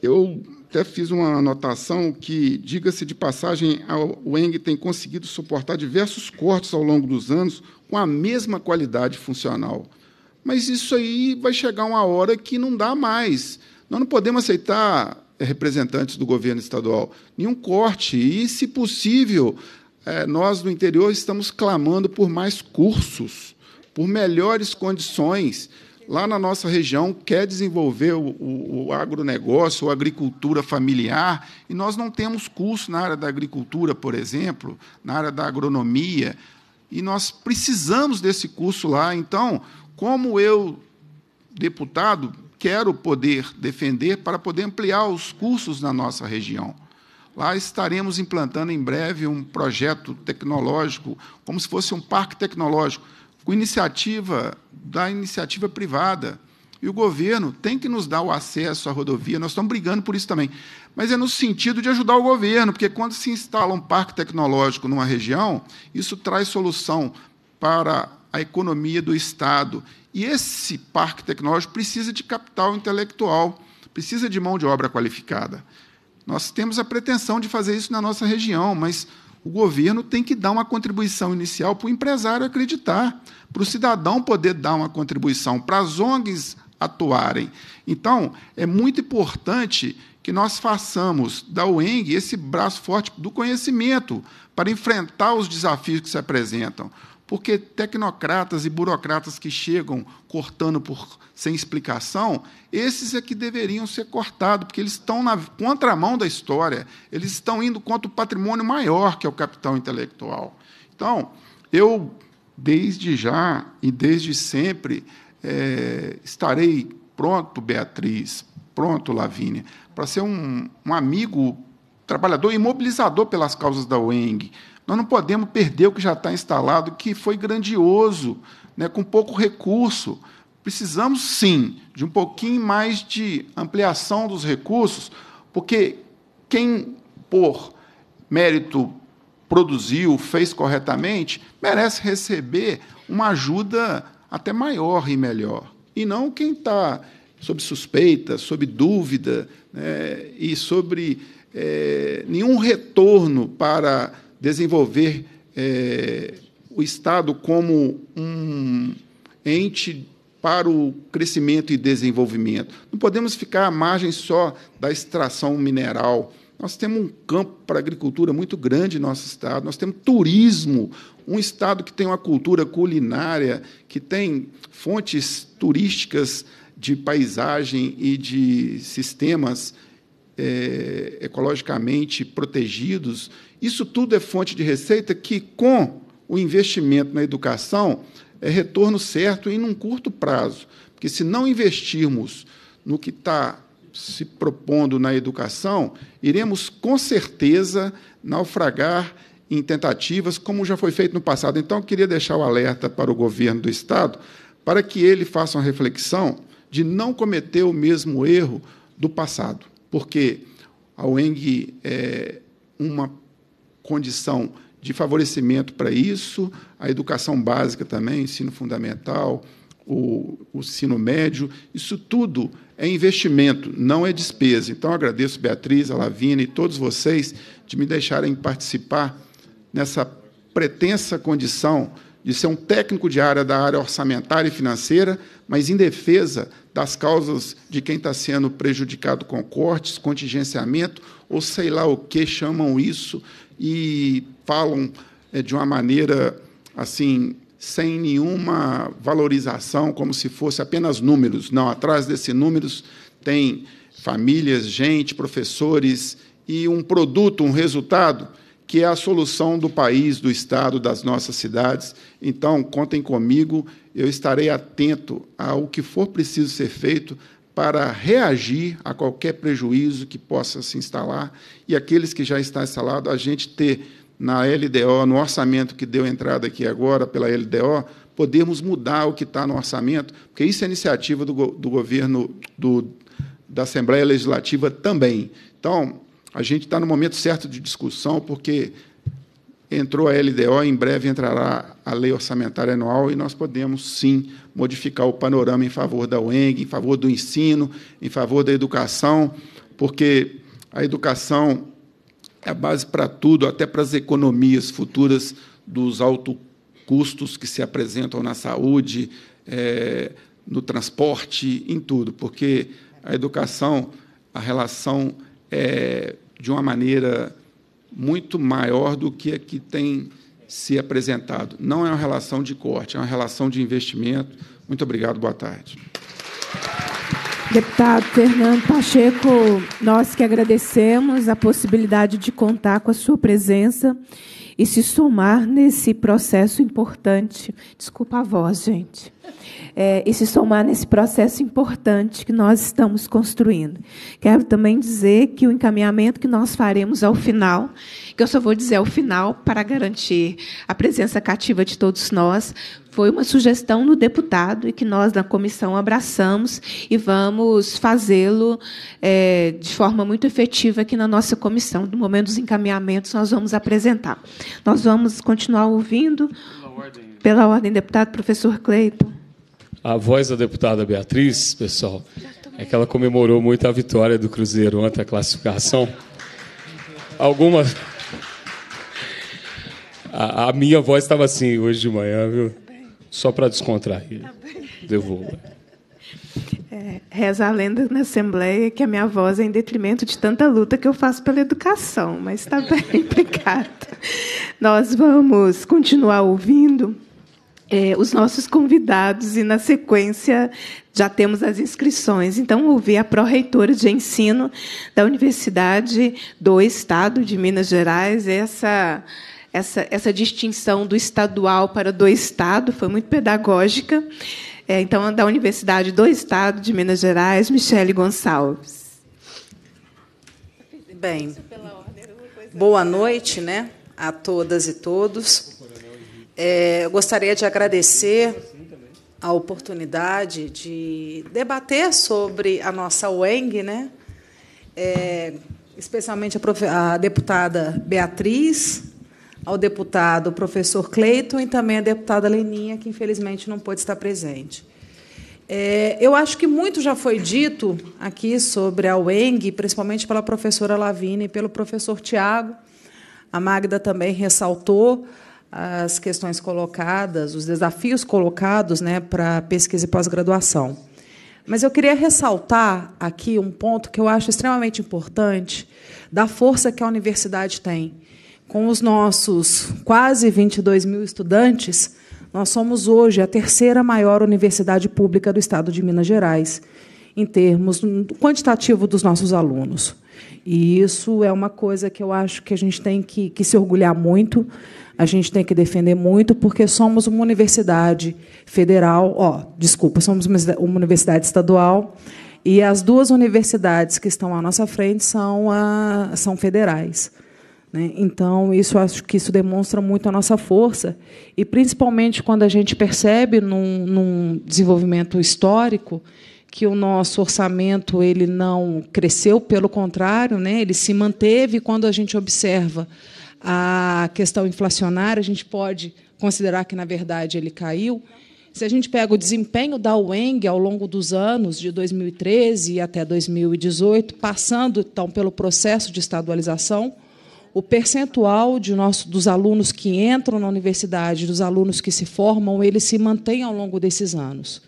eu até fiz uma anotação que, diga-se de passagem, a Eng tem conseguido suportar diversos cortes ao longo dos anos com a mesma qualidade funcional. Mas isso aí vai chegar uma hora que não dá mais. Nós não podemos aceitar representantes do governo estadual nenhum corte. E, se possível, eh, nós do interior estamos clamando por mais cursos, por melhores condições. Lá na nossa região quer desenvolver o, o, o agronegócio, a agricultura familiar, e nós não temos curso na área da agricultura, por exemplo, na área da agronomia, e nós precisamos desse curso lá. Então, como eu, deputado, quero poder defender para poder ampliar os cursos na nossa região. Lá estaremos implantando em breve um projeto tecnológico, como se fosse um parque tecnológico, com iniciativa da iniciativa privada. E o governo tem que nos dar o acesso à rodovia, nós estamos brigando por isso também. Mas é no sentido de ajudar o governo, porque quando se instala um parque tecnológico numa região, isso traz solução para a economia do Estado e esse parque tecnológico precisa de capital intelectual, precisa de mão de obra qualificada. Nós temos a pretensão de fazer isso na nossa região, mas o governo tem que dar uma contribuição inicial para o empresário acreditar, para o cidadão poder dar uma contribuição, para as ONGs atuarem. Então, é muito importante que nós façamos da UENG esse braço forte do conhecimento para enfrentar os desafios que se apresentam. Porque tecnocratas e burocratas que chegam cortando por, sem explicação, esses é que deveriam ser cortados, porque eles estão na contramão da história, eles estão indo contra o patrimônio maior, que é o capital intelectual. Então, eu, desde já e desde sempre, é, estarei pronto, Beatriz, pronto, Lavínia, para ser um, um amigo trabalhador e mobilizador pelas causas da UENG nós não podemos perder o que já está instalado, que foi grandioso, né, com pouco recurso. Precisamos, sim, de um pouquinho mais de ampliação dos recursos, porque quem, por mérito, produziu, fez corretamente, merece receber uma ajuda até maior e melhor. E não quem está sob suspeita, sob dúvida né, e sobre é, nenhum retorno para desenvolver é, o Estado como um ente para o crescimento e desenvolvimento. Não podemos ficar à margem só da extração mineral. Nós temos um campo para agricultura muito grande em nosso estado, nós temos turismo, um estado que tem uma cultura culinária, que tem fontes turísticas de paisagem e de sistemas é, ecologicamente protegidos isso tudo é fonte de receita que, com o investimento na educação, é retorno certo em um curto prazo. Porque se não investirmos no que está se propondo na educação, iremos com certeza naufragar em tentativas, como já foi feito no passado. Então, eu queria deixar o alerta para o governo do Estado para que ele faça uma reflexão de não cometer o mesmo erro do passado. Porque a UENG é uma condição de favorecimento para isso, a educação básica também, ensino fundamental, o, o, ensino médio, isso tudo é investimento, não é despesa. Então, agradeço Beatriz, a Lavina e todos vocês de me deixarem participar nessa pretensa condição de ser um técnico de área da área orçamentária e financeira, mas em defesa das causas de quem está sendo prejudicado com cortes, contingenciamento, ou sei lá o que chamam isso, e falam é, de uma maneira assim sem nenhuma valorização, como se fosse apenas números. Não, atrás desses números tem famílias, gente, professores e um produto, um resultado que é a solução do país, do estado, das nossas cidades. Então, contem comigo, eu estarei atento ao que for preciso ser feito para reagir a qualquer prejuízo que possa se instalar e aqueles que já está instalado, a gente ter na LDO, no orçamento que deu entrada aqui agora pela LDO, podemos mudar o que está no orçamento, porque isso é iniciativa do, do governo do, da Assembleia Legislativa também. Então, a gente está no momento certo de discussão, porque entrou a LDO, em breve entrará a lei orçamentária anual e nós podemos sim modificar o panorama em favor da UENG, em favor do ensino, em favor da educação, porque a educação é a base para tudo, até para as economias futuras dos altos custos que se apresentam na saúde, é, no transporte, em tudo, porque a educação, a relação é de uma maneira muito maior do que a que tem se apresentado. Não é uma relação de corte, é uma relação de investimento. Muito obrigado, boa tarde. Deputado Fernando Pacheco, nós que agradecemos a possibilidade de contar com a sua presença e se somar nesse processo importante. Desculpa a voz, gente é, e se somar nesse processo importante que nós estamos construindo. Quero também dizer que o encaminhamento que nós faremos ao final, que eu só vou dizer ao final para garantir a presença cativa de todos nós, foi uma sugestão do deputado e que nós, na comissão, abraçamos e vamos fazê-lo é, de forma muito efetiva aqui na nossa comissão. No momento dos encaminhamentos, nós vamos apresentar. Nós vamos continuar ouvindo. Pela ordem, pela ordem deputado professor Cleiton. A voz da deputada Beatriz, pessoal, é que ela comemorou muito a vitória do Cruzeiro ontem, a classificação. Alguma. A, a minha voz estava assim hoje de manhã, viu? Só para descontrair. Tá Devolva. É, reza a lenda na Assembleia que a minha voz é em detrimento de tanta luta que eu faço pela educação, mas está bem, obrigada. Nós vamos continuar ouvindo é, os nossos convidados e, na sequência, já temos as inscrições. Então, ouvir a pró-reitora de ensino da Universidade do Estado de Minas Gerais, essa, essa, essa distinção do estadual para do Estado foi muito pedagógica. É, então, da Universidade do Estado de Minas Gerais, Michele Gonçalves. Bem, boa noite né, a todas e todos. É, eu gostaria de agradecer a oportunidade de debater sobre a nossa UENG, né? É, especialmente a, a, deputada Beatriz, ao deputado professor Cleiton e também a deputada Leninha, que infelizmente não pôde estar presente. É, eu acho que muito já foi dito aqui sobre a UENG, principalmente pela professora Lavina e pelo professor Tiago. A Magda também ressaltou as questões colocadas, os desafios colocados né, para pesquisa e pós-graduação. Mas eu queria ressaltar aqui um ponto que eu acho extremamente importante da força que a universidade tem. Com os nossos quase 22 mil estudantes, nós somos hoje a terceira maior universidade pública do estado de Minas Gerais, em termos quantitativo dos nossos alunos. E isso é uma coisa que eu acho que a gente tem que, que se orgulhar muito a gente tem que defender muito, porque somos uma universidade federal, ó, desculpa, somos uma universidade estadual, e as duas universidades que estão à nossa frente são, a, são federais. Né? Então, isso acho que isso demonstra muito a nossa força, e principalmente quando a gente percebe, num, num desenvolvimento histórico, que o nosso orçamento ele não cresceu, pelo contrário, né? ele se manteve quando a gente observa a questão inflacionária, a gente pode considerar que, na verdade, ele caiu. Se a gente pega o desempenho da UENG ao longo dos anos, de 2013 até 2018, passando então pelo processo de estadualização, o percentual de nosso, dos alunos que entram na universidade, dos alunos que se formam, ele se mantém ao longo desses anos.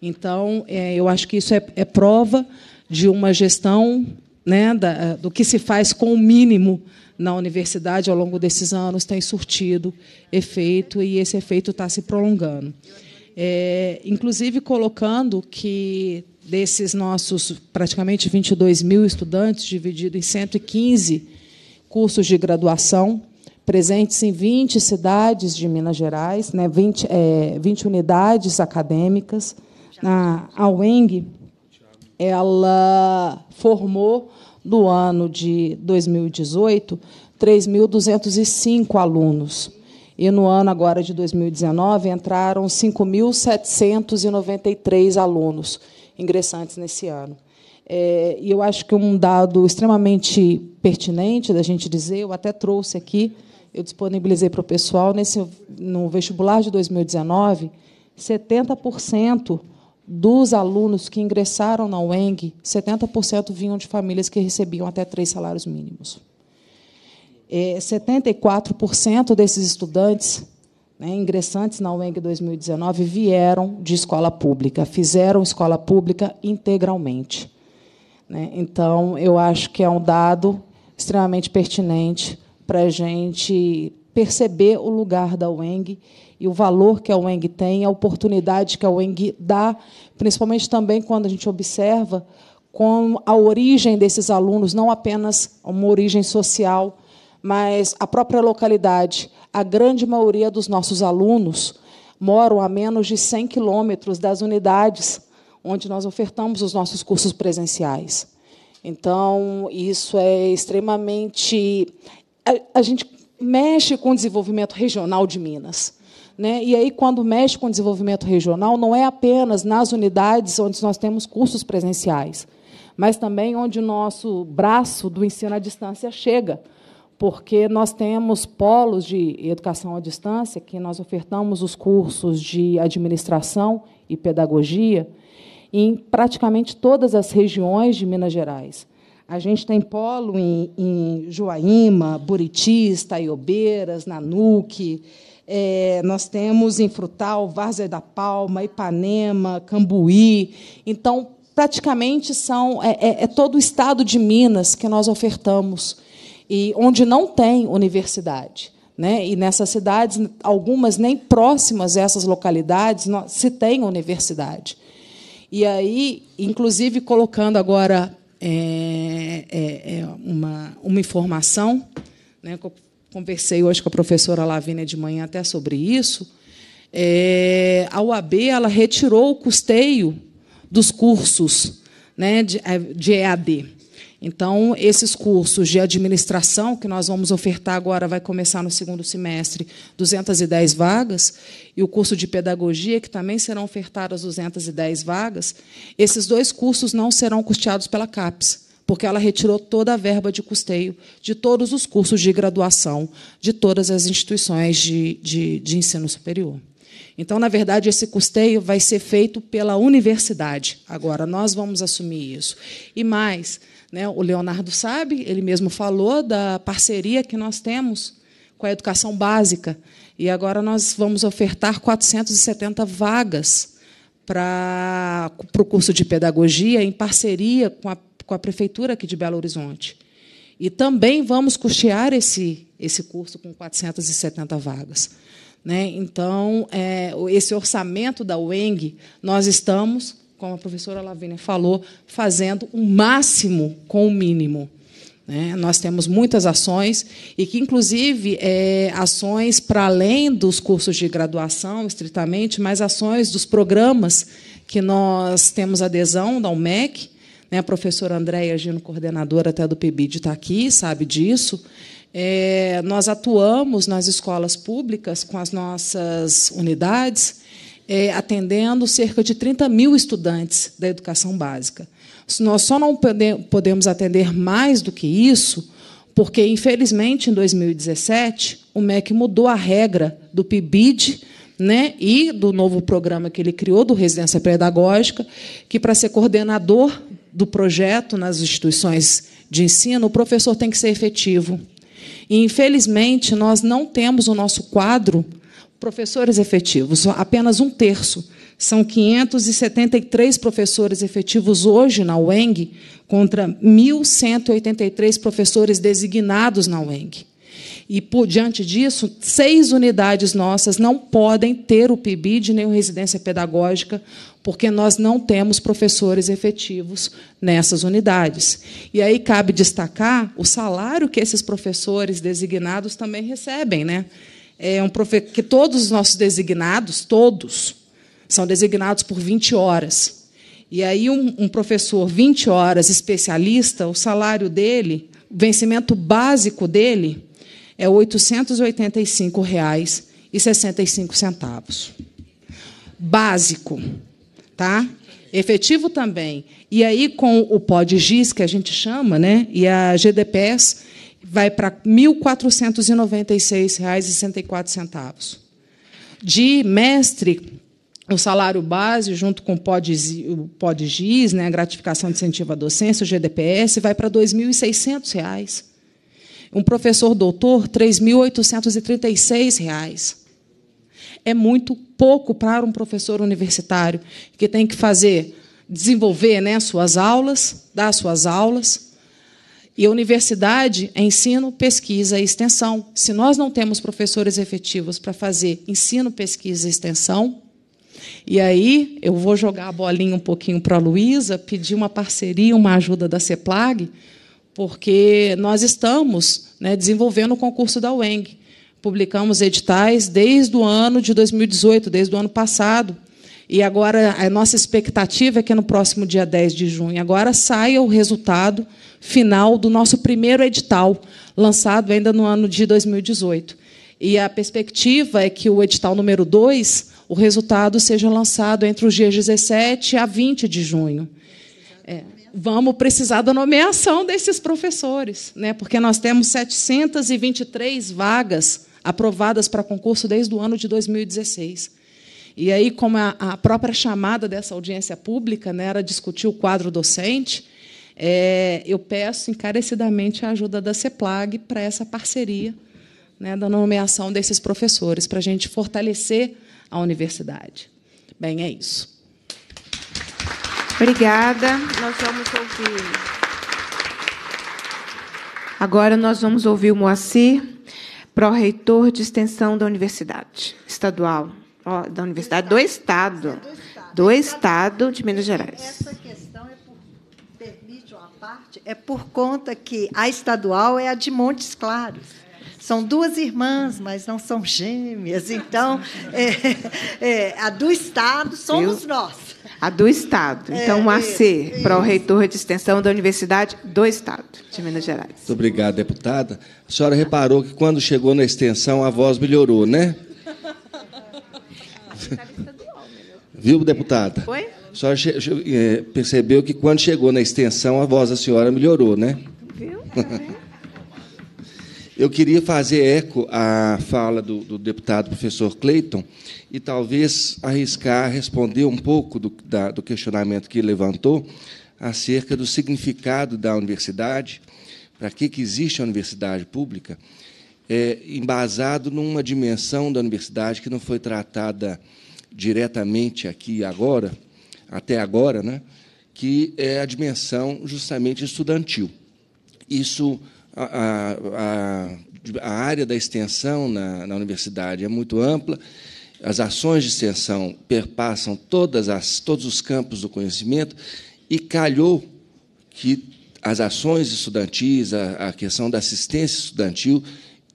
Então, é, eu acho que isso é, é prova de uma gestão né, da, do que se faz com o mínimo na universidade ao longo desses anos tem surtido efeito e esse efeito está se prolongando. É, inclusive colocando que desses nossos praticamente 22 mil estudantes, divididos em 115 cursos de graduação, presentes em 20 cidades de Minas Gerais, né, 20, é, 20 unidades acadêmicas. A, a UENG ela formou do ano de 2018, 3.205 alunos. E no ano agora de 2019 entraram 5.793 alunos ingressantes nesse ano. É, e eu acho que um dado extremamente pertinente da gente dizer, eu até trouxe aqui, eu disponibilizei para o pessoal, nesse, no vestibular de 2019, 70% dos alunos que ingressaram na UENG, 70% vinham de famílias que recebiam até três salários mínimos. 74% é, desses estudantes né, ingressantes na UENG 2019 vieram de escola pública, fizeram escola pública integralmente. Né? Então, eu acho que é um dado extremamente pertinente para a gente perceber o lugar da UENG e o valor que a UENG tem, a oportunidade que a UENG dá, principalmente também quando a gente observa como a origem desses alunos, não apenas uma origem social, mas a própria localidade. A grande maioria dos nossos alunos moram a menos de 100 quilômetros das unidades onde nós ofertamos os nossos cursos presenciais. Então, isso é extremamente. A, a gente mexe com o desenvolvimento regional de Minas. Né? E aí, quando mexe com o desenvolvimento regional, não é apenas nas unidades onde nós temos cursos presenciais, mas também onde o nosso braço do ensino à distância chega porque nós temos polos de educação à distância, que nós ofertamos os cursos de administração e pedagogia em praticamente todas as regiões de Minas Gerais. A gente tem polo em, em Joaíma, Buritis, Taiobeiras, Nanuque, é, nós temos em Frutal, Várzea da Palma, Ipanema, Cambuí. Então, praticamente são é, é, é, todo o estado de Minas que nós ofertamos e onde não tem universidade. Né? E nessas cidades, algumas nem próximas a essas localidades, se tem universidade. E aí, inclusive, colocando agora é, é, é uma, uma informação, né, conversei hoje com a professora Lavínia de manhã até sobre isso. É, a UAB ela retirou o custeio dos cursos né, de, é, de EAD. Então, esses cursos de administração que nós vamos ofertar agora vai começar no segundo semestre, 210 vagas, e o curso de pedagogia, que também serão ofertadas 210 vagas, esses dois cursos não serão custeados pela CAPES porque ela retirou toda a verba de custeio de todos os cursos de graduação de todas as instituições de, de, de ensino superior. Então, na verdade, esse custeio vai ser feito pela universidade. Agora, nós vamos assumir isso. E mais, né, o Leonardo sabe, ele mesmo falou da parceria que nós temos com a educação básica. E agora nós vamos ofertar 470 vagas para, para o curso de pedagogia em parceria com a com a prefeitura aqui de Belo Horizonte. E também vamos custear esse, esse curso com 470 vagas. Né? Então, é, esse orçamento da UENG, nós estamos, como a professora Lavínia falou, fazendo o máximo com o mínimo. Né? Nós temos muitas ações, e que, inclusive, é, ações para além dos cursos de graduação, estritamente, mas ações dos programas que nós temos adesão da UMEC, né? A professora Andréia Gino, coordenadora até do PIBID, está aqui, sabe disso. É, nós atuamos nas escolas públicas com as nossas unidades, é, atendendo cerca de 30 mil estudantes da educação básica. Nós só não podemos atender mais do que isso, porque, infelizmente, em 2017, o MEC mudou a regra do PIBID né, e do novo programa que ele criou, do Residência Pedagógica, que, para ser coordenador do projeto nas instituições de ensino, o professor tem que ser efetivo. E, infelizmente, nós não temos o nosso quadro professores efetivos, apenas um terço. São 573 professores efetivos hoje na UENG, contra 1.183 professores designados na UENG. E, por diante disso, seis unidades nossas não podem ter o PIBID nem o residência pedagógica porque nós não temos professores efetivos nessas unidades. E aí cabe destacar o salário que esses professores designados também recebem, né? É um profe... que todos os nossos designados, todos, são designados por 20 horas. E aí um, um professor 20 horas especialista, o salário dele, o vencimento básico dele é R$ 885,65. Básico tá? Efetivo também. E aí, com o pod que a gente chama, né? e a GDPS, vai para R$ 1.496,64. De mestre, o salário base, junto com o pod né? a gratificação de incentivo à docência, o GDPS, vai para R$ 2.600. Um professor doutor, R$ 3.836 é muito pouco para um professor universitário que tem que fazer desenvolver né, suas aulas, dar suas aulas. E a universidade é ensino, pesquisa e extensão. Se nós não temos professores efetivos para fazer ensino, pesquisa e extensão, e aí eu vou jogar a bolinha um pouquinho para a Luísa, pedir uma parceria, uma ajuda da CEPLAG, porque nós estamos né, desenvolvendo o concurso da UENG publicamos editais desde o ano de 2018, desde o ano passado. E agora a nossa expectativa é que no próximo dia 10 de junho agora saia o resultado final do nosso primeiro edital, lançado ainda no ano de 2018. E a perspectiva é que o edital número 2, o resultado seja lançado entre os dias 17 a 20 de junho. É, vamos precisar da nomeação desses professores, né? porque nós temos 723 vagas aprovadas para concurso desde o ano de 2016. E aí, como a, própria chamada dessa audiência pública né, era discutir o quadro docente, é, eu peço encarecidamente a ajuda da CEPLAG para essa parceria né, da nomeação desses professores, para a gente fortalecer a universidade. Bem, é isso. Obrigada. Nós vamos ouvir. Agora nós vamos ouvir o Moacir pró-reitor de extensão da Universidade Estadual, ó, da Universidade do Estado, do Estado, do Estado de Minas Gerais. Essa questão é por, permite uma parte, é por conta que a estadual é a de Montes Claros são duas irmãs, mas não são gêmeas. Então, é, é, a do Estado somos eu, nós. A do Estado. É, então, é, é o AC, é, o reitor de extensão da Universidade do Estado de Minas Gerais. Muito obrigado, deputada. A senhora reparou que quando chegou na extensão a voz melhorou, né? Viu, deputada? Foi? A senhora eh, percebeu que quando chegou na extensão a voz da senhora melhorou, né? Viu? Eu queria fazer eco à fala do, do deputado professor Cleiton e talvez arriscar responder um pouco do, da, do questionamento que ele levantou acerca do significado da universidade, para que, que existe a universidade pública, é, embasado numa dimensão da universidade que não foi tratada diretamente aqui agora, até agora, né, que é a dimensão justamente estudantil. Isso a, a, área da extensão na, na universidade é muito ampla, as ações de extensão perpassam todas as, todos os campos do conhecimento, e calhou que as ações estudantis, a, a questão da assistência estudantil,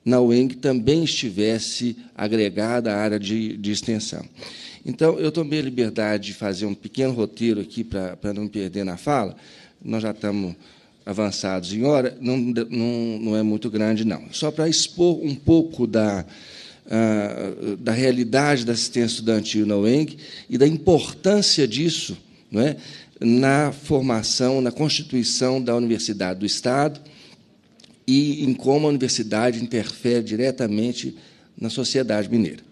na UENG também estivesse agregada à área de, de, extensão. Então, eu tomei a liberdade de fazer um pequeno roteiro aqui para, para não me perder na fala. Nós já estamos avançados em hora, não, não, não é muito grande, não. Só para expor um pouco da, ah, da realidade da assistência estudantil na UENG e da importância disso não é, na formação, na constituição da Universidade do Estado e em como a universidade interfere diretamente na sociedade mineira.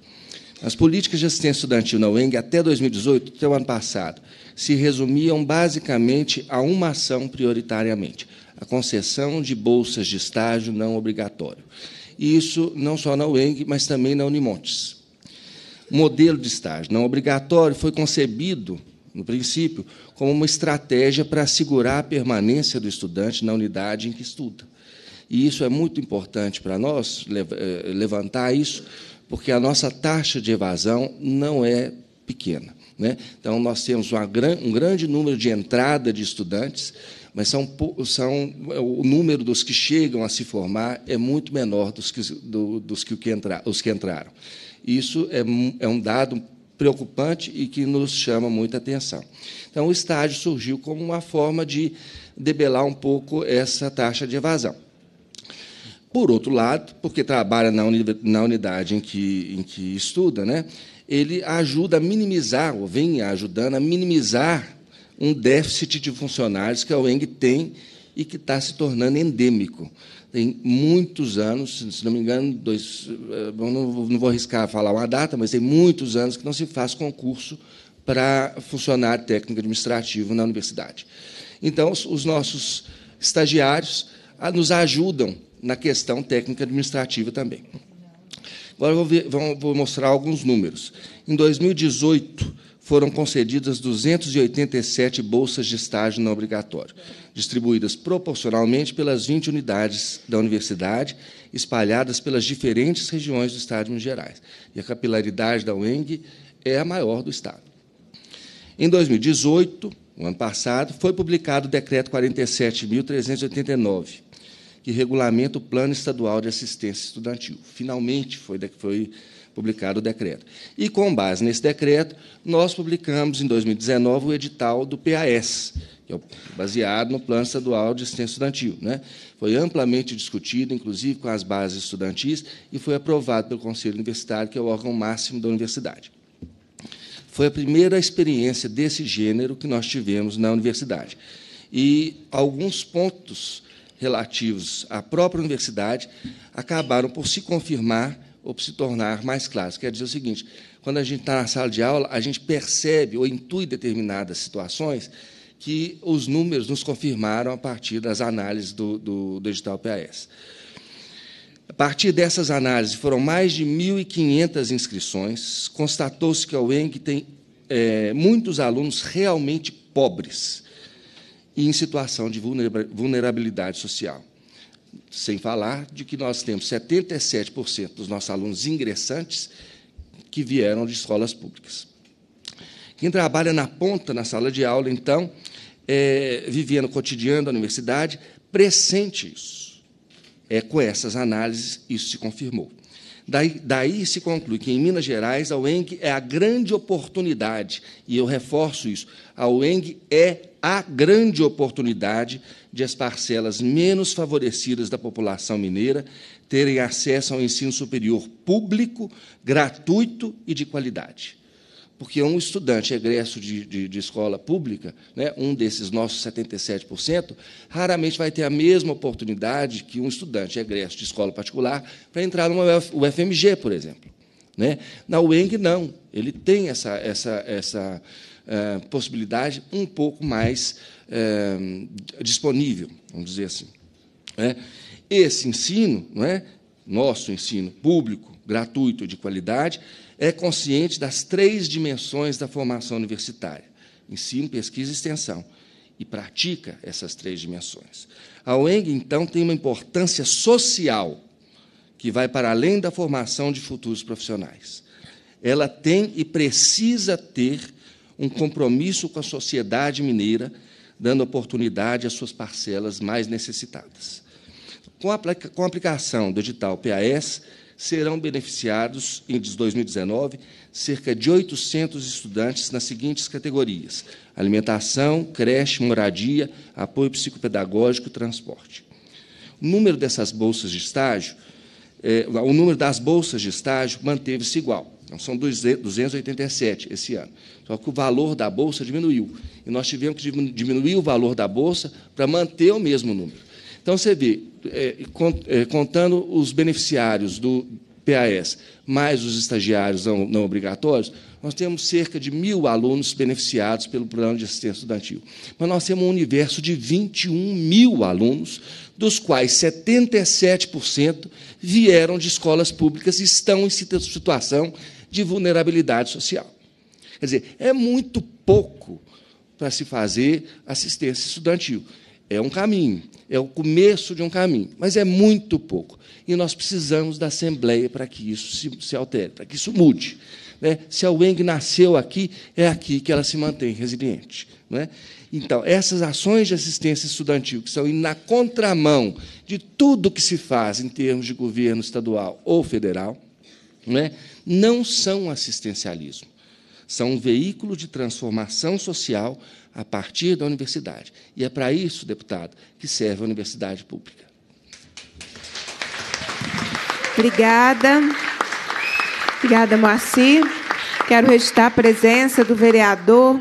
As políticas de assistência estudantil na UENG até 2018, até o ano passado, se resumiam basicamente a uma ação prioritariamente: a concessão de bolsas de estágio não obrigatório. E isso não só na UENG, mas também na Unimontes. O modelo de estágio não obrigatório foi concebido, no princípio, como uma estratégia para assegurar a permanência do estudante na unidade em que estuda. E isso é muito importante para nós eh, levantar isso, porque a nossa taxa de evasão não é pequena. Né? Então, nós temos gran, um grande número de entrada de estudantes, mas são, são, o número dos que chegam a se formar é muito menor dos que, do, dos que, que entra, os que entraram. Isso é, é um dado preocupante e que nos chama muita atenção. Então, o estágio surgiu como uma forma de debelar um pouco essa taxa de evasão. Por outro lado, porque trabalha na, uni na unidade em que, em que estuda, né, ele ajuda a minimizar, ou vem ajudando a minimizar um déficit de funcionários que a UENG tem e que está se tornando endêmico. Tem muitos anos, se não me engano, dois, eh, não vou arriscar falar uma data, mas tem muitos anos que não se faz concurso para funcionário técnico administrativo na universidade. Então, os nossos estagiários ah, nos ajudam na questão técnica administrativa também. Agora vou, ver, vou mostrar alguns números. Em 2018, foram concedidas 287 bolsas de estágio não obrigatório, distribuídas proporcionalmente pelas 20 unidades da universidade, espalhadas pelas diferentes regiões do Estado de Minas Gerais. E a capilaridade da UENG é a maior do Estado. Em 2018, o ano passado, foi publicado o Decreto 47.389, que regulamenta o Plano Estadual de Assistência Estudantil. Finalmente foi, foi publicado o decreto. E, com base nesse decreto, nós publicamos, em 2019, o edital do PAS, que é baseado no Plano Estadual de Assistência Estudantil. Né? Foi amplamente discutido, inclusive com as bases estudantis, e foi aprovado pelo Conselho Universitário, que é o órgão máximo da universidade. Foi a primeira experiência desse gênero que nós tivemos na universidade. E alguns pontos relativos à própria universidade acabaram por se confirmar ou por se tornar mais claros. Quer dizer o seguinte: quando a gente está na sala de aula, a gente percebe ou intui determinadas situações que os números nos confirmaram a partir das análises do, do, do edital PAS. A partir dessas análises, foram mais de 1.500 inscrições. Constatou-se que a UENG tem é, muitos alunos realmente pobres e em situação de vulnerabilidade social. Sem falar de que nós temos 77% dos nossos alunos ingressantes que vieram de escolas públicas. Quem trabalha na ponta, na sala de aula, então, é, vivia cotidiano da universidade, pressente isso. É, com essas análises, isso se confirmou. Daí, daí se conclui que em Minas Gerais a UENG é a grande oportunidade, e eu reforço isso, a UENG é a grande oportunidade de as parcelas menos favorecidas da população mineira terem acesso ao ensino superior público, gratuito e de qualidade porque um estudante egresso de, de, de, escola pública, né, um desses nossos 77%, raramente vai ter a mesma oportunidade que um estudante egresso de escola particular para entrar no UFMG, por exemplo. Né? Na UENG, não. Ele tem essa, essa, essa eh, possibilidade um pouco mais eh, disponível, vamos dizer assim. Né? Esse ensino, né, nosso ensino público, gratuito, de qualidade, é consciente das três dimensões da formação universitária: ensino, pesquisa e extensão, e pratica essas três dimensões. A UENG, então, tem uma importância social que vai para além da formação de futuros profissionais. Ela tem e precisa ter um compromisso com a sociedade mineira, dando oportunidade às suas parcelas mais necessitadas. Com a, aplicação do edital PAS, serão beneficiados, em 2019, cerca de 800 estudantes nas seguintes categorias: alimentação, creche, moradia, apoio psicopedagógico e transporte. O número dessas bolsas de estágio, eh, o número das bolsas de estágio manteve-se igual. Então, são 287 esse ano. Só que o valor da bolsa diminuiu. E nós tivemos que diminuir o valor da bolsa para manter o mesmo número. Então, você vê, é, é, contando os beneficiários do PAS, mais os estagiários não, não obrigatórios, nós temos cerca de mil alunos beneficiados pelo programa de assistência estudantil. Mas nós temos um universo de 21 mil alunos, dos quais 77% vieram de escolas públicas e estão em situação de vulnerabilidade social. Quer dizer, é muito pouco para se fazer assistência estudantil. É um caminho é o começo de um caminho, mas é muito pouco. E nós precisamos da Assembleia para que isso se, se altere, para que isso mude. Né? Se a UENG nasceu aqui, é aqui que ela se mantém resiliente. Né? Então, essas ações de assistência estudantil, que são na contramão de tudo que se faz em termos de governo estadual ou federal, né? não são assistencialismo. São um veículo de transformação social a partir da universidade. E é para isso, deputado, que serve a universidade pública. Obrigada. Obrigada, Moacir. Quero registrar a presença do vereador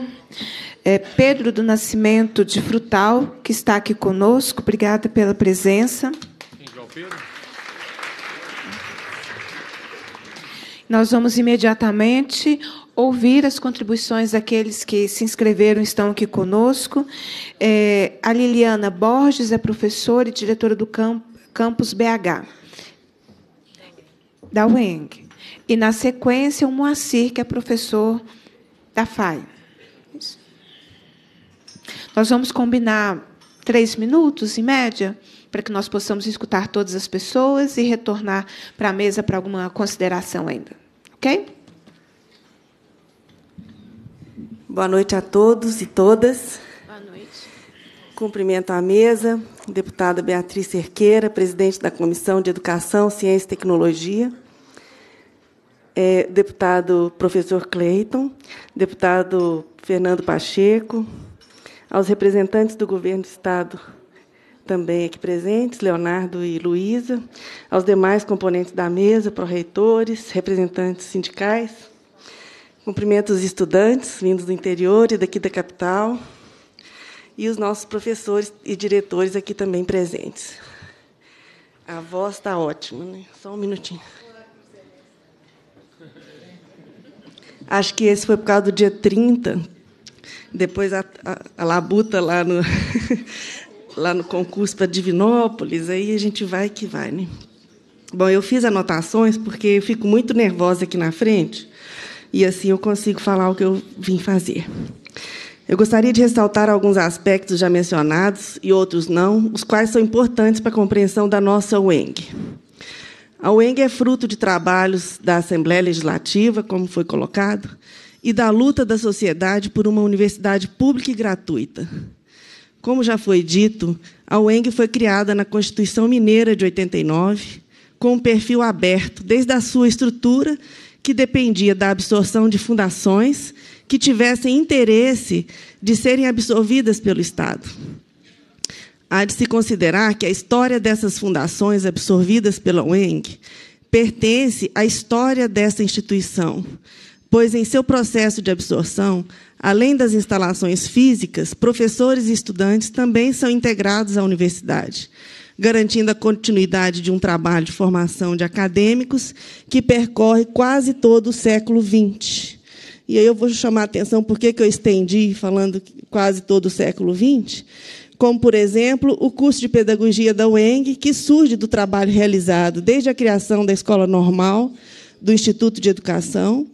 eh, Pedro do Nascimento de Frutal, que está aqui conosco. Obrigada pela presença. Nós vamos imediatamente ouvir as contribuições daqueles que se inscreveram estão aqui conosco. É, a Liliana Borges é professora e diretora do Campus BH, da UENG. E, na sequência, o Moacir, que é professor da FAI. Nós vamos combinar três minutos, em média, para que nós possamos escutar todas as pessoas e retornar para a mesa para alguma consideração ainda. Ok? Boa noite a todos e todas. Boa noite. Cumprimento à mesa, deputada Beatriz Cerqueira, presidente da Comissão de Educação, Ciência e Tecnologia, é, deputado professor Cleiton, deputado Fernando Pacheco, aos representantes do governo do Estado também aqui presentes, Leonardo e Luísa, aos demais componentes da mesa, pró-reitores, representantes sindicais. Cumprimento os estudantes vindos do interior e daqui da capital e os nossos professores e diretores aqui também presentes. A voz está ótima, né? Só um minutinho. Acho que esse foi por causa do dia 30. Depois a, a, a labuta lá no, lá no concurso para Divinópolis, aí a gente vai que vai, né? Bom, eu fiz anotações porque eu fico muito nervosa aqui na frente e assim eu consigo falar o que eu vim fazer. Eu gostaria de ressaltar alguns aspectos já mencionados e outros não, os quais são importantes para a compreensão da nossa UENG. A UENG é fruto de trabalhos da Assembleia Legislativa, como foi colocado, e da luta da sociedade por uma universidade pública e gratuita. Como já foi dito, a UENG foi criada na Constituição Mineira de 89, com um perfil aberto desde a sua estrutura que dependia da absorção de fundações que tivessem interesse de serem absorvidas pelo Estado. Há de se considerar que a história dessas fundações absorvidas pela UENG pertence à história dessa instituição, pois em seu processo de absorção, além das instalações físicas, professores e estudantes também são integrados à universidade garantindo a continuidade de um trabalho de formação de acadêmicos que percorre quase todo o século XX. E aí eu vou chamar a atenção por que eu estendi falando quase todo o século XX, como, por exemplo, o curso de pedagogia da UENG, que surge do trabalho realizado desde a criação da escola normal, do Instituto de Educação,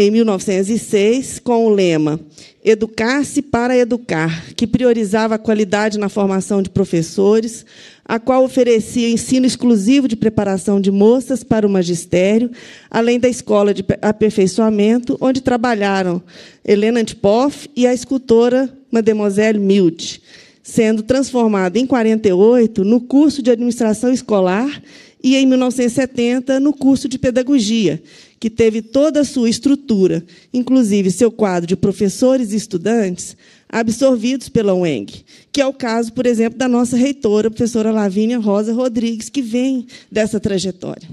em 1906, com o lema Educar-se para Educar, que priorizava a qualidade na formação de professores, a qual oferecia ensino exclusivo de preparação de moças para o magistério, além da escola de aperfeiçoamento, onde trabalharam Helena Antipoff e a escultora Mademoiselle Milt, sendo transformada em 1948 no curso de administração escolar e em 1970 no curso de pedagogia, que teve toda a sua estrutura, inclusive seu quadro de professores e estudantes, absorvidos pela UENG, que é o caso, por exemplo, da nossa reitora, professora Lavínia Rosa Rodrigues, que vem dessa trajetória.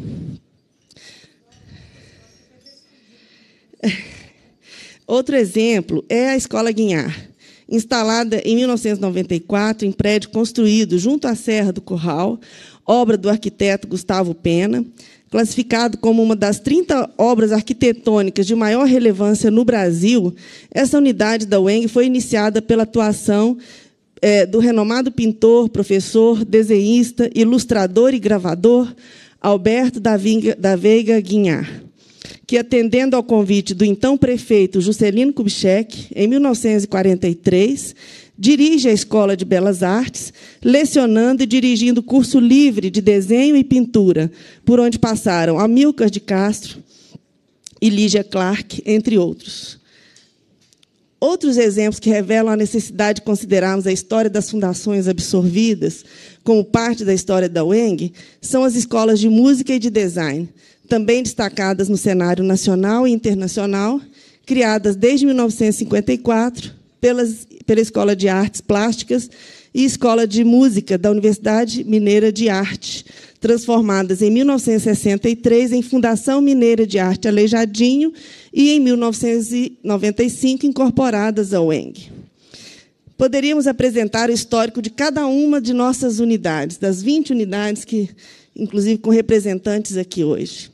Outro exemplo é a Escola Guinhar, instalada em 1994 em prédio construído junto à Serra do Curral, obra do arquiteto Gustavo Pena, classificado como uma das 30 obras arquitetônicas de maior relevância no Brasil, essa unidade da UENG foi iniciada pela atuação é, do renomado pintor, professor, desenhista, ilustrador e gravador Alberto da, Vinga, da Veiga Guinhar, que, atendendo ao convite do então prefeito Juscelino Kubitschek, em 1943, Dirige a Escola de Belas Artes, lecionando e dirigindo curso livre de desenho e pintura, por onde passaram Amilcar de Castro e Lígia Clark, entre outros. Outros exemplos que revelam a necessidade de considerarmos a história das fundações absorvidas como parte da história da UENG são as escolas de música e de design, também destacadas no cenário nacional e internacional, criadas desde 1954 pelas, pela Escola de Artes Plásticas e Escola de Música da Universidade Mineira de Arte, transformadas em 1963 em Fundação Mineira de Arte Aleijadinho e, em 1995, incorporadas ao ENG. Poderíamos apresentar o histórico de cada uma de nossas unidades, das 20 unidades que, inclusive, com representantes aqui hoje,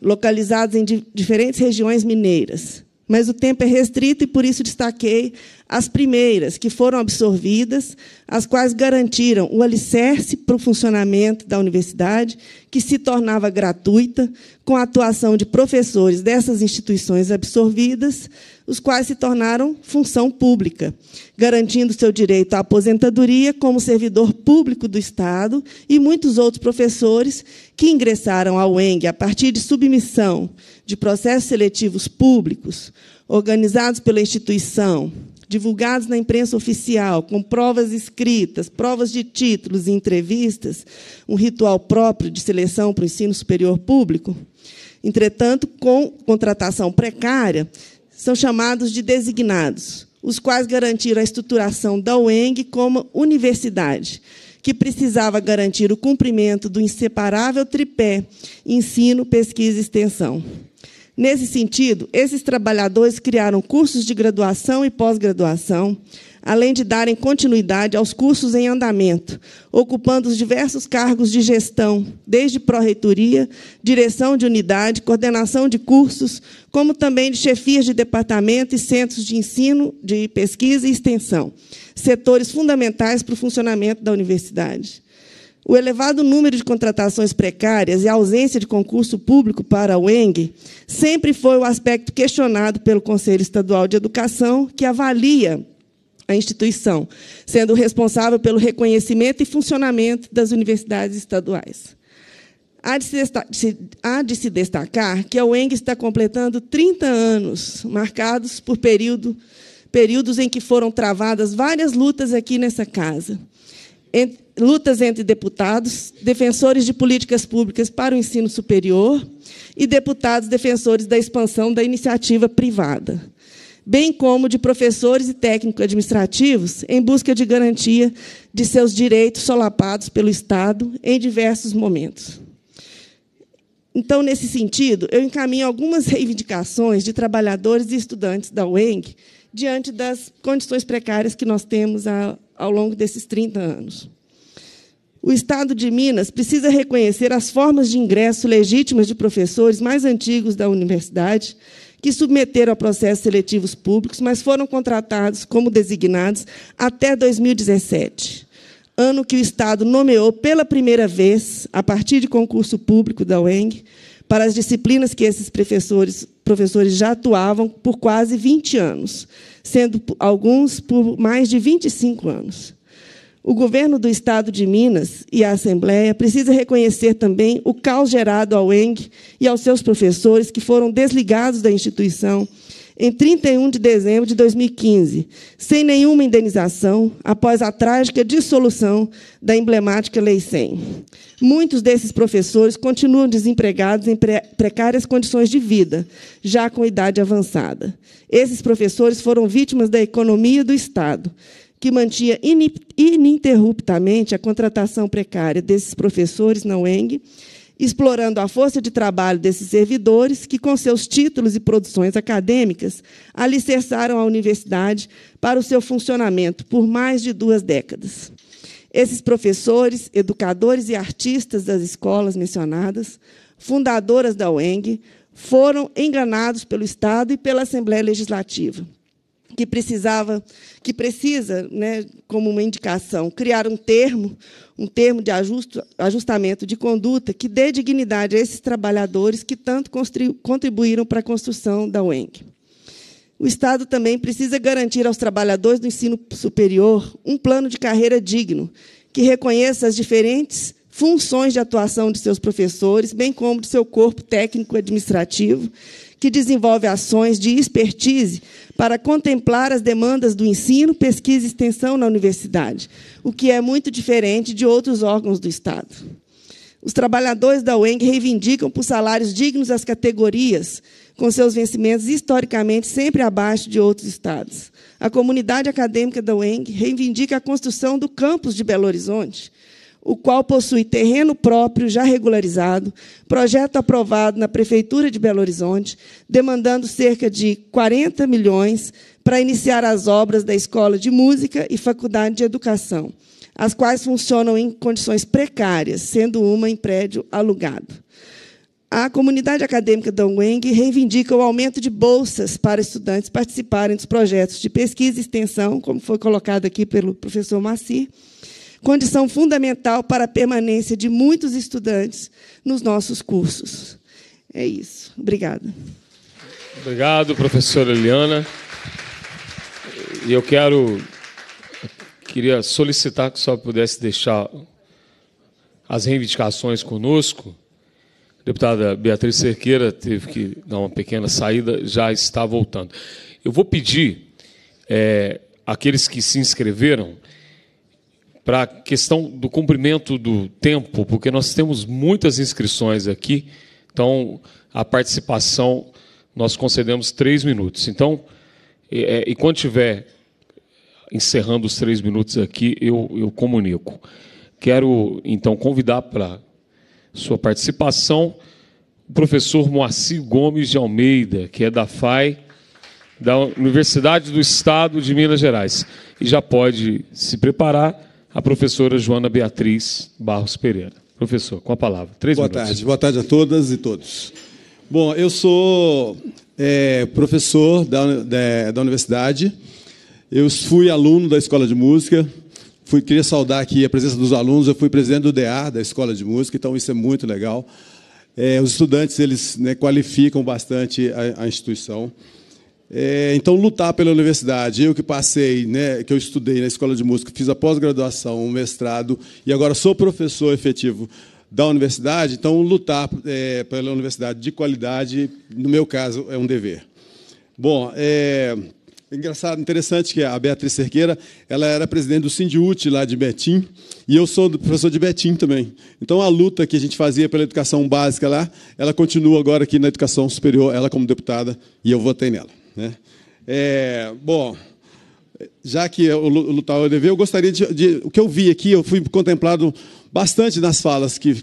localizadas em diferentes regiões mineiras mas o tempo é restrito e por isso destaquei as primeiras que foram absorvidas, as quais garantiram o alicerce para o funcionamento da universidade, que se tornava gratuita, com a atuação de professores dessas instituições absorvidas, os quais se tornaram função pública, garantindo seu direito à aposentadoria como servidor público do Estado e muitos outros professores que ingressaram ao ENG a partir de submissão de processos seletivos públicos, organizados pela instituição, divulgados na imprensa oficial, com provas escritas, provas de títulos e entrevistas, um ritual próprio de seleção para o ensino superior público. Entretanto, com contratação precária, são chamados de designados, os quais garantiram a estruturação da UENG como universidade, que precisava garantir o cumprimento do inseparável tripé ensino, pesquisa e extensão. Nesse sentido, esses trabalhadores criaram cursos de graduação e pós-graduação, além de darem continuidade aos cursos em andamento, ocupando os diversos cargos de gestão, desde pró-reitoria, direção de unidade, coordenação de cursos, como também de chefias de departamento e centros de ensino, de pesquisa e extensão, setores fundamentais para o funcionamento da universidade. O elevado número de contratações precárias e a ausência de concurso público para o ENG sempre foi o aspecto questionado pelo Conselho Estadual de Educação, que avalia a instituição, sendo responsável pelo reconhecimento e funcionamento das universidades estaduais. Há de, se, há de se destacar que a UENG está completando 30 anos, marcados por período, períodos em que foram travadas várias lutas aqui nessa casa. lutas entre deputados, defensores de políticas públicas para o ensino superior e deputados defensores da expansão da iniciativa privada bem como de professores e técnicos administrativos, em busca de garantia de seus direitos solapados pelo Estado em diversos momentos. Então, nesse sentido, eu encaminho algumas reivindicações de trabalhadores e estudantes da UENG diante das condições precárias que nós temos ao longo desses 30 anos. O Estado de Minas precisa reconhecer as formas de ingresso legítimas de professores mais antigos da universidade que submeteram a processos seletivos públicos, mas foram contratados como designados até 2017, ano que o Estado nomeou pela primeira vez, a partir de concurso público da UENG, para as disciplinas que esses professores, professores já atuavam por quase 20 anos, sendo alguns por mais de 25 anos. O governo do estado de Minas e a Assembleia precisa reconhecer também o caos gerado ao ENG e aos seus professores que foram desligados da instituição em 31 de dezembro de 2015, sem nenhuma indenização, após a trágica dissolução da emblemática Lei 100. Muitos desses professores continuam desempregados em precárias condições de vida, já com idade avançada. Esses professores foram vítimas da economia do Estado, que mantinha ininterruptamente a contratação precária desses professores na UENG, explorando a força de trabalho desses servidores que, com seus títulos e produções acadêmicas, alicerçaram a universidade para o seu funcionamento por mais de duas décadas. Esses professores, educadores e artistas das escolas mencionadas, fundadoras da UENG, foram enganados pelo Estado e pela Assembleia Legislativa que precisava, que precisa, né, como uma indicação, criar um termo, um termo de ajustamento de conduta que dê dignidade a esses trabalhadores que tanto contribuíram para a construção da UENG. O Estado também precisa garantir aos trabalhadores do ensino superior um plano de carreira digno, que reconheça as diferentes funções de atuação de seus professores, bem como de seu corpo técnico administrativo, que desenvolve ações de expertise para contemplar as demandas do ensino, pesquisa e extensão na universidade, o que é muito diferente de outros órgãos do Estado. Os trabalhadores da UENG reivindicam por salários dignos às categorias, com seus vencimentos historicamente sempre abaixo de outros estados. A comunidade acadêmica da UENG reivindica a construção do campus de Belo Horizonte, o qual possui terreno próprio já regularizado, projeto aprovado na Prefeitura de Belo Horizonte, demandando cerca de 40 milhões para iniciar as obras da Escola de Música e Faculdade de Educação, as quais funcionam em condições precárias, sendo uma em prédio alugado. A comunidade acadêmica da UENG reivindica o aumento de bolsas para estudantes participarem dos projetos de pesquisa e extensão, como foi colocado aqui pelo professor Maci, condição fundamental para a permanência de muitos estudantes nos nossos cursos. É isso. Obrigada. Obrigado, professora Eliana. E eu quero queria solicitar que só pudesse deixar as reivindicações conosco. A deputada Beatriz Cerqueira teve que dar uma pequena saída, já está voltando. Eu vou pedir é, aqueles que se inscreveram para a questão do cumprimento do tempo, porque nós temos muitas inscrições aqui, então a participação nós concedemos três minutos. Então, e, é, e quando tiver encerrando os três minutos aqui, eu, eu comunico. Quero então convidar para sua participação o professor Moacir Gomes de Almeida, que é da FAI, da Universidade do Estado de Minas Gerais, e já pode se preparar a professora Joana Beatriz Barros Pereira. Professor, com a palavra. Três Boa minutos. tarde. Boa tarde a todas e todos. Bom, eu sou é, professor da, da, da, universidade. Eu fui aluno da escola de música. Fui, queria saudar aqui a presença dos alunos. Eu fui presidente do DA, da escola de música, então isso é muito legal. É, os estudantes eles né, qualificam bastante a, a instituição. É, então, lutar pela universidade. Eu que passei, né, que eu estudei na escola de música, fiz a pós-graduação, um mestrado, e agora sou professor efetivo da universidade. Então, lutar é, pela universidade de qualidade, no meu caso, é um dever. Bom, é, engraçado, interessante que a Beatriz Cerqueira, ela era presidente do Sindiúti lá de Betim, e eu sou professor de Betim também. Então a luta que a gente fazia pela educação básica lá, ela continua agora aqui na educação superior, ela como deputada, e eu votei nela. Né? É, bom, já que o Lutau EDV, eu gostaria de, de, O que eu vi aqui, eu fui contemplado bastante nas falas que,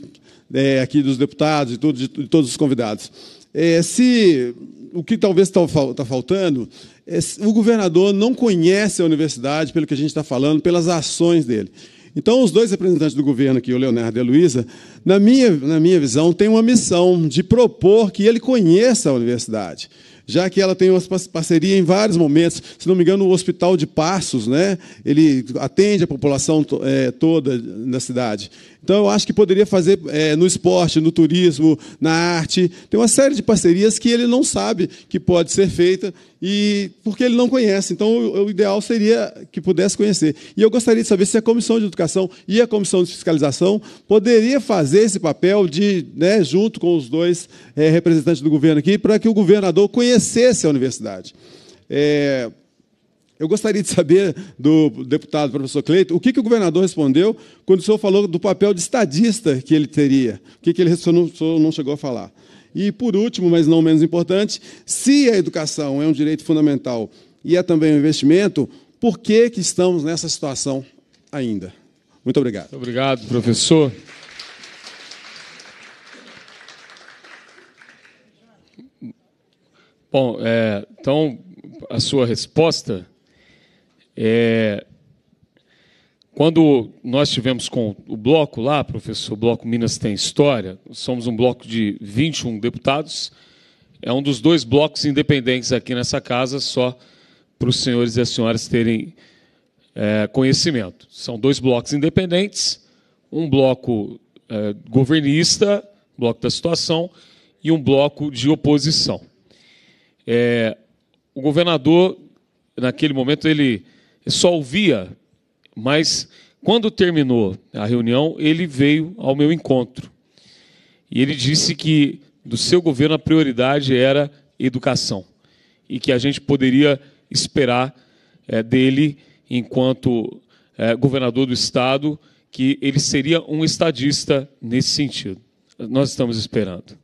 é, aqui dos deputados e tudo, de, de todos os convidados. É, se o que talvez está tá faltando é o governador não conhece a universidade pelo que a gente está falando, pelas ações dele. Então, os dois representantes do governo aqui, o Leonardo e a Luísa, na minha, na minha visão, têm uma missão de propor que ele conheça a universidade já que ela tem uma parceria em vários momentos. Se não me engano, o Hospital de Passos, né? ele atende a população é, toda na cidade. Então, eu acho que poderia fazer é, no esporte, no turismo, na arte. Tem uma série de parcerias que ele não sabe que pode ser feita e porque ele não conhece. Então, o, o ideal seria que pudesse conhecer. E eu gostaria de saber se a Comissão de Educação e a Comissão de Fiscalização poderia fazer esse papel de, né, junto com os dois é, representantes do governo aqui, para que o governador conhecesse a universidade. É, eu gostaria de saber do deputado professor Cleito o que, que o governador respondeu quando o senhor falou do papel de estadista que ele teria. O que, que ele não, não chegou a falar. E, por último, mas não menos importante, se a educação é um direito fundamental e é também um investimento, por que, que estamos nessa situação ainda? Muito obrigado. Muito obrigado, professor. Bom, é, então, a sua resposta é, quando nós tivemos com o bloco lá, professor, o bloco Minas tem história, somos um bloco de 21 deputados, é um dos dois blocos independentes aqui nessa casa, só para os senhores e as senhoras terem é, conhecimento. São dois blocos independentes, um bloco é, governista, bloco da situação, e um bloco de oposição. É, o governador, naquele momento, ele só ouvia, mas quando terminou a reunião, ele veio ao meu encontro. E ele disse que do seu governo a prioridade era educação e que a gente poderia esperar é, dele, enquanto é, governador do estado, que ele seria um estadista nesse sentido. Nós estamos esperando.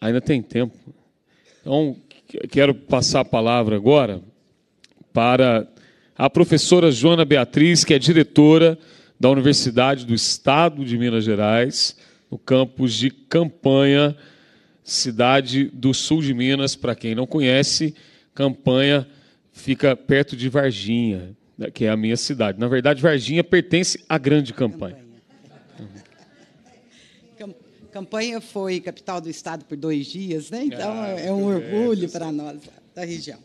Ainda tem tempo. Então, quero passar a palavra agora para a professora Joana Beatriz, que é diretora da Universidade do Estado de Minas Gerais, no campus de Campanha, cidade do sul de Minas. Para quem não conhece, Campanha fica perto de Varginha, né, que é a minha cidade. Na verdade, Varginha pertence à Grande Campanha. Campanha, foi capital do estado por dois dias, né? Então ah, é um é, orgulho é, é. para nós da região.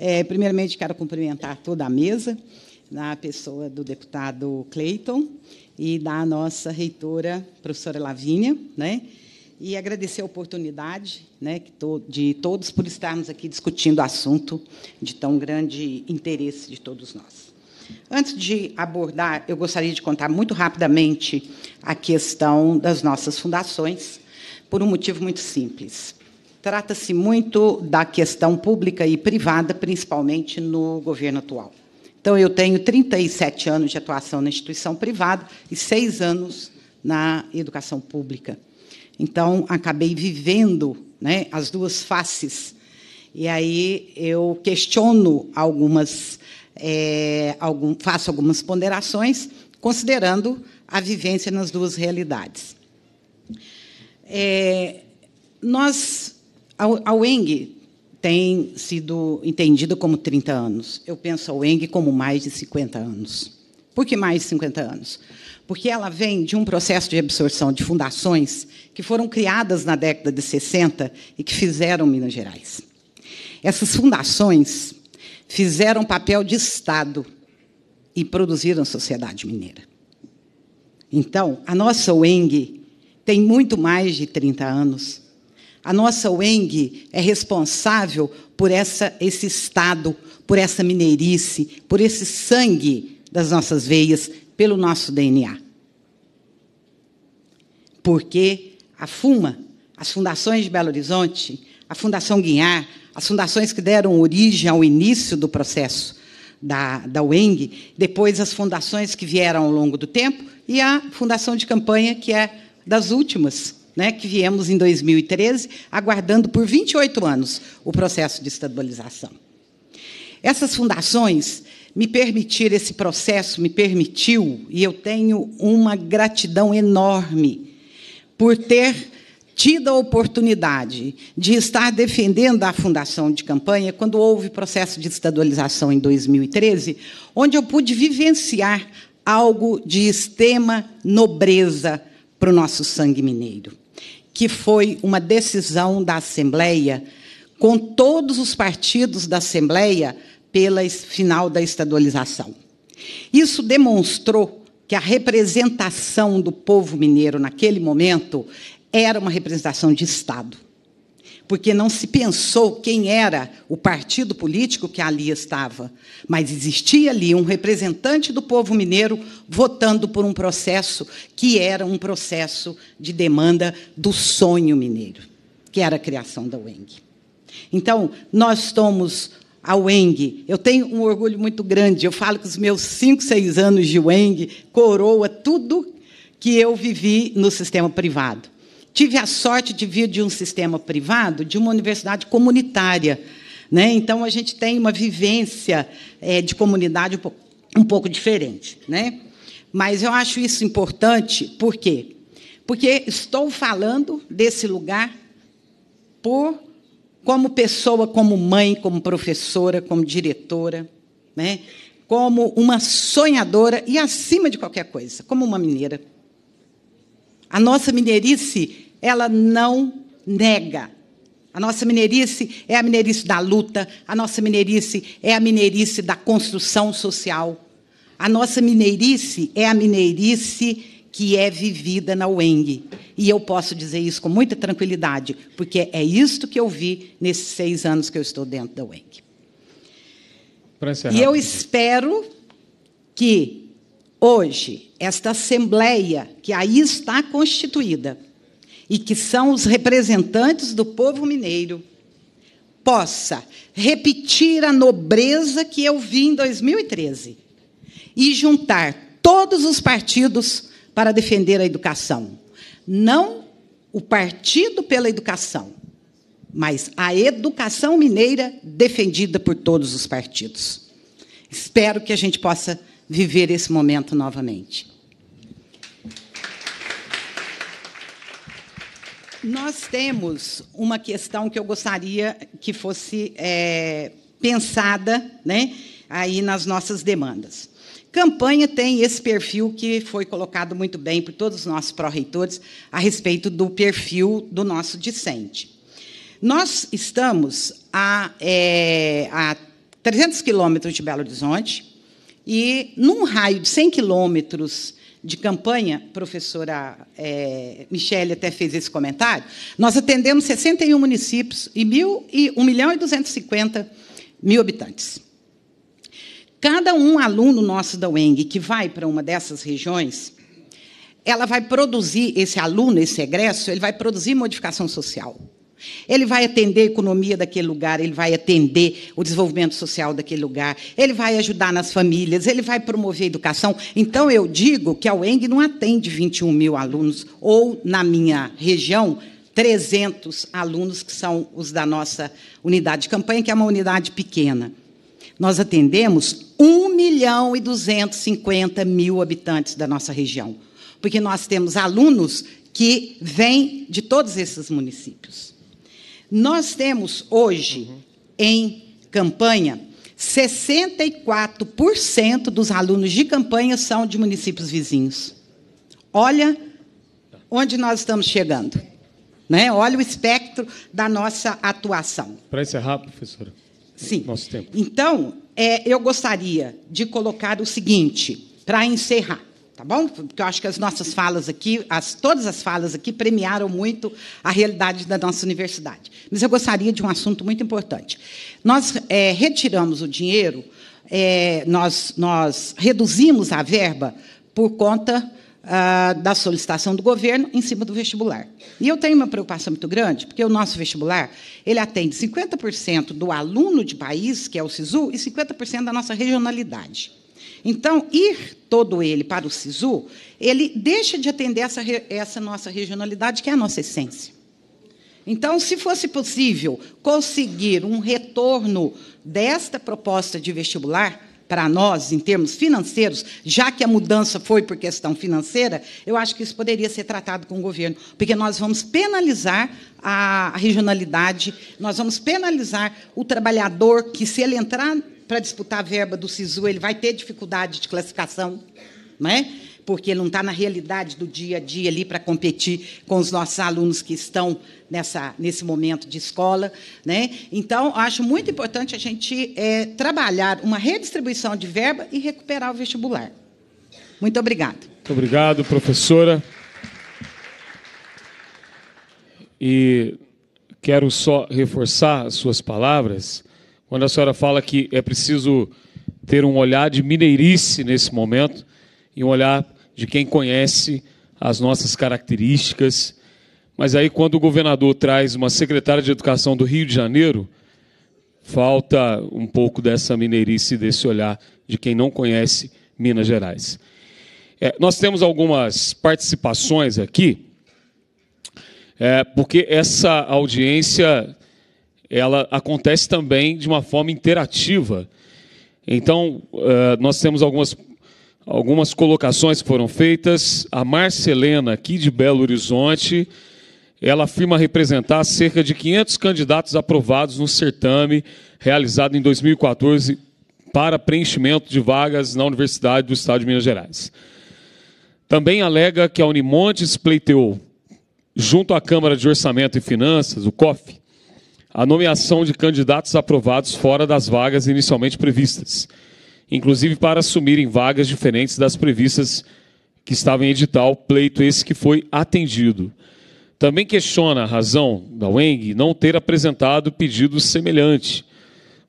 É, primeiramente, quero cumprimentar toda a mesa, na pessoa do deputado Clayton e da nossa reitora, professora Lavínia, né? e agradecer a oportunidade né, de todos por estarmos aqui discutindo o assunto de tão grande interesse de todos nós. Antes de abordar, eu gostaria de contar muito rapidamente a questão das nossas fundações, por um motivo muito simples trata-se muito da questão pública e privada, principalmente no governo atual. Então, eu tenho 37 anos de atuação na instituição privada e seis anos na educação pública. Então, acabei vivendo né, as duas faces. E aí eu questiono algumas, é, algum, faço algumas ponderações, considerando a vivência nas duas realidades. É, nós a Weng tem sido entendida como 30 anos. Eu penso a Weng como mais de 50 anos. Por que mais de 50 anos? Porque ela vem de um processo de absorção de fundações que foram criadas na década de 60 e que fizeram Minas Gerais. Essas fundações fizeram papel de Estado e produziram a sociedade mineira. Então, a nossa UENG tem muito mais de 30 anos a nossa UENG é responsável por essa, esse estado, por essa mineirice, por esse sangue das nossas veias, pelo nosso DNA. Porque a FUMA, as fundações de Belo Horizonte, a Fundação Guinhar, as fundações que deram origem ao início do processo da, da UENG, depois as fundações que vieram ao longo do tempo, e a Fundação de Campanha, que é das últimas né, que viemos em 2013, aguardando por 28 anos o processo de estadualização. Essas fundações me permitiram, esse processo me permitiu, e eu tenho uma gratidão enorme por ter tido a oportunidade de estar defendendo a fundação de campanha quando houve processo de estadualização em 2013, onde eu pude vivenciar algo de extrema nobreza para o nosso sangue mineiro que foi uma decisão da Assembleia, com todos os partidos da Assembleia, pela final da estadualização. Isso demonstrou que a representação do povo mineiro naquele momento era uma representação de Estado porque não se pensou quem era o partido político que ali estava, mas existia ali um representante do povo mineiro votando por um processo que era um processo de demanda do sonho mineiro, que era a criação da UENG. Então, nós somos a UENG. Eu tenho um orgulho muito grande. Eu falo que os meus cinco, seis anos de UENG coroa tudo que eu vivi no sistema privado. Tive a sorte de vir de um sistema privado, de uma universidade comunitária. Né? Então, a gente tem uma vivência é, de comunidade um pouco, um pouco diferente. Né? Mas eu acho isso importante, por quê? Porque estou falando desse lugar por como pessoa, como mãe, como professora, como diretora, né? como uma sonhadora e, acima de qualquer coisa, como uma mineira. A nossa mineirice ela não nega. A nossa mineirice é a mineirice da luta, a nossa mineirice é a mineirice da construção social. A nossa mineirice é a mineirice que é vivida na UENG. E eu posso dizer isso com muita tranquilidade, porque é isto que eu vi nesses seis anos que eu estou dentro da UENG. E eu espero que hoje, esta Assembleia que aí está constituída, e que são os representantes do povo mineiro, possa repetir a nobreza que eu vi em 2013 e juntar todos os partidos para defender a educação. Não o partido pela educação, mas a educação mineira defendida por todos os partidos. Espero que a gente possa viver esse momento novamente. Nós temos uma questão que eu gostaria que fosse é, pensada né, aí nas nossas demandas. Campanha tem esse perfil que foi colocado muito bem por todos os nossos pró-reitores a respeito do perfil do nosso discente. Nós estamos a, é, a 300 quilômetros de Belo Horizonte e, num raio de 100 quilômetros de campanha, professora é, Michele até fez esse comentário, nós atendemos 61 municípios e, e 1 milhão e 250 mil habitantes. Cada um aluno nosso da UENG que vai para uma dessas regiões, ela vai produzir, esse aluno, esse egresso, ele vai produzir modificação social. Ele vai atender a economia daquele lugar, ele vai atender o desenvolvimento social daquele lugar, ele vai ajudar nas famílias, ele vai promover a educação. Então, eu digo que a UENG não atende 21 mil alunos, ou, na minha região, 300 alunos, que são os da nossa unidade de campanha, que é uma unidade pequena. Nós atendemos 1 milhão e 250 mil habitantes da nossa região, porque nós temos alunos que vêm de todos esses municípios. Nós temos hoje uhum. em campanha 64% dos alunos de campanha são de municípios vizinhos. Olha onde nós estamos chegando. Né? Olha o espectro da nossa atuação. Para encerrar, professora. Sim. Nosso tempo. Então, é, eu gostaria de colocar o seguinte, para encerrar tá bom? Porque eu acho que as nossas falas aqui, as, todas as falas aqui, premiaram muito a realidade da nossa universidade. Mas eu gostaria de um assunto muito importante. Nós é, retiramos o dinheiro, é, nós, nós reduzimos a verba por conta ah, da solicitação do governo em cima do vestibular. E eu tenho uma preocupação muito grande, porque o nosso vestibular ele atende 50% do aluno de país, que é o SISU, e 50% da nossa regionalidade. Então, ir todo ele para o SISU, ele deixa de atender essa, essa nossa regionalidade, que é a nossa essência. Então, se fosse possível conseguir um retorno desta proposta de vestibular para nós, em termos financeiros, já que a mudança foi por questão financeira, eu acho que isso poderia ser tratado com o governo, porque nós vamos penalizar a regionalidade, nós vamos penalizar o trabalhador que, se ele entrar para disputar a verba do SISU, ele vai ter dificuldade de classificação, não é? porque ele não está na realidade do dia a dia ali para competir com os nossos alunos que estão nessa, nesse momento de escola. Né? Então, acho muito importante a gente é, trabalhar uma redistribuição de verba e recuperar o vestibular. Muito obrigada. Muito obrigado, professora. E quero só reforçar as suas palavras quando a senhora fala que é preciso ter um olhar de mineirice nesse momento e um olhar de quem conhece as nossas características. Mas aí, quando o governador traz uma secretária de Educação do Rio de Janeiro, falta um pouco dessa mineirice, desse olhar de quem não conhece Minas Gerais. É, nós temos algumas participações aqui, é, porque essa audiência ela acontece também de uma forma interativa. Então, eh, nós temos algumas, algumas colocações que foram feitas. A Marcelena, aqui de Belo Horizonte, ela afirma representar cerca de 500 candidatos aprovados no certame realizado em 2014 para preenchimento de vagas na Universidade do Estado de Minas Gerais. Também alega que a Unimontes pleiteou, junto à Câmara de Orçamento e Finanças, o COF, a nomeação de candidatos aprovados fora das vagas inicialmente previstas, inclusive para assumirem vagas diferentes das previstas que estavam em edital, pleito esse que foi atendido. Também questiona a razão da UENG não ter apresentado pedido semelhante,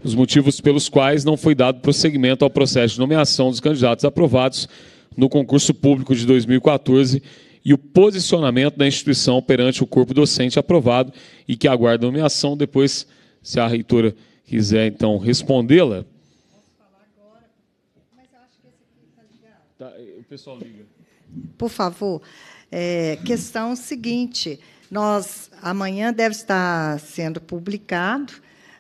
os motivos pelos quais não foi dado prosseguimento ao processo de nomeação dos candidatos aprovados no concurso público de 2014 e o posicionamento da instituição perante o corpo docente aprovado e que aguarda a nomeação. Depois, se a reitora quiser, então, respondê-la. Tá, o pessoal liga. Por favor. É, questão seguinte: nós amanhã deve estar sendo publicado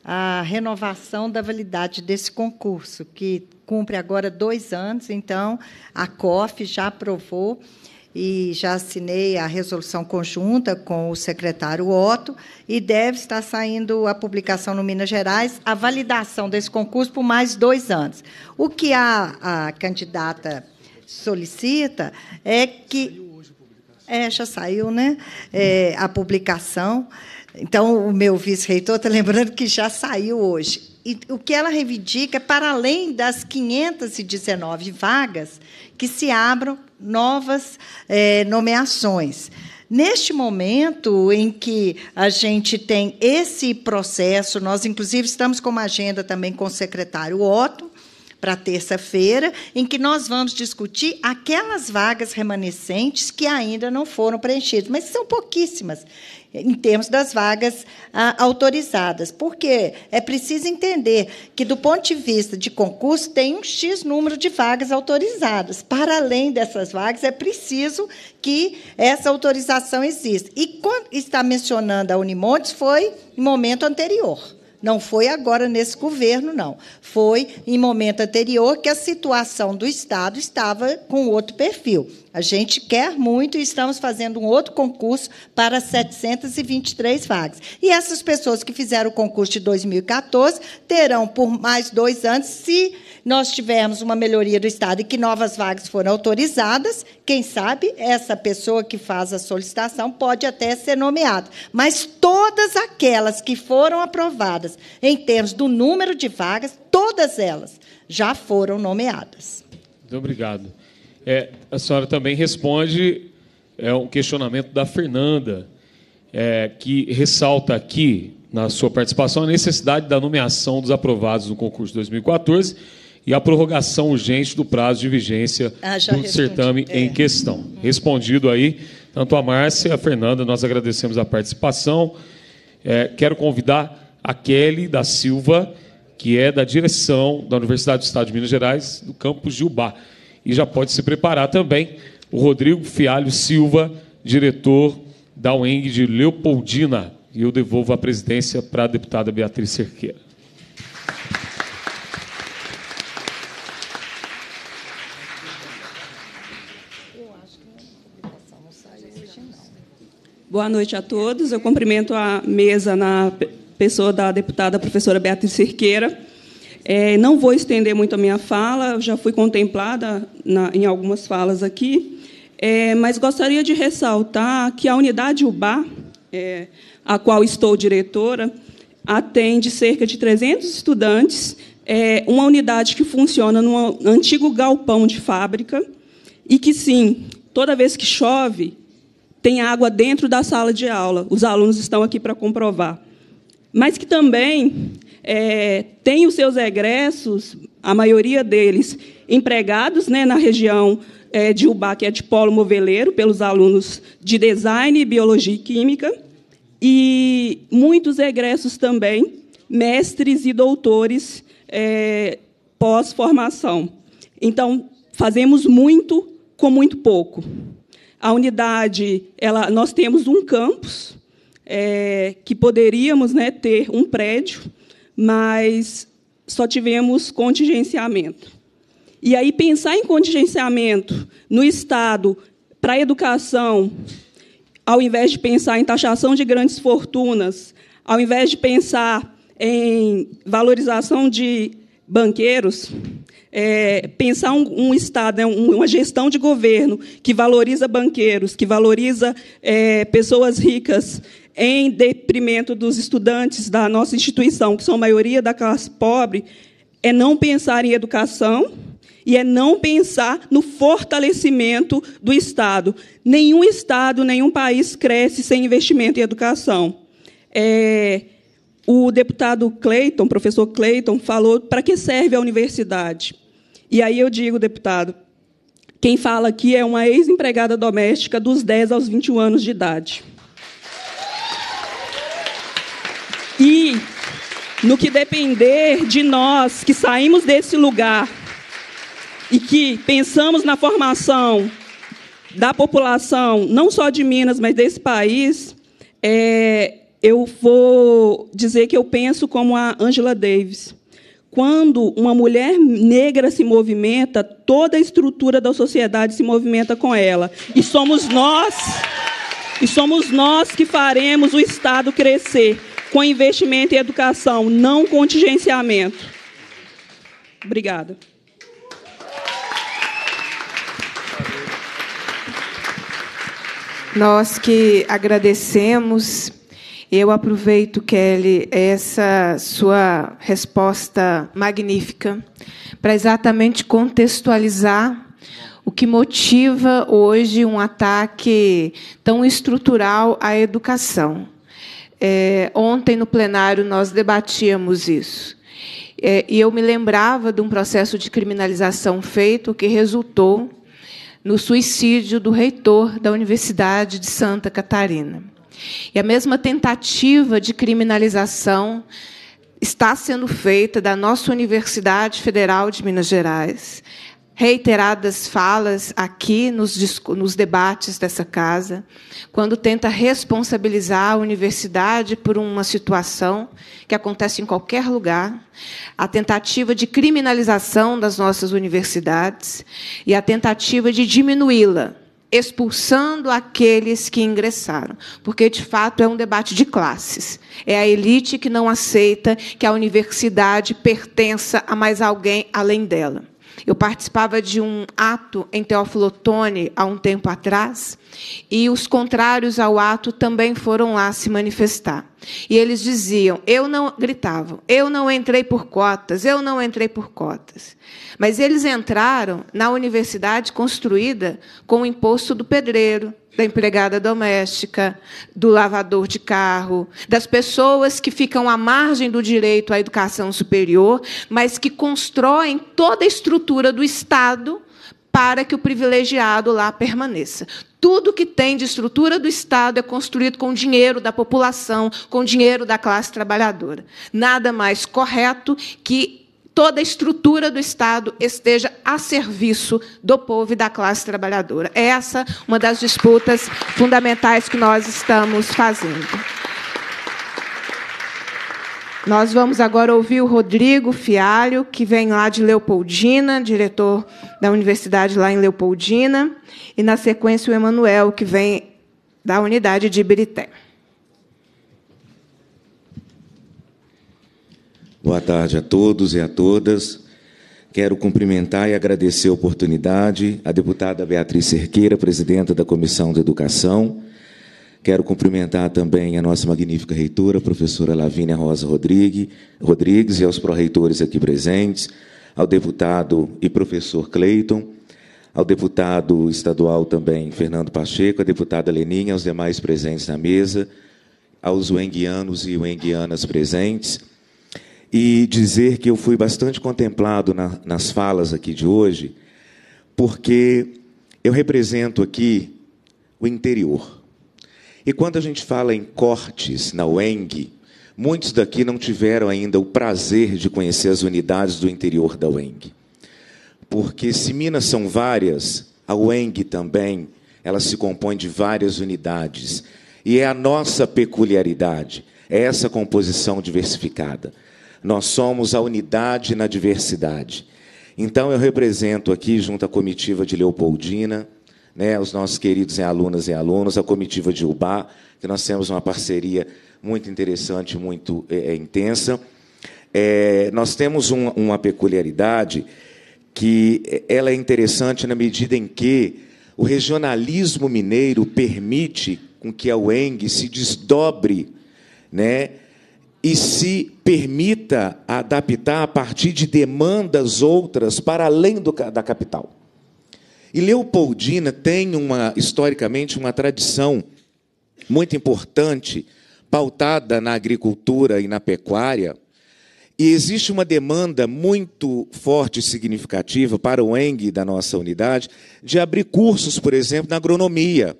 a renovação da validade desse concurso, que cumpre agora dois anos, então a COF já aprovou e já assinei a resolução conjunta com o secretário Otto e deve estar saindo a publicação no Minas Gerais, a validação desse concurso por mais dois anos. O que a, a candidata solicita é que. É, já saiu, né? É, a publicação. Então, o meu vice-reitor está lembrando que já saiu hoje. E o que ela reivindica, é, para além das 519 vagas que se abram novas é, nomeações. Neste momento em que a gente tem esse processo, nós inclusive estamos com uma agenda também com o secretário Otto para terça-feira, em que nós vamos discutir aquelas vagas remanescentes que ainda não foram preenchidas, mas são pouquíssimas em termos das vagas ah, autorizadas. Porque é preciso entender que, do ponto de vista de concurso, tem um X número de vagas autorizadas. Para além dessas vagas, é preciso que essa autorização exista. E quando está mencionando a Unimontes, foi em momento anterior. Não foi agora nesse governo, não. Foi em momento anterior que a situação do Estado estava com outro perfil. A gente quer muito e estamos fazendo um outro concurso para 723 vagas. E essas pessoas que fizeram o concurso de 2014 terão por mais dois anos, se nós tivermos uma melhoria do Estado e que novas vagas foram autorizadas, quem sabe essa pessoa que faz a solicitação pode até ser nomeada. Mas todas aquelas que foram aprovadas em termos do número de vagas, todas elas já foram nomeadas. Muito obrigado. É, a senhora também responde é, um questionamento da Fernanda, é, que ressalta aqui, na sua participação, a necessidade da nomeação dos aprovados no concurso 2014 e a prorrogação urgente do prazo de vigência ah, do respondi. certame é. em questão. Respondido aí, tanto a Márcia e a Fernanda, nós agradecemos a participação. É, quero convidar a Kelly da Silva, que é da direção da Universidade do Estado de Minas Gerais, do campus Gilbar. E já pode se preparar também o Rodrigo Fialho Silva, diretor da UENG de Leopoldina. E eu devolvo a presidência para a deputada Beatriz Cerqueira. Boa noite a todos. Eu cumprimento a mesa na pessoa da deputada professora Beatriz Cerqueira é, não vou estender muito a minha fala, já fui contemplada na, em algumas falas aqui, é, mas gostaria de ressaltar que a unidade UBA, é, a qual estou diretora, atende cerca de 300 estudantes, é uma unidade que funciona num antigo galpão de fábrica e que, sim, toda vez que chove, tem água dentro da sala de aula. Os alunos estão aqui para comprovar. Mas que também é, tem os seus egressos, a maioria deles, empregados né, na região é, de Ubá, que é de polo moveleiro, pelos alunos de design, biologia e química, e muitos egressos também, mestres e doutores é, pós-formação. Então, fazemos muito com muito pouco. A unidade, ela, nós temos um campus, é, que poderíamos né, ter um prédio mas só tivemos contingenciamento. E aí, pensar em contingenciamento no Estado para a educação, ao invés de pensar em taxação de grandes fortunas, ao invés de pensar em valorização de banqueiros, é, pensar um, um Estado, né, uma gestão de governo que valoriza banqueiros, que valoriza é, pessoas ricas, em deprimento dos estudantes da nossa instituição, que são a maioria da classe pobre, é não pensar em educação e é não pensar no fortalecimento do Estado. Nenhum Estado, nenhum país cresce sem investimento em educação. É, o deputado Cleiton, professor Cleiton, falou para que serve a universidade. E aí eu digo, deputado, quem fala aqui é uma ex-empregada doméstica dos 10 aos 21 anos de idade. E no que depender de nós que saímos desse lugar e que pensamos na formação da população, não só de Minas, mas desse país, é, eu vou dizer que eu penso como a Angela Davis. Quando uma mulher negra se movimenta, toda a estrutura da sociedade se movimenta com ela. E somos nós, e somos nós que faremos o Estado crescer com investimento em educação, não contingenciamento. Obrigada. Nós que agradecemos. Eu aproveito, Kelly, essa sua resposta magnífica para exatamente contextualizar o que motiva hoje um ataque tão estrutural à educação. É, ontem, no plenário, nós debatíamos isso. É, e eu me lembrava de um processo de criminalização feito que resultou no suicídio do reitor da Universidade de Santa Catarina. E a mesma tentativa de criminalização está sendo feita da nossa Universidade Federal de Minas Gerais, reiteradas falas aqui nos, nos debates dessa casa, quando tenta responsabilizar a universidade por uma situação que acontece em qualquer lugar, a tentativa de criminalização das nossas universidades e a tentativa de diminuí-la expulsando aqueles que ingressaram, porque de fato é um debate de classes. É a elite que não aceita que a universidade pertença a mais alguém além dela. Eu participava de um ato em Teófilo Otoni há um tempo atrás, e os contrários ao ato também foram lá se manifestar. E eles diziam: "Eu não gritavam, eu não entrei por cotas, eu não entrei por cotas". Mas eles entraram na universidade construída com o imposto do pedreiro, da empregada doméstica, do lavador de carro, das pessoas que ficam à margem do direito à educação superior, mas que constroem toda a estrutura do Estado para que o privilegiado lá permaneça. Tudo que tem de estrutura do Estado é construído com dinheiro da população, com dinheiro da classe trabalhadora. Nada mais correto que toda a estrutura do Estado esteja a serviço do povo e da classe trabalhadora. Essa é uma das disputas fundamentais que nós estamos fazendo. Nós vamos agora ouvir o Rodrigo Fialho, que vem lá de Leopoldina, diretor da universidade lá em Leopoldina, e na sequência o Emanuel, que vem da unidade de Ibirité. Boa tarde a todos e a todas. Quero cumprimentar e agradecer a oportunidade à deputada Beatriz Cerqueira, presidenta da Comissão de Educação, Quero cumprimentar também a nossa magnífica reitora, a professora Lavínia Rosa Rodrigues, e aos pró-reitores aqui presentes, ao deputado e professor Cleiton, ao deputado estadual também Fernando Pacheco, a deputada Leninha, aos demais presentes na mesa, aos wenguianos e wenguianas presentes, e dizer que eu fui bastante contemplado na, nas falas aqui de hoje, porque eu represento aqui o interior. E quando a gente fala em cortes na UENG, muitos daqui não tiveram ainda o prazer de conhecer as unidades do interior da UENG. Porque se Minas são várias, a UENG também, ela se compõe de várias unidades. E é a nossa peculiaridade, é essa composição diversificada. Nós somos a unidade na diversidade. Então, eu represento aqui, junto à comitiva de Leopoldina, né, os nossos queridos em alunas e alunos, a comitiva de UBA, que nós temos uma parceria muito interessante, muito é, é intensa. É, nós temos um, uma peculiaridade que é, ela é interessante na medida em que o regionalismo mineiro permite com que a UENG se desdobre, né, e se permita adaptar a partir de demandas outras para além do, da capital. E Leopoldina tem uma historicamente uma tradição muito importante pautada na agricultura e na pecuária. E existe uma demanda muito forte e significativa para o ENG da nossa unidade de abrir cursos, por exemplo, na agronomia,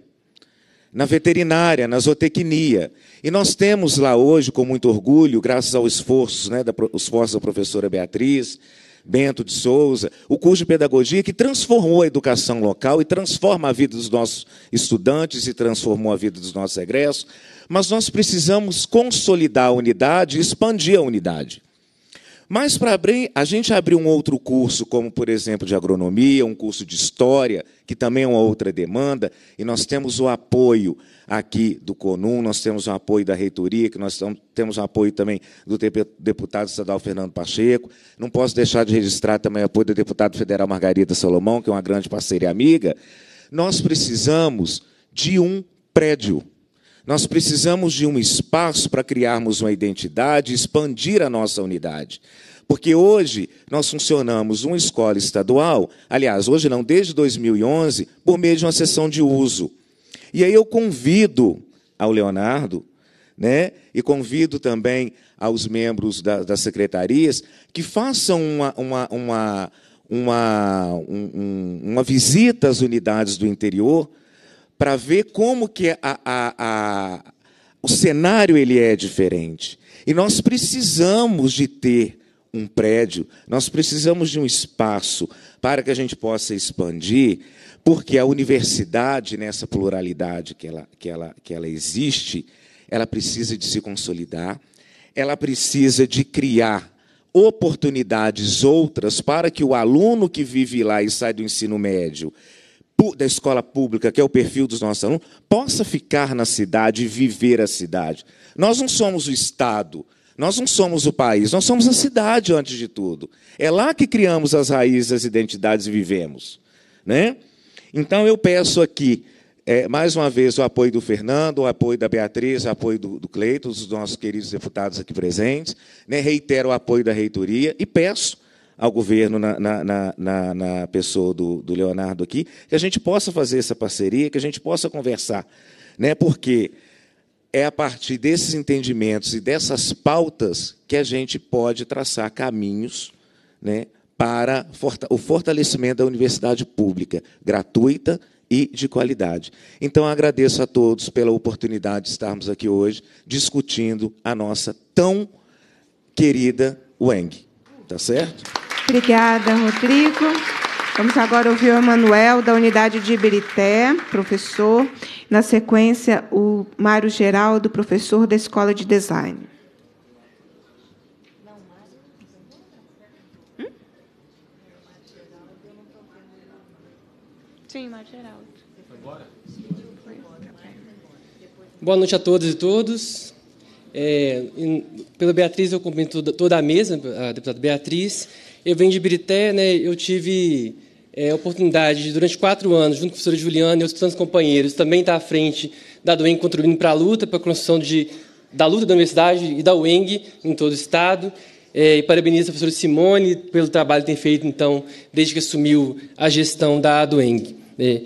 na veterinária, na zootecnia. E nós temos lá hoje, com muito orgulho, graças ao esforço, né, da, esforço da professora Beatriz, Bento de Souza, o curso de pedagogia que transformou a educação local e transforma a vida dos nossos estudantes e transformou a vida dos nossos egressos, mas nós precisamos consolidar a unidade, expandir a unidade. Mas para abrir, a gente abrir um outro curso, como por exemplo de agronomia, um curso de história, que também é uma outra demanda, e nós temos o apoio aqui do CONUM, nós temos o apoio da reitoria, que nós temos o apoio também do deputado estadual Fernando Pacheco. Não posso deixar de registrar também o apoio do deputado federal Margarida Salomão, que é uma grande parceira e amiga. Nós precisamos de um prédio. Nós precisamos de um espaço para criarmos uma identidade, expandir a nossa unidade. Porque hoje nós funcionamos uma escola estadual, aliás, hoje não, desde 2011, por meio de uma sessão de uso. E aí eu convido ao Leonardo, né, e convido também aos membros da, das secretarias que façam uma, uma, uma, uma, um, uma visita às unidades do interior para ver como que é a, a, a, o cenário ele é diferente. E nós precisamos de ter um prédio, nós precisamos de um espaço para que a gente possa expandir, porque a universidade, nessa pluralidade que ela, que ela, que ela existe, ela precisa de se consolidar, ela precisa de criar oportunidades outras para que o aluno que vive lá e sai do ensino médio, da escola pública, que é o perfil dos nossos alunos, possa ficar na cidade e viver a cidade. Nós não somos o Estado, nós não somos o país, nós somos a cidade antes de tudo. É lá que criamos as raízes, as identidades e vivemos. Né? Então eu peço aqui, é, mais uma vez, o apoio do Fernando, o apoio da Beatriz, o apoio do, do Cleiton, dos nossos queridos deputados aqui presentes. Né? Reitero o apoio da reitoria e peço ao governo, na, na, na, na pessoa do, do, Leonardo aqui, que a gente possa fazer essa parceria, que a gente possa conversar. Né? Porque é a partir desses entendimentos e dessas pautas que a gente pode traçar caminhos né, para o fortalecimento da universidade pública, gratuita e de qualidade. Então, agradeço a todos pela oportunidade de estarmos aqui hoje discutindo a nossa tão querida UENG. Tá certo? Obrigada, Rodrigo. Vamos agora ouvir o Emanuel, da unidade de Iberité, professor. Na sequência, o Mário Geraldo, professor da Escola de Design. Sim, Mário Geraldo. Foi embora? Foi. Boa noite a todos e todos. É, em, pela Beatriz, eu cumprimento toda, toda, a mesa, a deputada Beatriz. Eu venho de Birité, né, eu tive é, a oportunidade, de, durante quatro anos, junto com a professora Juliana e outros tantos companheiros, também estar à frente da DUENG, contribuindo para a luta, para a construção de, da luta da universidade e da UENG em todo o Estado. É, e parabenizo a professora Simone pelo trabalho que tem feito, então, desde que assumiu a gestão da ADUENG. É,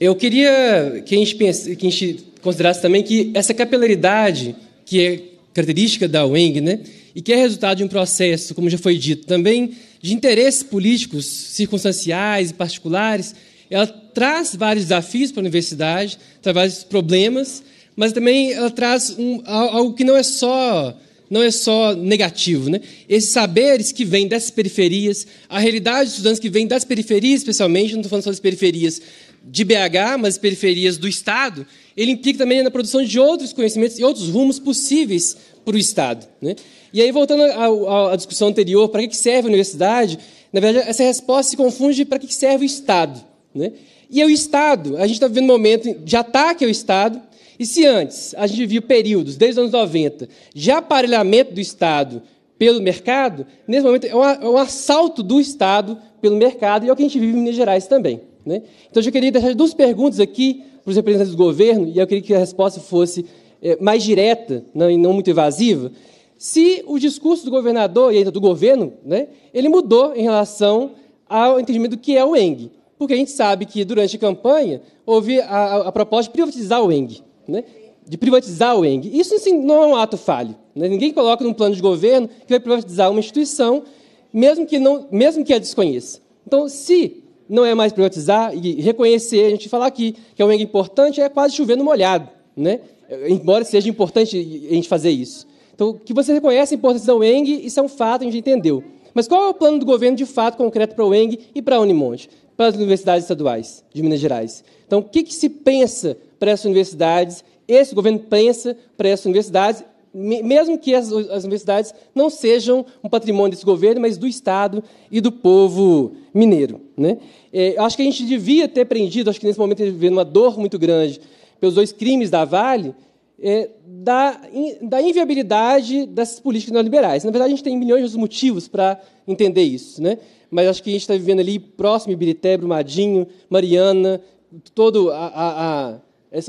eu queria que a, gente pense, que a gente considerasse também que essa capilaridade, que é característica da Weng, né, e que é resultado de um processo, como já foi dito, também de interesses políticos circunstanciais e particulares, ela traz vários desafios para a universidade, traz vários problemas, mas também ela traz um, algo que não é só não é só negativo. Né? Esses saberes que vêm dessas periferias, a realidade dos estudantes que vêm das periferias, especialmente, não estou falando só das periferias de BH, mas periferias do Estado, ele implica também na produção de outros conhecimentos e outros rumos possíveis para o Estado. Né? E aí, voltando à, à discussão anterior, para que serve a universidade, na verdade, essa resposta se confunde para que serve o Estado. Né? E é o Estado, a gente está vivendo um momento de ataque ao Estado, e se antes a gente viu períodos, desde os anos 90, de aparelhamento do Estado pelo mercado, nesse momento é, é um, assalto do Estado pelo mercado, e é o que a gente vive em Minas Gerais também. Né? Então, eu queria deixar duas perguntas aqui para os representantes do governo, e eu queria que a resposta fosse é, mais direta não, e não muito evasiva. Se o discurso do governador e ainda do governo, né, ele mudou em relação ao entendimento do que é o ENG. Porque a gente sabe que, durante a campanha, houve a, a proposta de privatizar o ENG né, de privatizar o ENG. Isso não é um ato falho. Né? Ninguém coloca num plano de governo que vai privatizar uma instituição, mesmo que, não, mesmo que a desconheça. Então, se não é mais privatizar e reconhecer, a gente falar aqui que é um ENG importante, é quase chover no molhado, né? embora seja importante a gente fazer isso. Então, que você reconhece a importância da Eng isso é um fato, a gente entendeu. Mas qual é o plano do governo de fato concreto para o Eng e para a Unimonte? para as universidades estaduais de Minas Gerais. Então, o que, que se pensa para essas universidades, esse governo pensa para essas universidades, mesmo que as, as universidades não sejam um patrimônio desse governo, mas do Estado e do povo mineiro. Né? É, acho que a gente devia ter aprendido, acho que nesse momento a gente tá vivendo uma dor muito grande pelos dois crimes da Vale, é, da, in, da, inviabilidade dessas políticas neoliberais. Na verdade, a gente tem milhões de motivos para entender isso. Né? mas acho que a gente está vivendo ali próximo Ibirité, Brumadinho, Mariana, toda a, a,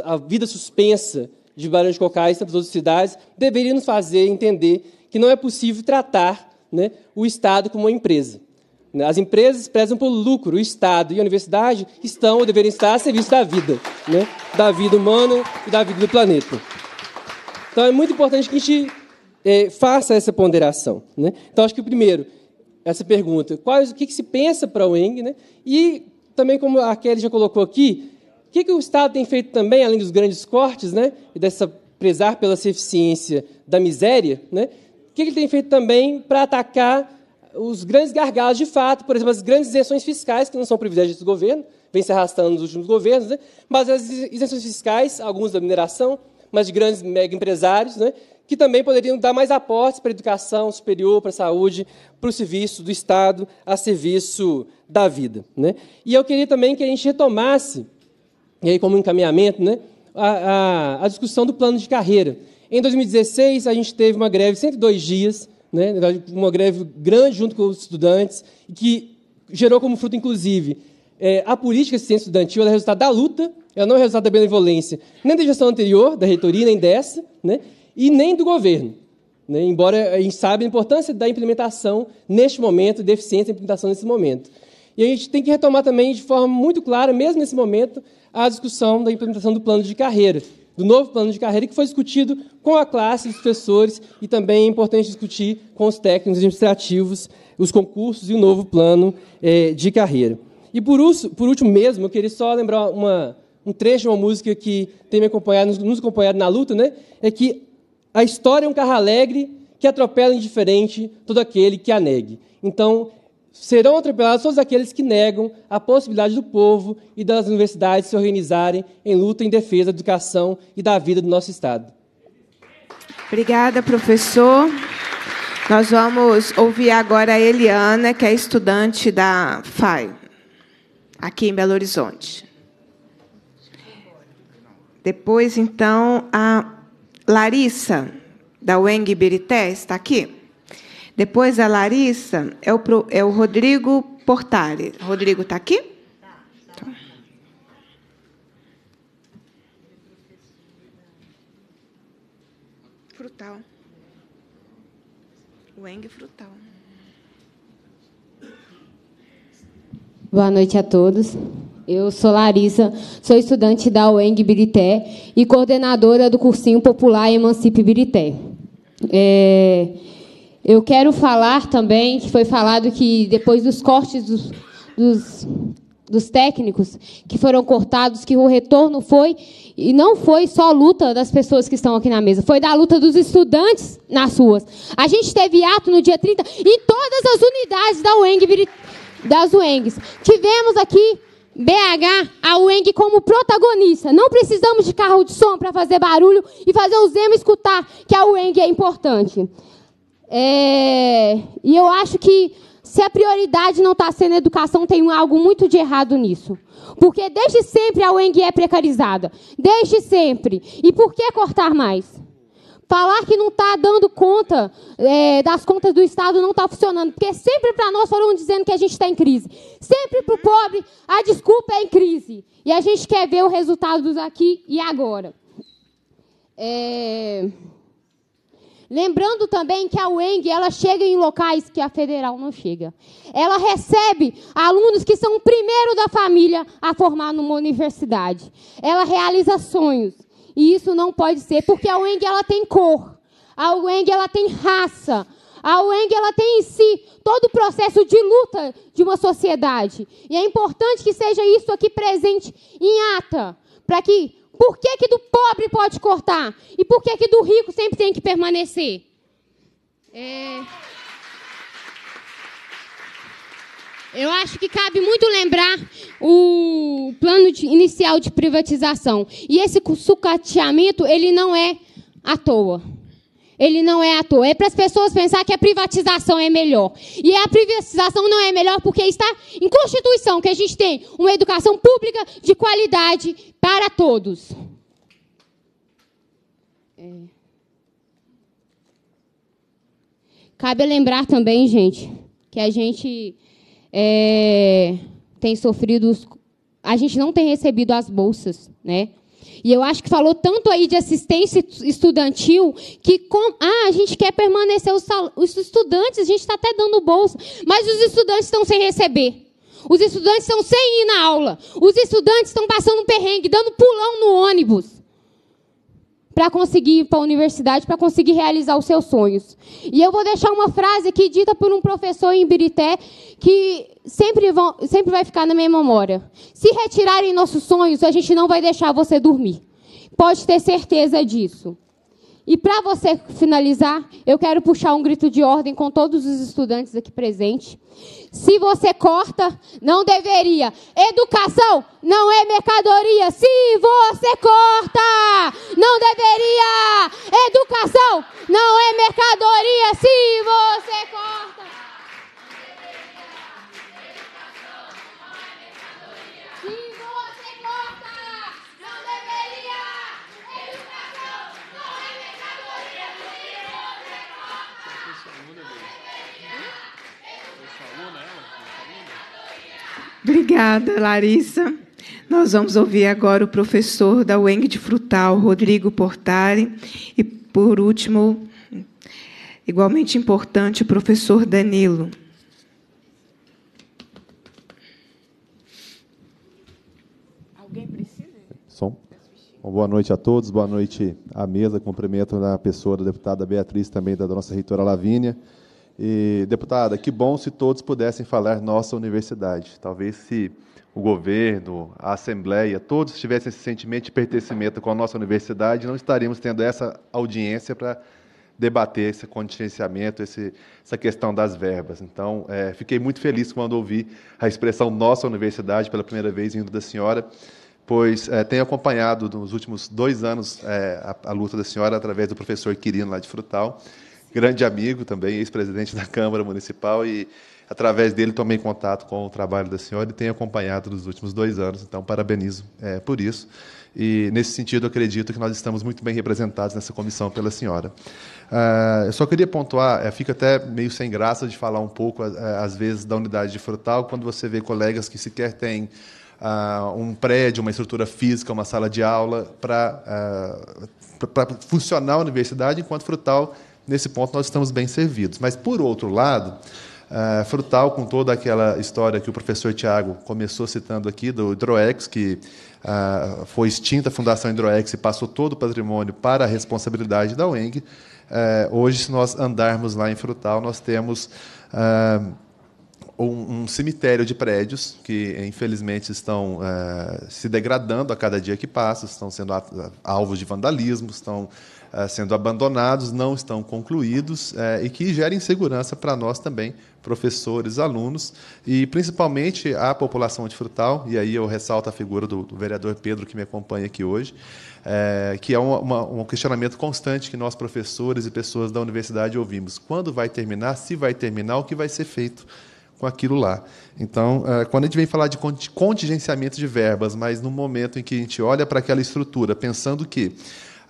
a, vida suspensa de Barão de Cocais, tantas outras cidades, deveria nos fazer entender que não é possível tratar né, o Estado como uma empresa. Né. As empresas prezam pelo lucro, o Estado e a universidade estão ou deveriam estar a serviço da vida, né, da vida humana e da vida do planeta. Então é muito importante que a gente é, faça essa ponderação. Né? Então acho que o primeiro essa pergunta. Quais, o que, que se pensa para o ENG? Né? E também, como a Kelly já colocou aqui, o que, que o Estado tem feito também, além dos grandes cortes né, e dessa prezar pela eficiência da miséria, né, o que, que ele tem feito também para atacar os grandes gargalos de fato, por exemplo, as grandes isenções fiscais, que não são privilégios do governo, vem se arrastando nos últimos governos, né, mas as isenções fiscais, alguns da mineração, mas de grandes mega empresários, né, que também poderiam dar mais aportes para a educação superior, para a saúde, para o serviço do Estado, a serviço da vida. Né? E eu queria também que a gente retomasse, e aí como encaminhamento, né, a, a, a discussão do plano de carreira. Em 2016, a gente teve uma greve de 102 dias, né, uma greve grande junto com os estudantes, que gerou como fruto, inclusive, é, a política de assistência estudantil é resultado da luta, ela não é resultado da benevolência, nem da gestão anterior, da reitoria, nem dessa, né, e nem do governo. Né? Embora a gente saiba a importância da implementação neste momento, da eficiência da implementação nesse momento. E a gente tem que retomar também de forma muito clara, mesmo nesse momento, a discussão da implementação do plano de carreira, do novo plano de carreira que foi discutido com a classe dos professores e também é importante discutir com os técnicos administrativos os concursos e o novo plano eh, de carreira. E por, uso, por, último mesmo, eu queria só lembrar uma, um trecho de uma música que tem me acompanhado, nos acompanhado na luta, né? É que a história é um carro alegre que atropela indiferente todo aquele que a negue. Então, serão atropelados todos aqueles que negam a possibilidade do povo e das universidades se organizarem em luta em defesa da educação e da vida do nosso Estado. Obrigada, professor. Nós vamos ouvir agora a Eliana, que é estudante da FAI, aqui em Belo Horizonte. Depois, então, a Larissa, da Weng Berité, está aqui. Depois a Larissa é o, é o Rodrigo Portari. Rodrigo está aqui? tá. Frutal. Weng Frutal. Boa noite a todos. Eu sou Larissa, sou estudante da UENG Birité e coordenadora do cursinho popular Emancipe Birité. É, eu quero falar também que foi falado que depois dos cortes dos, dos, dos, técnicos que foram cortados, que o retorno foi e não foi só a luta das pessoas que estão aqui na mesa, foi da luta dos estudantes nas ruas. A gente teve ato no dia 30 em todas as unidades da UENG, das UENGs. Tivemos aqui BH, a UENG como protagonista. Não precisamos de carro de som para fazer barulho e fazer o Zema escutar que a UENG é importante. É... E eu acho que se a prioridade não está sendo educação, tem algo muito de errado nisso. Porque desde sempre a UENG é precarizada. Desde sempre. E por que cortar mais? falar que não está dando conta é, das contas do Estado não está funcionando, porque sempre para nós foram dizendo que a gente está em crise. Sempre para o pobre a desculpa é em crise. E a gente quer ver o resultado aqui e agora. É... Lembrando também que a UENG ela chega em locais que a federal não chega. Ela recebe alunos que são o primeiro da família a formar numa universidade. Ela realiza sonhos. E isso não pode ser, porque a Weng ela tem cor, a Weng ela tem raça, a Weng ela tem em si todo o processo de luta de uma sociedade. E é importante que seja isso aqui presente em ata, para que por que, que do pobre pode cortar? E por que, que do rico sempre tem que permanecer? É... Eu acho que cabe muito lembrar o plano de, inicial de privatização. E esse sucateamento, ele não é à toa. Ele não é à toa. É para as pessoas pensar que a privatização é melhor. E a privatização não é melhor porque está em Constituição que a gente tem uma educação pública de qualidade para todos. É. Cabe lembrar também, gente, que a gente é, tem sofrido. A gente não tem recebido as bolsas, né? E eu acho que falou tanto aí de assistência estudantil que com, ah, a gente quer permanecer os, os estudantes, a gente está até dando bolsa, mas os estudantes estão sem receber. Os estudantes estão sem ir na aula. Os estudantes estão passando um perrengue, dando pulão no ônibus para conseguir ir para a universidade, para conseguir realizar os seus sonhos. E eu vou deixar uma frase aqui dita por um professor em Birité que sempre, vão, sempre vai ficar na minha memória. Se retirarem nossos sonhos, a gente não vai deixar você dormir. Pode ter certeza disso. E para você finalizar, eu quero puxar um grito de ordem com todos os estudantes aqui presentes. Se você corta, não deveria. Educação não é mercadoria. Se você corta, não deveria. Educação não é mercadoria. Se você corta. Obrigada, Larissa. Nós vamos ouvir agora o professor da UENG de Frutal, Rodrigo Portari, e, por último, igualmente importante, o professor Danilo. Alguém precisa? Som. Bom, boa noite a todos, boa noite à mesa. Cumprimento a pessoa da deputada Beatriz, também da nossa reitora Lavínia. E, deputada, que bom se todos pudessem falar nossa universidade. Talvez se o governo, a Assembleia, todos tivessem esse sentimento de pertencimento com a nossa universidade, não estaríamos tendo essa audiência para debater esse contingenciamento, esse, essa questão das verbas. Então, é, fiquei muito feliz quando ouvi a expressão nossa universidade pela primeira vez vindo da senhora, pois é, tenho acompanhado nos últimos dois anos é, a, a luta da senhora através do professor Quirino, lá de Frutal, grande amigo também, ex-presidente da Câmara Municipal, e através dele tomei contato com o trabalho da senhora e tenho acompanhado nos últimos dois anos, então parabenizo é, por isso. E, nesse sentido, acredito que nós estamos muito bem representados nessa comissão pela senhora. Ah, eu só queria pontuar, é, fica até meio sem graça de falar um pouco, às vezes, da unidade de frutal, quando você vê colegas que sequer têm Uh, um prédio, uma estrutura física, uma sala de aula para uh, ah, funcionar a universidade, enquanto Frutal Nesse ponto, nós estamos bem servidos. Mas, por outro lado, Uh, frutal com toda aquela história que o professor Tiago começou citando aqui do Hidroex, que uh, foi extinta a Fundação Hidroex e passou todo o patrimônio para a responsabilidade da UENG. Uh, é, hoje, se nós andarmos lá em Frutal, nós temos um, um, cemitério de prédios que, infelizmente, estão se degradando a cada dia que passa, estão sendo alvos de vandalismo, estão eh, sendo abandonados, não estão concluídos eh, e que gera insegurança para nós também, professores, alunos e principalmente a população de frutal. E aí eu ressalto a figura do, do vereador Pedro que me acompanha aqui hoje, é, que é uma, uma, um questionamento constante que nós professores e pessoas da universidade ouvimos: quando vai terminar? Se vai terminar? O que vai ser feito? com aquilo lá. Então, quando a gente vem falar de contingenciamento de verbas, mas no momento em que a gente olha para aquela estrutura, pensando que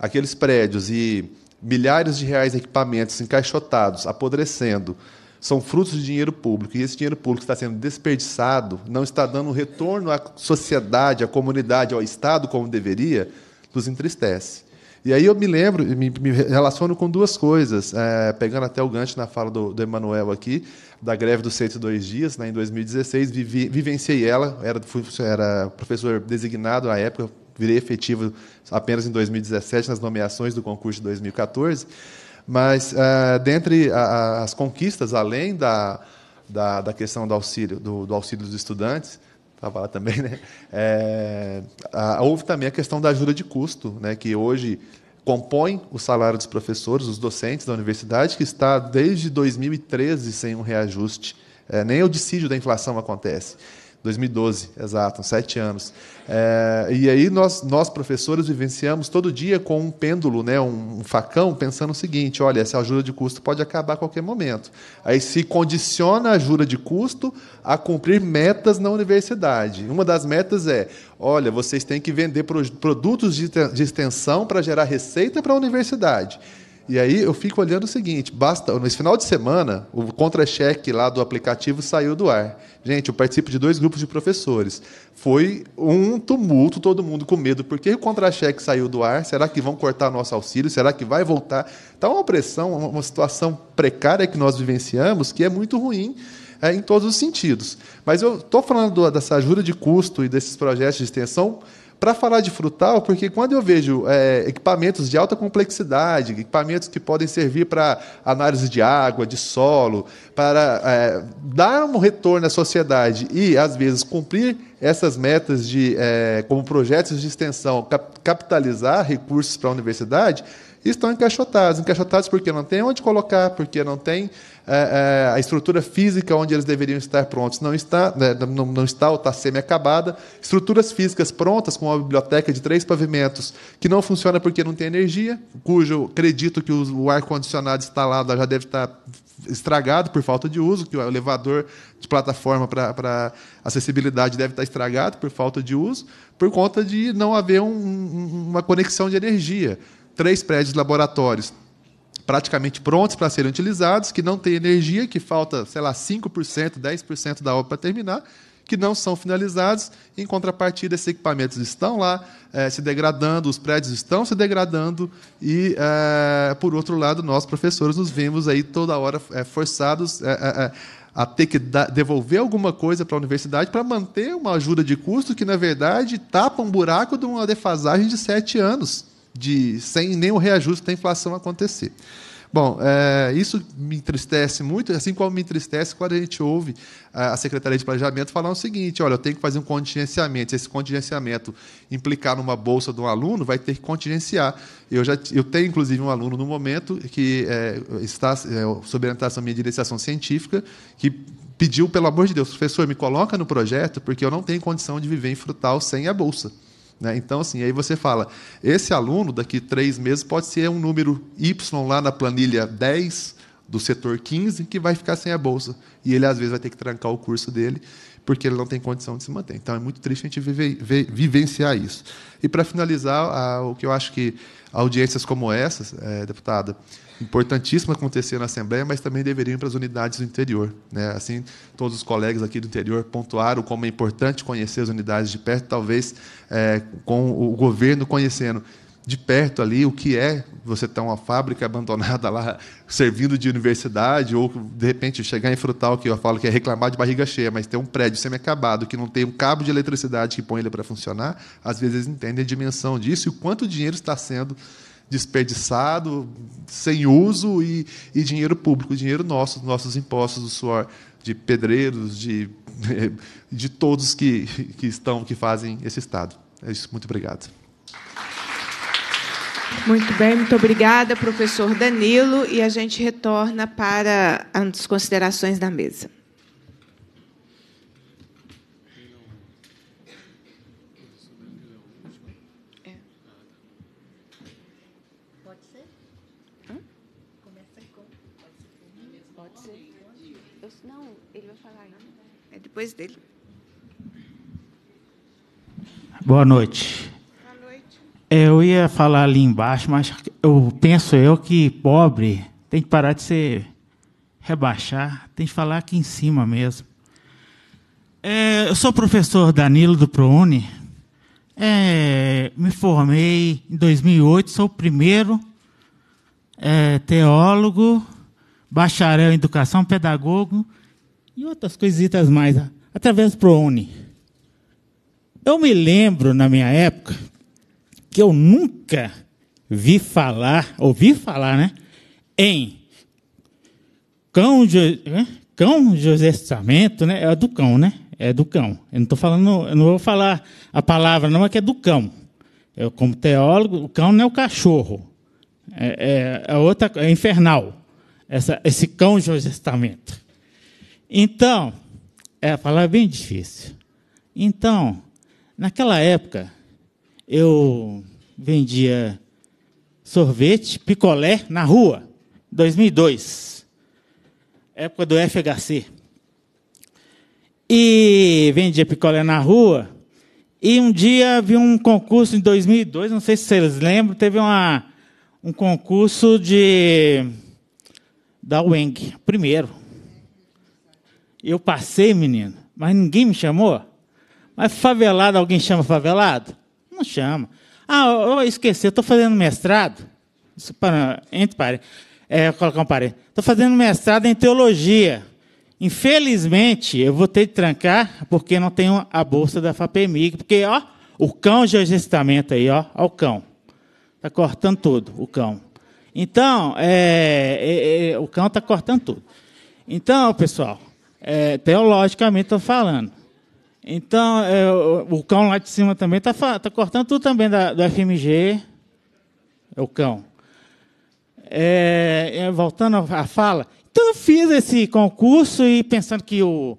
aqueles prédios e milhares de reais em equipamentos encaixotados, apodrecendo, são frutos de dinheiro público. E esse dinheiro público está sendo desperdiçado, não está dando retorno à sociedade, à comunidade, ao Estado como deveria, nos entristece. E aí eu me lembro, me, me relaciono com duas coisas, é, pegando até o gancho na fala do, do Emanuel aqui, da greve dos 102 dias, né, em 2016, vivi, vivenciei ela, era, fui, era professor designado à época, virei efetivo apenas em 2017 nas nomeações do concurso de 2014. Mas, eh, dentre a, as conquistas, além da, da, da questão do auxílio, do, do auxílio dos estudantes, estava lá também, né? É, a, houve também a questão da ajuda de custo, né? que hoje compõe o salário dos professores, os docentes da universidade, que está desde 2013 sem um reajuste. É, nem o dissídio da inflação acontece. 2012, exato, sete anos. É, e aí nós, nós, professores, vivenciamos todo dia com um pêndulo, né, um, um, facão, pensando o seguinte, olha, essa ajuda de custo pode acabar a qualquer momento. Aí se condiciona a ajuda de custo a cumprir metas na universidade. Uma das metas é, olha, vocês têm que vender pro, produtos de, de extensão para gerar receita para a universidade. E aí eu fico olhando o seguinte, basta, nesse final de semana, o contra-cheque lá do aplicativo saiu do ar. Gente, eu participo de dois grupos de professores. Foi um tumulto, todo mundo com medo, porque o contra-cheque saiu do ar, será que vão cortar nosso auxílio? Será que vai voltar? Tá uma pressão, uma situação precária que nós vivenciamos, que é muito ruim. É, em todos os sentidos. Mas eu estou falando do, dessa ajuda de custo e desses projetos de extensão para falar de frutal, porque quando eu vejo é, equipamentos de alta complexidade, equipamentos que podem servir para análise de água, de solo, para é, dar um retorno à sociedade e, às vezes, cumprir essas metas de, é, como projetos de extensão, cap capitalizar recursos para a universidade, estão encaixotados. Encaixotados porque não tem onde colocar, porque não tem é, é, a estrutura física onde eles deveriam estar prontos não está, né, não, está ou está semi-acabada, estruturas físicas prontas, como uma biblioteca de três pavimentos, que não funciona porque não tem energia, cujo acredito que o ar-condicionado instalado já deve estar estragado por falta de uso, que o elevador de plataforma para acessibilidade deve estar estragado por falta de uso, por conta de não haver um, uma conexão de energia. Três prédios laboratórios praticamente prontos para serem utilizados, que não têm energia, que falta, sei lá, 5%, 10% da obra para terminar, que não são finalizados. Em contrapartida, esses equipamentos estão lá eh, se degradando, os prédios estão se degradando e, eh, por outro lado, nós, professores, nos vemos aí toda hora eh, forçados a ter que devolver alguma coisa para a universidade para manter uma ajuda de custo que, na verdade, tapa um buraco de uma defasagem de sete anos de sem nem o reajuste da inflação acontecer. Bom, é, isso me entristece muito, assim como me entristece quando a gente ouve a Secretaria de Planejamento falar o seguinte: olha, eu tenho que fazer um contingenciamento. Se esse contingenciamento implicar numa bolsa de um aluno, vai ter que contingenciar. Eu já eu tenho, inclusive, um aluno no momento que é, está é, sob orientação minha de iniciação científica, que pediu, pelo amor de Deus, professor, me coloca no projeto, porque eu não tenho condição de viver em frutal sem a bolsa. Né? Então, assim, aí você fala: esse aluno daqui três meses pode ser um número Y lá na planilha 10 do setor 15 que vai ficar sem a bolsa. E ele, às vezes, vai ter que trancar o curso dele porque ele não tem condição de se manter. Então, é muito triste a gente vive, vivenciar isso. E, para finalizar, a, o que eu acho que audiências como essas, é, deputada, importantíssima acontecer na Assembleia, mas também deveriam ir para as unidades do interior. Né? Assim, todos os colegas aqui do interior pontuaram como é importante conhecer as unidades de perto, talvez é, com o governo conhecendo de perto ali o que é você ter uma fábrica abandonada lá servindo de universidade ou de repente chegar em frutal que eu falo que é reclamar de barriga cheia mas ter um prédio semi-acabado que não tem um cabo de eletricidade que põe ele para funcionar às vezes entendem a dimensão disso e o quanto dinheiro está sendo desperdiçado, sem uso e, e dinheiro público, dinheiro nosso, nossos impostos, do suor de pedreiros, de, de todos que, que estão, que fazem esse Estado. É isso, muito obrigado. Muito bem, muito obrigada, professor Danilo. E a gente retorna para as considerações da mesa. depois dele. Boa noite. Eu ia falar ali embaixo, mas eu penso eu que pobre tem que parar de se rebaixar, tem que falar aqui em cima mesmo. É, eu sou professor Danilo do ProUni. É, me formei em 2008, sou o primeiro é, teólogo, bacharel em educação, pedagogo e outras coisitas mais, né? através do ProUni. Eu me lembro, na minha época, que eu nunca vi falar, ouvi falar, né? Em cão, né, cão de testamento né? É do cão, né? É do cão. Eu não estou falando, eu não vou falar a palavra, não, é que é do cão. Eu, como teólogo, o cão não é o cachorro. É, é, é outra, é infernal. Essa, esse cão de testamento então, é a palavra é bem difícil. Então, naquela época, eu vendia sorvete, picolé na rua, 2002, época do FHC. E vendia picolé na rua. E um dia vi um concurso em 2002, não sei se vocês lembram, teve uma, um concurso de da UENG, primeiro. Eu passei, menino, mas ninguém me chamou. Mas favelado, alguém chama favelado? Não chama. Ah, eu esqueci, eu estou fazendo mestrado. Isso para, entre parênteses. É, colocar um parênteses. Estou fazendo mestrado em teologia. Infelizmente, eu vou ter de trancar porque não tenho a bolsa da FAPEMIG. Porque, ó, o cão de é ajustamento aí, ó, ó o cão. Está cortando tudo, o cão. Então, é, é, é, o cão está cortando tudo. Então, pessoal, é, teologicamente estou falando. Então, é, o, o cão lá de cima também está tá cortando tudo também da, do FMG. É o cão. É, é, voltando à fala. Então, eu fiz esse concurso e pensando que o,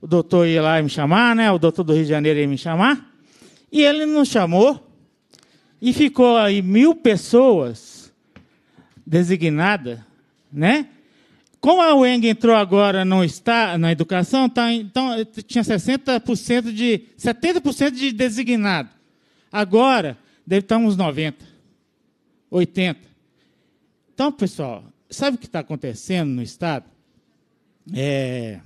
o doutor ia lá me chamar, né? o doutor do Rio de Janeiro ia me chamar. E ele não chamou. E ficou aí mil pessoas designadas, né? Como a UENG entrou agora não está na educação, tá, então tinha 60% de 70% de designado. Agora deve estar uns 90, 80. Então, pessoal, sabe o que está acontecendo no estado? É,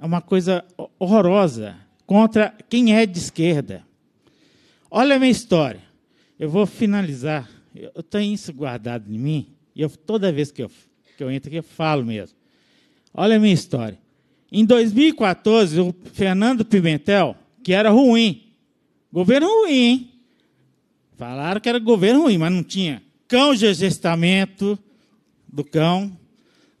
é uma coisa horrorosa contra quem é de esquerda. Olha a minha história. Eu vou finalizar. Eu tenho isso guardado em mim. E eu, toda vez que eu que eu entro aqui eu falo mesmo. Olha a minha história. Em 2014, o Fernando Pimentel, que era ruim, governo ruim, hein? Falaram que era governo ruim, mas não tinha cão de gestamento do cão,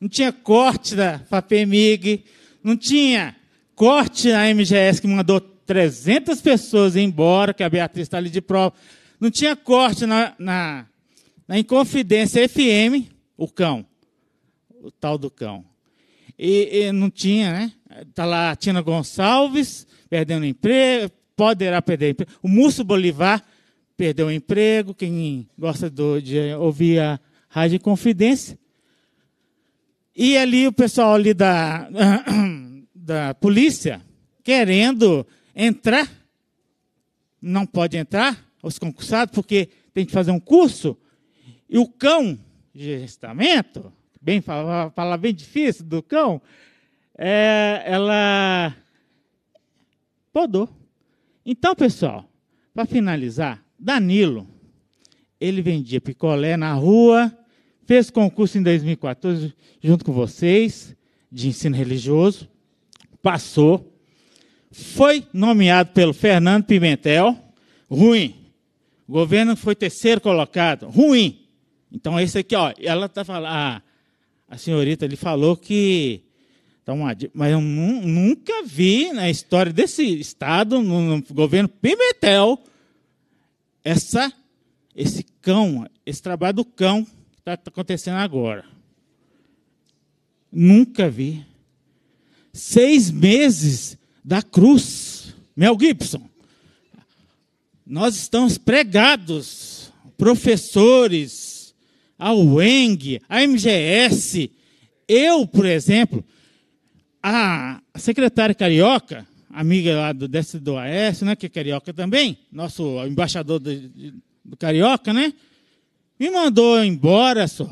não tinha corte da FAPEMIG, não tinha corte da MGS que mandou 300 pessoas embora, que a Beatriz está ali de prova, não tinha corte na, na, na Inconfidência FM, o cão, o tal do cão. E, e não tinha, né? Está lá a Tina Gonçalves perdendo emprego, poderá perder emprego. O Múcio Bolivar perdeu o emprego. Quem gosta do, de ouvir a Rádio Confidência. E ali o pessoal ali da, da polícia querendo entrar. Não pode entrar, os concursados, porque tem que fazer um curso. E o cão de gestamento bem falar, falar bem difícil do cão, é, ela podou. Então, pessoal, para finalizar, Danilo, ele vendia picolé na rua, fez concurso em 2014 junto com vocês de ensino religioso, passou, foi nomeado pelo Fernando Pimentel, ruim. O governo foi terceiro colocado, ruim. Então esse aqui, ó, ela tá falando, ah, a senhorita ali falou que tá mas eu nunca vi na história desse estado, no, no governo Pimentel, essa esse cão, esse trabalho do cão que está acontecendo agora. Nunca vi. Seis meses da cruz. Mel Gibson. Nós estamos pregados, professores, a UENG, a MGS. Eu, por exemplo, a secretária carioca, amiga lá do desse do AS, né, que é carioca também, nosso embaixador do, do carioca, né, me mandou embora só,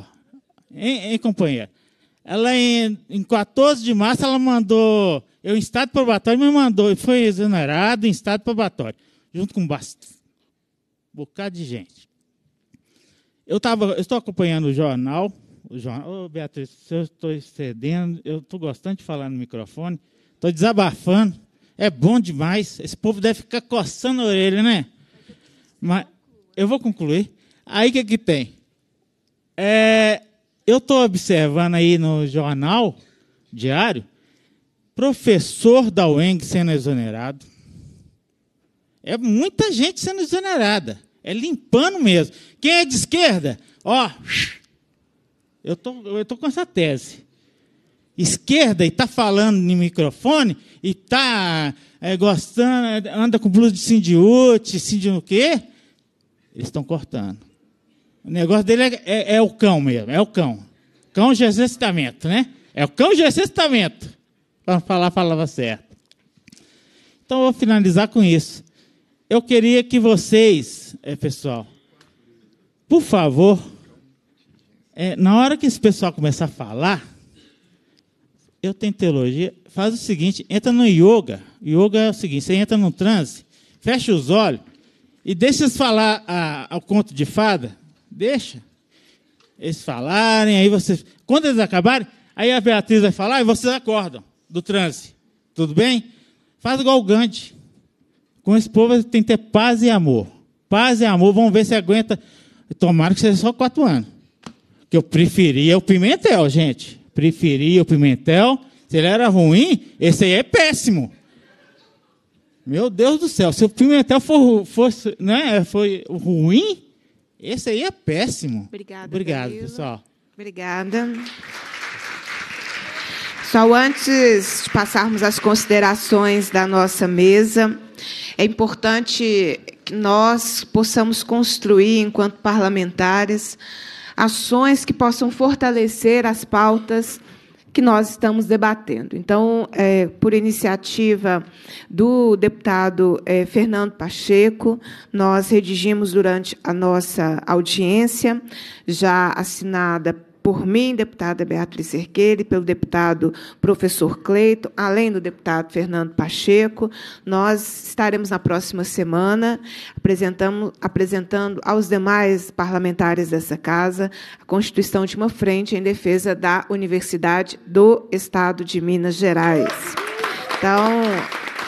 hein, hein companheira? Ela, em, em 14 de março, ela mandou, eu em estado probatório, me mandou, e foi exonerado em estado probatório, junto com bastante, um bocado de gente. Eu tava, estou acompanhando o jornal. O jornal. Ô, Beatriz, se eu estou excedendo, eu estou gostando de falar no microfone. Estou desabafando. É bom demais. Esse povo deve ficar coçando a orelha, né? Mas eu vou concluir. Aí o que, que tem? É, eu estou observando aí no jornal diário, professor da UENG sendo exonerado. É muita gente sendo exonerada. É limpando mesmo. Quem é de esquerda, ó, eu tô, eu tô com essa tese. Esquerda e está falando no microfone e está é, gostando, é, anda com blusa de sindiúte, sindiúte o quê? Eles estão cortando. O negócio dele é, é, é, o cão mesmo, é o cão. Cão de exercitamento, né? É o cão de exercitamento. Para falar a palavra certa. Então, eu vou finalizar com isso. Eu queria que vocês, é, pessoal, por favor, é, na hora que esse pessoal começar a falar, eu tenho teologia, faz o seguinte, entra no yoga. Yoga é o seguinte, você entra no transe, fecha os olhos e deixa eles falar ao conto de fada. Deixa. Eles falarem, aí vocês, Quando eles acabarem, aí a Beatriz vai falar e vocês acordam do transe. Tudo bem? Faz igual o Gandhi. Com esse povo tem que ter paz e amor. Paz e amor, vamos ver se aguenta. Tomara que seja só quatro anos. Que eu preferia o Pimentel, gente. Preferia o Pimentel. Se ele era ruim, esse aí é péssimo. Meu Deus do céu, se o Pimentel for, fosse, né, foi ruim, esse aí é péssimo. Obrigada. Obrigado, Danilo. pessoal. Obrigada. Só antes de passarmos as considerações da nossa mesa, é importante que nós possamos construir, enquanto parlamentares, ações que possam fortalecer as pautas que nós estamos debatendo. Então, é, por iniciativa do deputado é, Fernando Pacheco, nós redigimos durante a nossa audiência, já assinada por mim, deputada Beatriz Cerqueira, e pelo deputado professor Cleiton, além do deputado Fernando Pacheco. Nós estaremos na próxima semana apresentando aos demais parlamentares dessa casa a constituição de uma frente em defesa da Universidade do Estado de Minas Gerais. Então,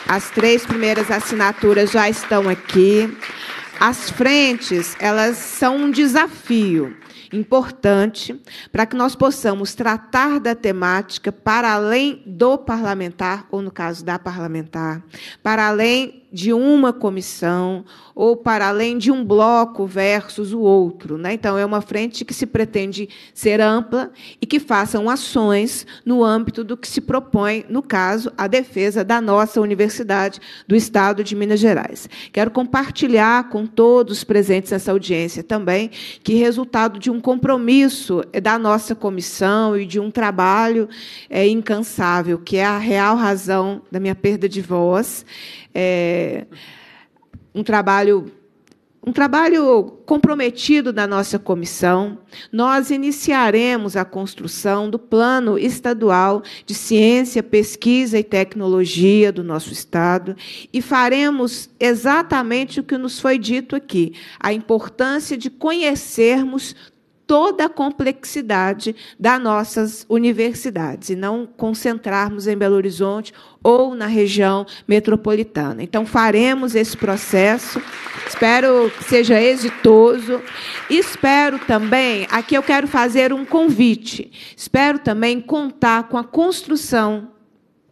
as três primeiras assinaturas já estão aqui. As frentes, elas são um desafio importante para que nós possamos tratar da temática para além do parlamentar, ou no caso da parlamentar, para além de uma comissão ou para além de um bloco versus o outro. Né? Então, é uma frente que se pretende ser ampla e que façam ações no âmbito do que se propõe, no caso, a defesa da nossa universidade do Estado de Minas Gerais. Quero compartilhar com todos presentes nessa audiência também que, resultado de um compromisso da nossa comissão e de um trabalho é, incansável, que é a real razão da minha perda de voz, é, um trabalho um trabalho comprometido da nossa comissão, nós iniciaremos a construção do Plano Estadual de Ciência, Pesquisa e Tecnologia do nosso Estado e faremos exatamente o que nos foi dito aqui: a importância de conhecermos toda a complexidade das nossas universidades e não concentrarmos em Belo Horizonte ou na região metropolitana. Então, faremos esse processo, espero que seja exitoso. Espero também, aqui eu quero fazer um convite, espero também contar com a construção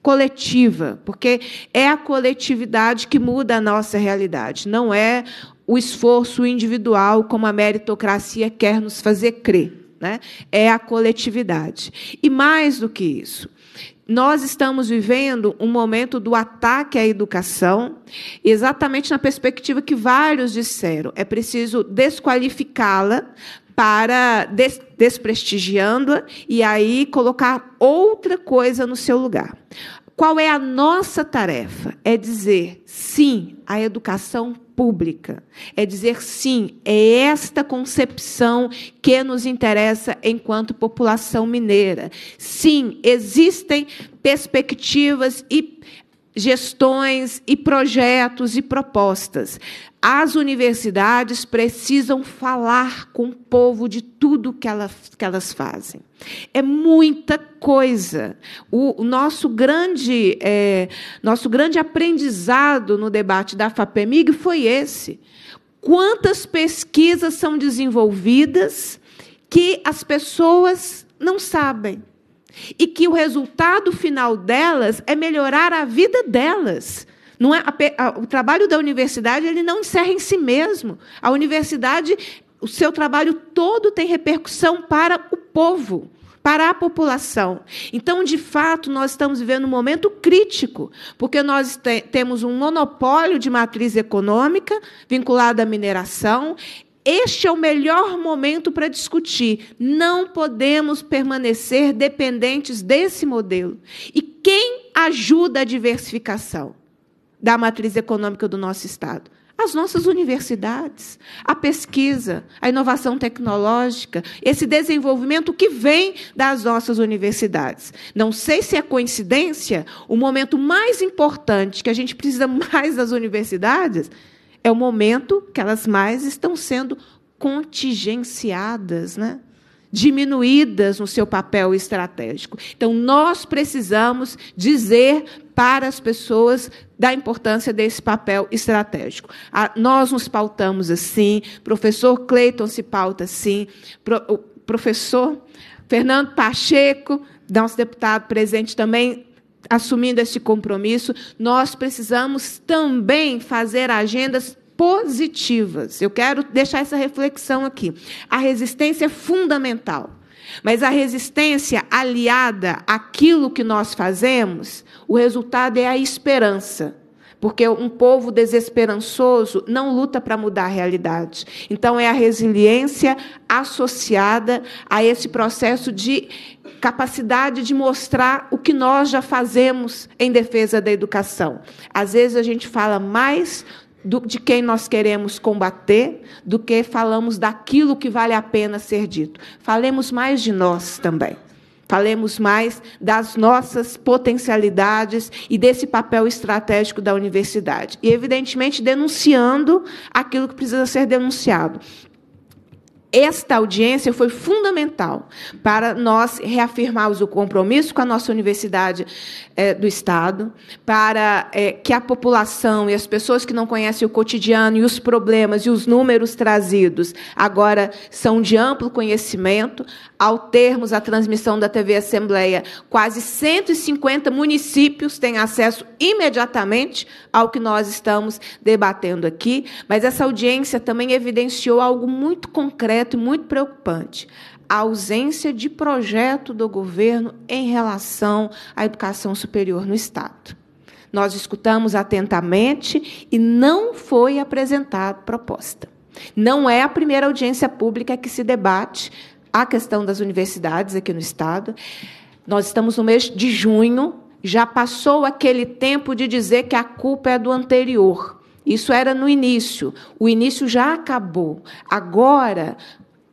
coletiva, porque é a coletividade que muda a nossa realidade, não é o esforço individual, como a meritocracia quer nos fazer crer. Né? É a coletividade. E mais do que isso, nós estamos vivendo um momento do ataque à educação, exatamente na perspectiva que vários disseram. É preciso desqualificá-la para des desprestigiando-a e aí colocar outra coisa no seu lugar. Qual é a nossa tarefa? É dizer sim, a educação pública. É dizer sim, é esta concepção que nos interessa enquanto população mineira. Sim, existem perspectivas e gestões e projetos e propostas. As universidades precisam falar com o povo de tudo que elas, que elas fazem. É muita coisa. O, nosso grande, é, nosso grande aprendizado no debate da FAPEMIG foi esse. Quantas pesquisas são desenvolvidas que as pessoas não sabem? E que o resultado final delas é melhorar a vida delas, não é a, a, o trabalho da universidade ele não encerra em si mesmo. A universidade, o seu trabalho todo tem repercussão para o povo para a população. Então, de fato, nós estamos vivendo um momento crítico, porque nós te temos um monopólio de matriz econômica vinculado à mineração. Este é o melhor momento para discutir. Não podemos permanecer dependentes desse modelo. E quem ajuda a diversificação? da matriz econômica do nosso Estado? As nossas universidades, a pesquisa, a inovação tecnológica, esse desenvolvimento que vem das nossas universidades. Não sei se é coincidência, o momento mais importante que a gente precisa mais das universidades é o momento que elas mais estão sendo contingenciadas, né? diminuídas no seu papel estratégico. Então, nós precisamos dizer para as pessoas da importância desse papel estratégico. A, ah, nós nos pautamos assim, professor Cleiton se pauta assim, pro, o professor Fernando Pacheco, nosso deputado presente também, assumindo este compromisso, nós precisamos também fazer agendas positivas. Eu quero deixar essa reflexão aqui. A resistência é fundamental. Mas a resistência aliada àquilo que nós fazemos, o resultado é a esperança. Porque um povo desesperançoso não luta para mudar a realidade. Então, é a resiliência associada a esse processo de capacidade de mostrar o que nós já fazemos em defesa da educação. Às vezes a gente fala mais do, de quem nós queremos combater do que falamos daquilo que vale a pena ser dito. Falemos mais de nós também. Falemos mais das nossas potencialidades e desse papel estratégico da universidade. E, evidentemente, denunciando aquilo que precisa ser denunciado esta audiência foi fundamental para nós reafirmarmos o compromisso com a nossa universidade é, do Estado, para é, que a população e as pessoas que não conhecem o cotidiano e os problemas e os números trazidos agora são de amplo conhecimento. Ao termos a transmissão da TV Assembleia, quase 150 municípios têm acesso imediatamente ao que nós estamos debatendo aqui. Mas essa audiência também evidenciou algo muito concreto e muito preocupante. A ausência de projeto do governo em relação à educação superior no Estado. Nós escutamos atentamente e não foi apresentada proposta. Não é a primeira audiência pública que se debate a questão das universidades aqui no Estado. Nós estamos no mês de junho, já passou aquele tempo de dizer que a culpa é do anterior. Isso era no início. O início já acabou. Agora,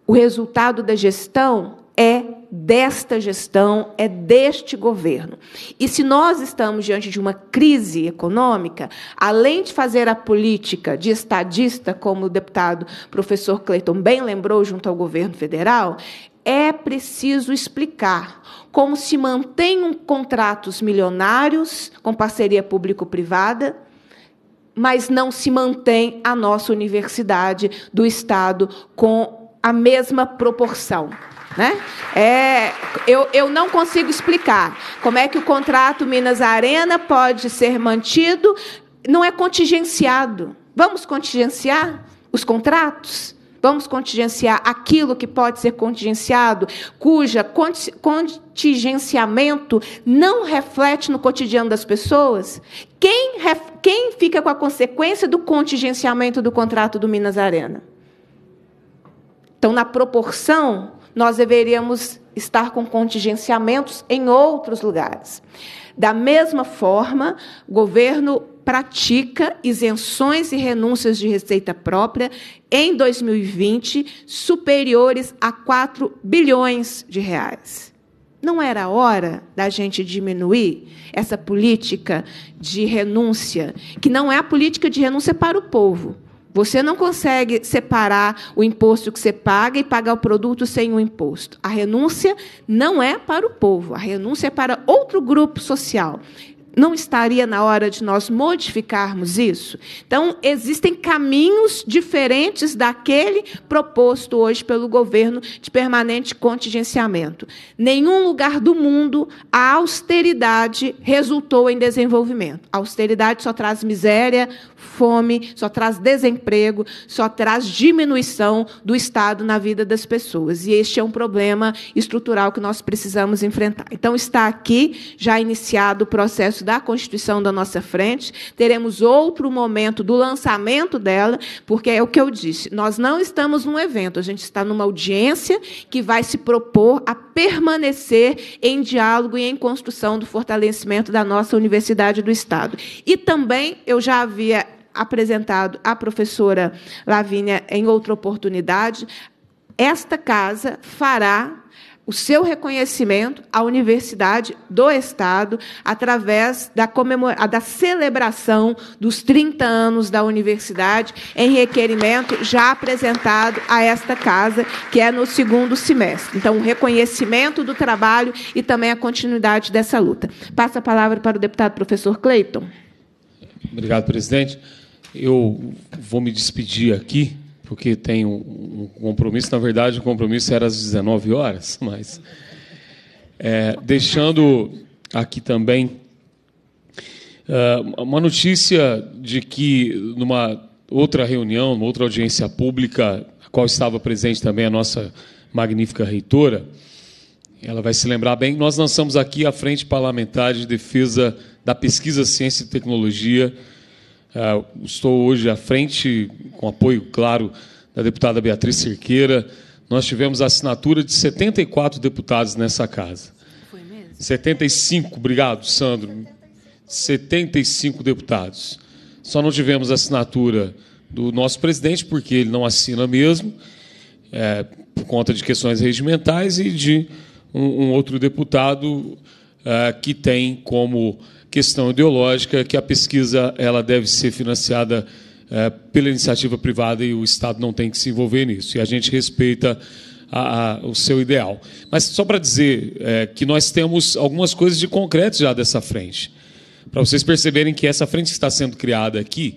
o resultado da gestão é desta gestão, é deste governo. E se nós estamos diante de uma crise econômica, além de fazer a política de estadista, como o deputado professor Cleiton bem lembrou junto ao governo federal, é preciso explicar como se mantêm contratos milionários com parceria público-privada mas não se mantém a nossa universidade do Estado com a mesma proporção. Né? É, eu, eu não consigo explicar como é que o contrato Minas Arena pode ser mantido, não é contingenciado. Vamos contingenciar os contratos? Vamos contingenciar aquilo que pode ser contingenciado, cuja contingenciamento não reflete no cotidiano das pessoas? Quem, quem fica com a consequência do contingenciamento do contrato do Minas Arena? Então, na proporção, nós deveríamos estar com contingenciamentos em outros lugares. Da mesma forma, o governo pratica isenções e renúncias de receita própria em 2020 superiores a 4 bilhões de reais. Não era hora da gente diminuir essa política de renúncia, que não é a política de renúncia para o povo. Você não consegue separar o imposto que você paga e pagar o produto sem o imposto. A renúncia não é para o povo, a renúncia é para outro grupo social. Não estaria na hora de nós modificarmos isso? Então, existem caminhos diferentes daquele proposto hoje pelo governo de permanente contingenciamento. Nenhum lugar do mundo a austeridade resultou em desenvolvimento. A austeridade só traz miséria, fome, só traz desemprego, só traz diminuição do Estado na vida das pessoas. E este é um problema estrutural que nós precisamos enfrentar. Então, está aqui já iniciado o processo da Constituição da nossa frente, teremos outro momento do lançamento dela, porque é o que eu disse, nós não estamos num evento, a gente está numa audiência que vai se propor a permanecer em diálogo e em construção do fortalecimento da nossa Universidade do Estado. E também eu já havia apresentado à professora Lavínia em outra oportunidade, esta casa fará o seu reconhecimento à Universidade do Estado através da, da celebração dos 30 anos da universidade em requerimento já apresentado a esta casa, que é no segundo semestre. Então, o reconhecimento do trabalho e também a continuidade dessa luta. Passa a palavra para o deputado professor Cleiton. Obrigado, presidente. Eu vou me despedir aqui, porque tenho um compromisso. Na verdade, o compromisso era às 19 horas, mas. É, deixando aqui também é, uma notícia de que, numa outra reunião, numa outra audiência pública, a qual estava presente também a nossa magnífica reitora, ela vai se lembrar bem, nós lançamos aqui a Frente Parlamentar de Defesa da Pesquisa, Ciência e Tecnologia é, estou hoje à frente, com apoio, claro, da deputada Beatriz Cerqueira. Nós tivemos a assinatura de 74 deputados nessa casa. Foi mesmo? 75, obrigado, Sandro. 75 deputados. Só não tivemos a assinatura do nosso presidente, porque ele não assina mesmo, é, por conta de questões regimentais e de um, um outro deputado é, que tem como questão ideológica que a pesquisa ela deve ser financiada é, pela iniciativa privada e o Estado não tem que se envolver nisso. E a gente respeita a, a, o seu ideal. Mas só para dizer é, que nós temos algumas coisas de concreto já dessa frente. Para vocês perceberem que essa frente que está sendo criada aqui,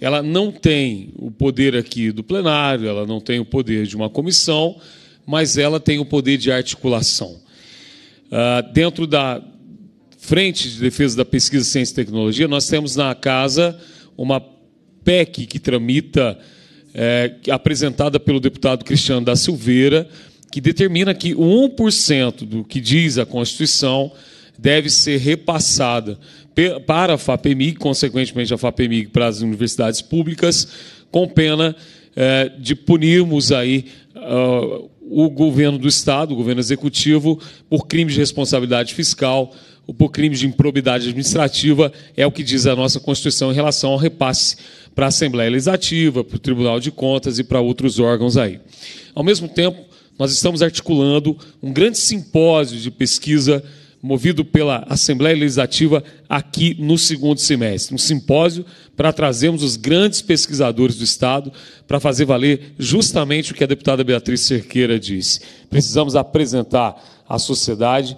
ela não tem o poder aqui do plenário, ela não tem o poder de uma comissão, mas ela tem o poder de articulação. Uh, dentro da, frente de defesa da pesquisa, ciência e tecnologia, nós temos na casa uma PEC que tramita, é, é, apresentada pelo deputado Cristiano da Silveira, que determina que 1% do que diz a Constituição deve ser repassada para a FAPEMIG, consequentemente a FAPEMIG para as universidades públicas, com pena é, de punirmos aí uh, o governo do Estado, o governo executivo, por crime de responsabilidade fiscal, por crimes de improbidade administrativa, é o que diz a nossa Constituição em relação ao repasse para a Assembleia Legislativa, para o Tribunal de Contas e para outros órgãos aí. Ao mesmo tempo, nós estamos articulando um grande simpósio de pesquisa movido pela Assembleia Legislativa aqui no segundo semestre. Um simpósio para trazermos os grandes pesquisadores do Estado para fazer valer justamente o que a deputada Beatriz Cerqueira disse. Precisamos apresentar à sociedade,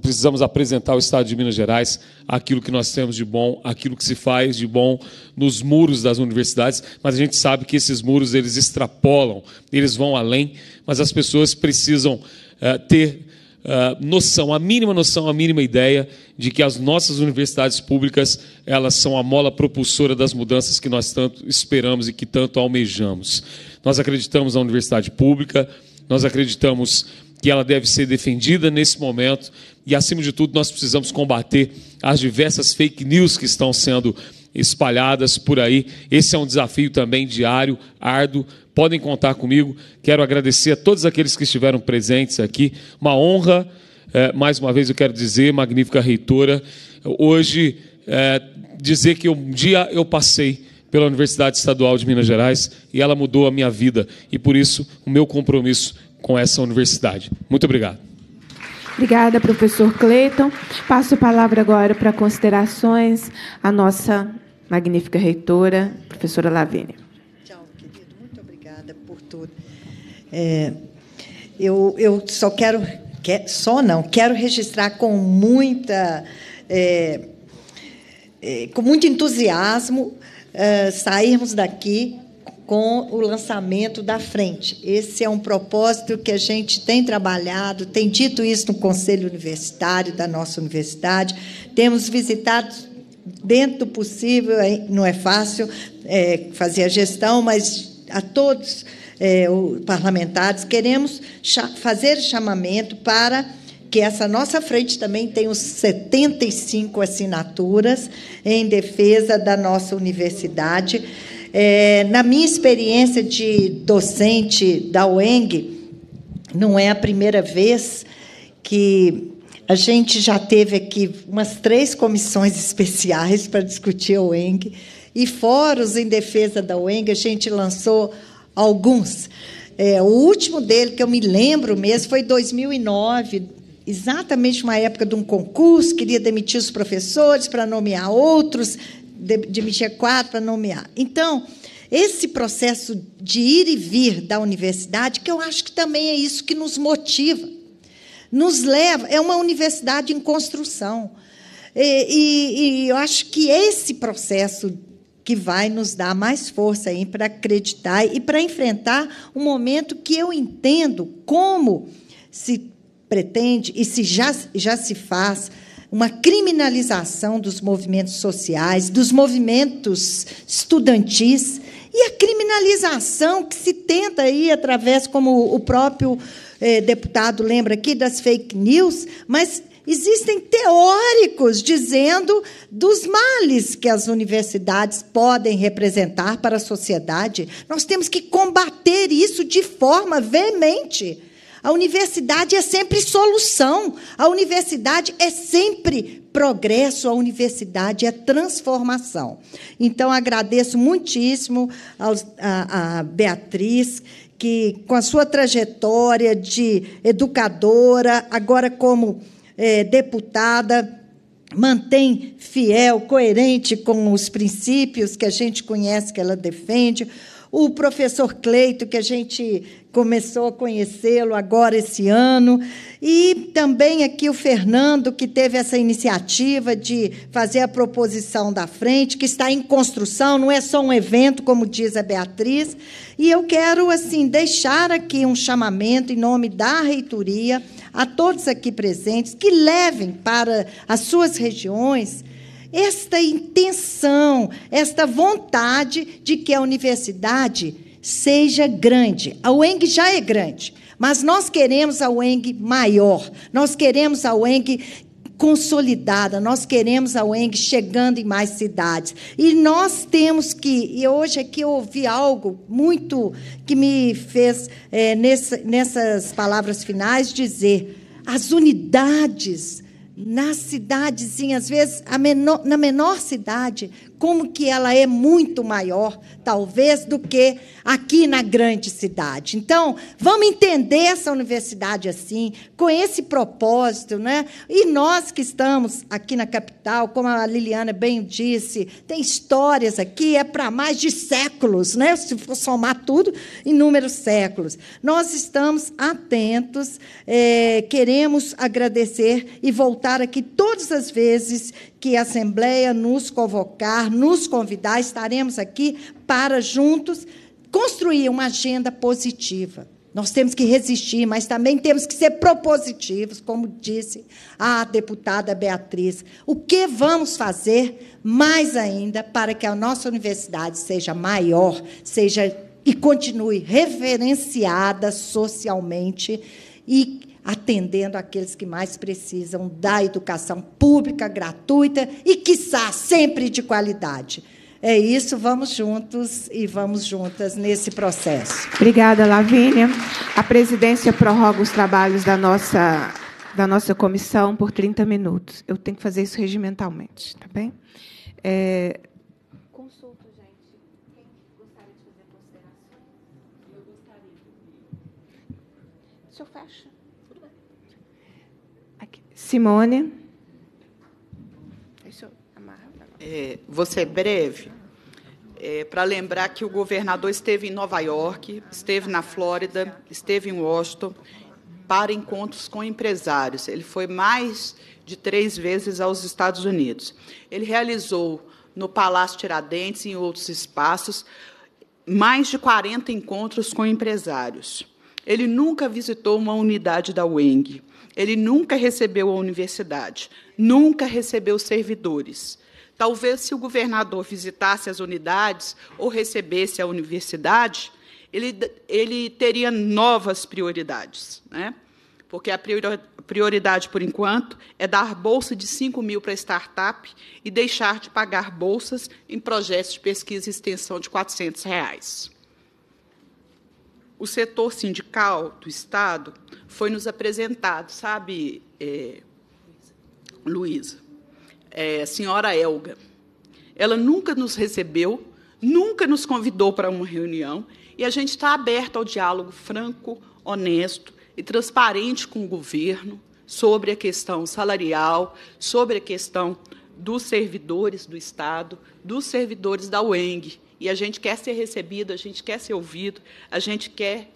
precisamos apresentar ao Estado de Minas Gerais aquilo que nós temos de bom, aquilo que se faz de bom nos muros das universidades, mas a gente sabe que esses muros eles extrapolam, eles vão além, mas as pessoas precisam uh, ter uh, noção, a mínima noção, a mínima ideia de que as nossas universidades públicas elas são a mola propulsora das mudanças que nós tanto esperamos e que tanto almejamos. Nós acreditamos na universidade pública, nós acreditamos que ela deve ser defendida nesse momento e, acima de tudo, nós precisamos combater as diversas fake news que estão sendo espalhadas por aí. Esse é um desafio também diário, árduo. Podem contar comigo. Quero agradecer a todos aqueles que estiveram presentes aqui. Uma honra, eh, mais uma vez eu quero dizer, magnífica reitora, hoje eh, dizer que um dia eu passei pela Universidade Estadual de Minas Gerais e ela mudou a minha vida. E por isso, o meu compromisso com essa universidade. Muito obrigado. Obrigada, professor Cleiton. Passo a palavra agora para considerações à nossa magnífica reitora, professora Lavínia. Tchau, querido. Muito obrigada por tudo. É, eu, eu só quero, quer, só não, quero registrar com muita, é, é, com muito entusiasmo é, sairmos daqui com o lançamento da frente. Esse é um propósito que a gente tem trabalhado, tem dito isso no Conselho Universitário da nossa universidade, temos visitado dentro do possível, não é fácil é, fazer a gestão, mas a todos é, os parlamentares queremos fazer chamamento para que essa nossa frente também tenha os 75 assinaturas em defesa da nossa universidade. É, na minha experiência de docente da UENG, não é a primeira vez que a gente já teve aqui umas três comissões especiais para discutir a UENG e fóruns em defesa da UENG, a gente lançou alguns. É, o último dele, que eu me lembro mesmo, foi 2009, exatamente uma época de um concurso, queria demitir os professores para nomear outros, demitia quatro para nomear. Então, esse processo de ir e vir da universidade, que eu acho que também é isso que nos motiva, nos leva. É uma universidade em construção. E, e, e eu acho que esse processo que vai nos dar mais força para acreditar e para enfrentar um momento que eu entendo como se pretende e se já, já se faz uma criminalização dos movimentos sociais, dos movimentos estudantis e a criminalização que se tenta aí através, como o próprio eh, deputado lembra aqui, das fake news, mas existem teóricos dizendo dos males que as universidades podem representar para a sociedade. Nós temos que combater isso de forma veemente. A universidade é sempre solução, a universidade é sempre progresso, a universidade é transformação. Então, agradeço muitíssimo aos, a, a Beatriz, que, com a sua trajetória de educadora, agora como é, deputada, mantém fiel, coerente com os princípios que a gente conhece que ela defende, o professor Cleito, que a gente começou a conhecê-lo agora esse ano, e também aqui o Fernando, que teve essa iniciativa de fazer a proposição da frente, que está em construção, não é só um evento, como diz a Beatriz. E eu quero assim deixar aqui um chamamento em nome da reitoria a todos aqui presentes que levem para as suas regiões esta intenção, esta vontade de que a universidade seja grande. A UENG já é grande, mas nós queremos a UENG maior, nós queremos a UENG consolidada, nós queremos a UENG chegando em mais cidades. E nós temos que, e hoje aqui é eu ouvi algo muito que me fez, é, nessa, nessas palavras finais, dizer: as unidades na cidadezinha, às vezes menor, na menor cidade, como que ela é muito maior, talvez, do que aqui na grande cidade. Então, vamos entender essa universidade assim, com esse propósito, né? E nós que estamos aqui na capital, como a Liliana bem disse, tem histórias aqui, é para mais de séculos, né? Se for somar tudo, inúmeros séculos. Nós estamos atentos, é, queremos agradecer e voltar aqui todas as vezes que a Assembleia nos convocar, nos convidar, estaremos aqui para juntos construir uma agenda positiva. Nós temos que resistir, mas também temos que ser propositivos, como disse a deputada Beatriz. O que vamos fazer mais ainda para que a nossa universidade seja maior, seja e continue referenciada socialmente e atendendo aqueles que mais precisam da educação pública, gratuita e, quiçá, sempre de qualidade. É isso, vamos juntos e vamos juntas nesse processo. Obrigada, Lavínia. A presidência prorroga os trabalhos da nossa, da nossa comissão por 30 minutos. Eu tenho que fazer isso regimentalmente, tá bem? É, Simone. É, vou ser é breve. É, Para lembrar que o governador esteve em Nova York, esteve na Flórida, esteve em Washington, para encontros com empresários. Ele foi mais de três vezes aos Estados Unidos. Ele realizou no Palácio Tiradentes e em outros espaços mais de 40 encontros com empresários. Ele nunca visitou uma unidade da UENG. Ele nunca recebeu a universidade, nunca recebeu servidores. Talvez, se o governador visitasse as unidades ou recebesse a universidade, ele, ele teria novas prioridades. Né? Porque a prioridade, por enquanto, é dar bolsa de 5 mil para startup e deixar de pagar bolsas em projetos de pesquisa e extensão de R$ 400. Reais. O setor sindical do Estado foi nos apresentado, sabe, é, Luísa? É, senhora Elga. Ela nunca nos recebeu, nunca nos convidou para uma reunião, e a gente está aberto ao diálogo franco, honesto e transparente com o governo sobre a questão salarial, sobre a questão dos servidores do Estado, dos servidores da UENG. E a gente quer ser recebido, a gente quer ser ouvido, a gente quer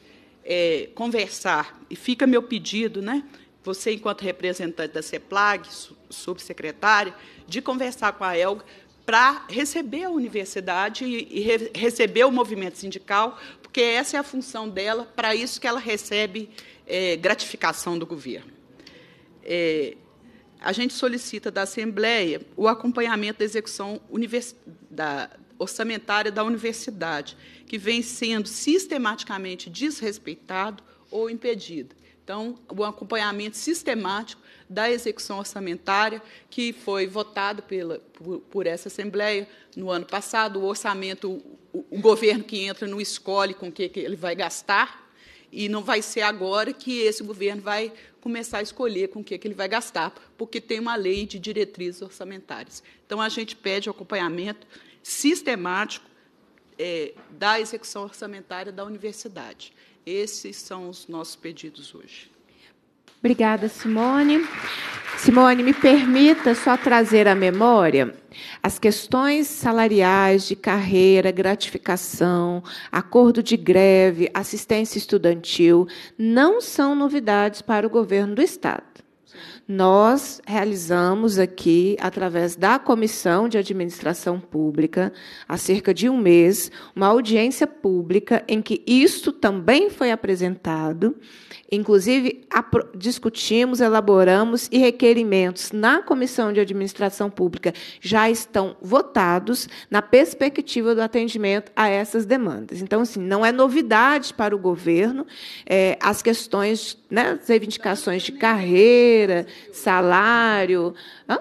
é, conversar, e fica meu pedido, né? Você, enquanto representante da CEPLAG, subsecretária, de conversar com a Elga para receber a universidade e, e re, receber o movimento sindical, porque essa é a função dela, para isso que ela recebe é, gratificação do governo. É, a gente solicita da Assembleia o acompanhamento da execução da, orçamentária da universidade, que vem sendo sistematicamente desrespeitado ou impedido. Então, o acompanhamento sistemático da execução orçamentária, que foi votado pela, por, por, essa Assembleia no ano passado, o orçamento, o, o governo que entra não escolhe com o que, que ele vai gastar, e não vai ser agora que esse governo vai começar a escolher com o que, que ele vai gastar, porque tem uma lei de diretrizes orçamentárias. Então, a gente pede o acompanhamento sistemático é, da execução orçamentária da universidade. Esses são os nossos pedidos hoje. Obrigada, Simone. Simone, me permita só trazer à memória as questões salariais, de carreira, gratificação, acordo de greve, assistência estudantil, não são novidades para o governo do Estado nós realizamos aqui, através da Comissão de Administração Pública, há cerca de um mês, uma audiência pública em que isto também foi apresentado Inclusive, discutimos, elaboramos e requerimentos na Comissão de Administração Pública já estão votados na perspectiva do atendimento a essas demandas. Então, assim, não é novidade para o governo é, as questões, né, as reivindicações de carreira, salário. Hã?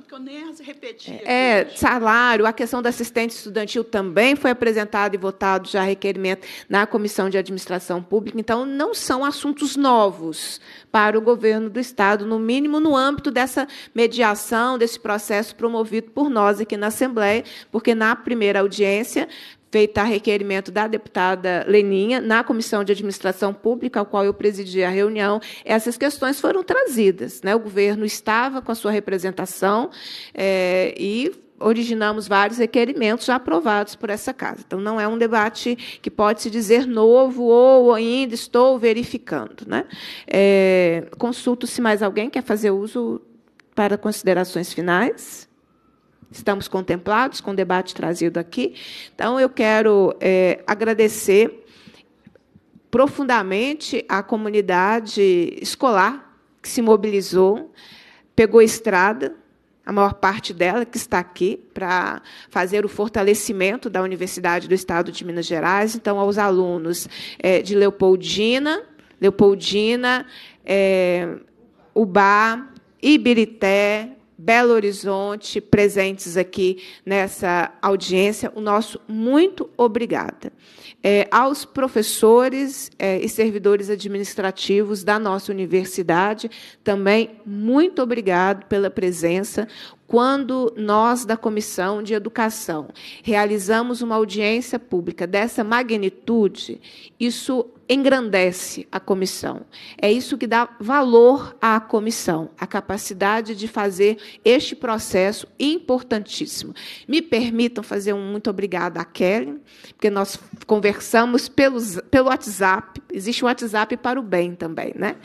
tanto que eu nem repeti. É, é salário, a questão da assistente estudantil também foi apresentado e votado já requerimento na Comissão de Administração Pública. Então, não são assuntos novos para o governo do Estado, no mínimo no âmbito dessa mediação, desse processo promovido por nós aqui na Assembleia, porque na primeira audiência feita a requerimento da deputada Leninha, na Comissão de Administração Pública, ao qual eu presidi a reunião, essas questões foram trazidas. Né? O governo estava com a sua representação é, e originamos vários requerimentos já aprovados por essa casa. Então, não é um debate que pode se dizer novo ou ainda estou verificando. Né? É, eh, consulto se mais alguém quer fazer uso para considerações finais estamos contemplados com o debate trazido aqui. Então, eu quero é, agradecer profundamente à comunidade escolar que se mobilizou, pegou a estrada, a maior parte dela que está aqui para fazer o fortalecimento da Universidade do Estado de Minas Gerais. Então, aos alunos é, de Leopoldina, Leopoldina, é, Ubá, Ibirité, Belo Horizonte, presentes aqui nessa audiência, o nosso muito obrigada. É, aos professores é, e servidores administrativos da nossa universidade, também muito obrigado pela presença quando nós, da Comissão de Educação, realizamos uma audiência pública dessa magnitude, isso engrandece a comissão. É isso que dá valor à comissão, a capacidade de fazer este processo importantíssimo. Me permitam fazer um muito obrigada à Kelly, porque nós conversamos pelos, pelo WhatsApp. Existe um WhatsApp para o bem também, né?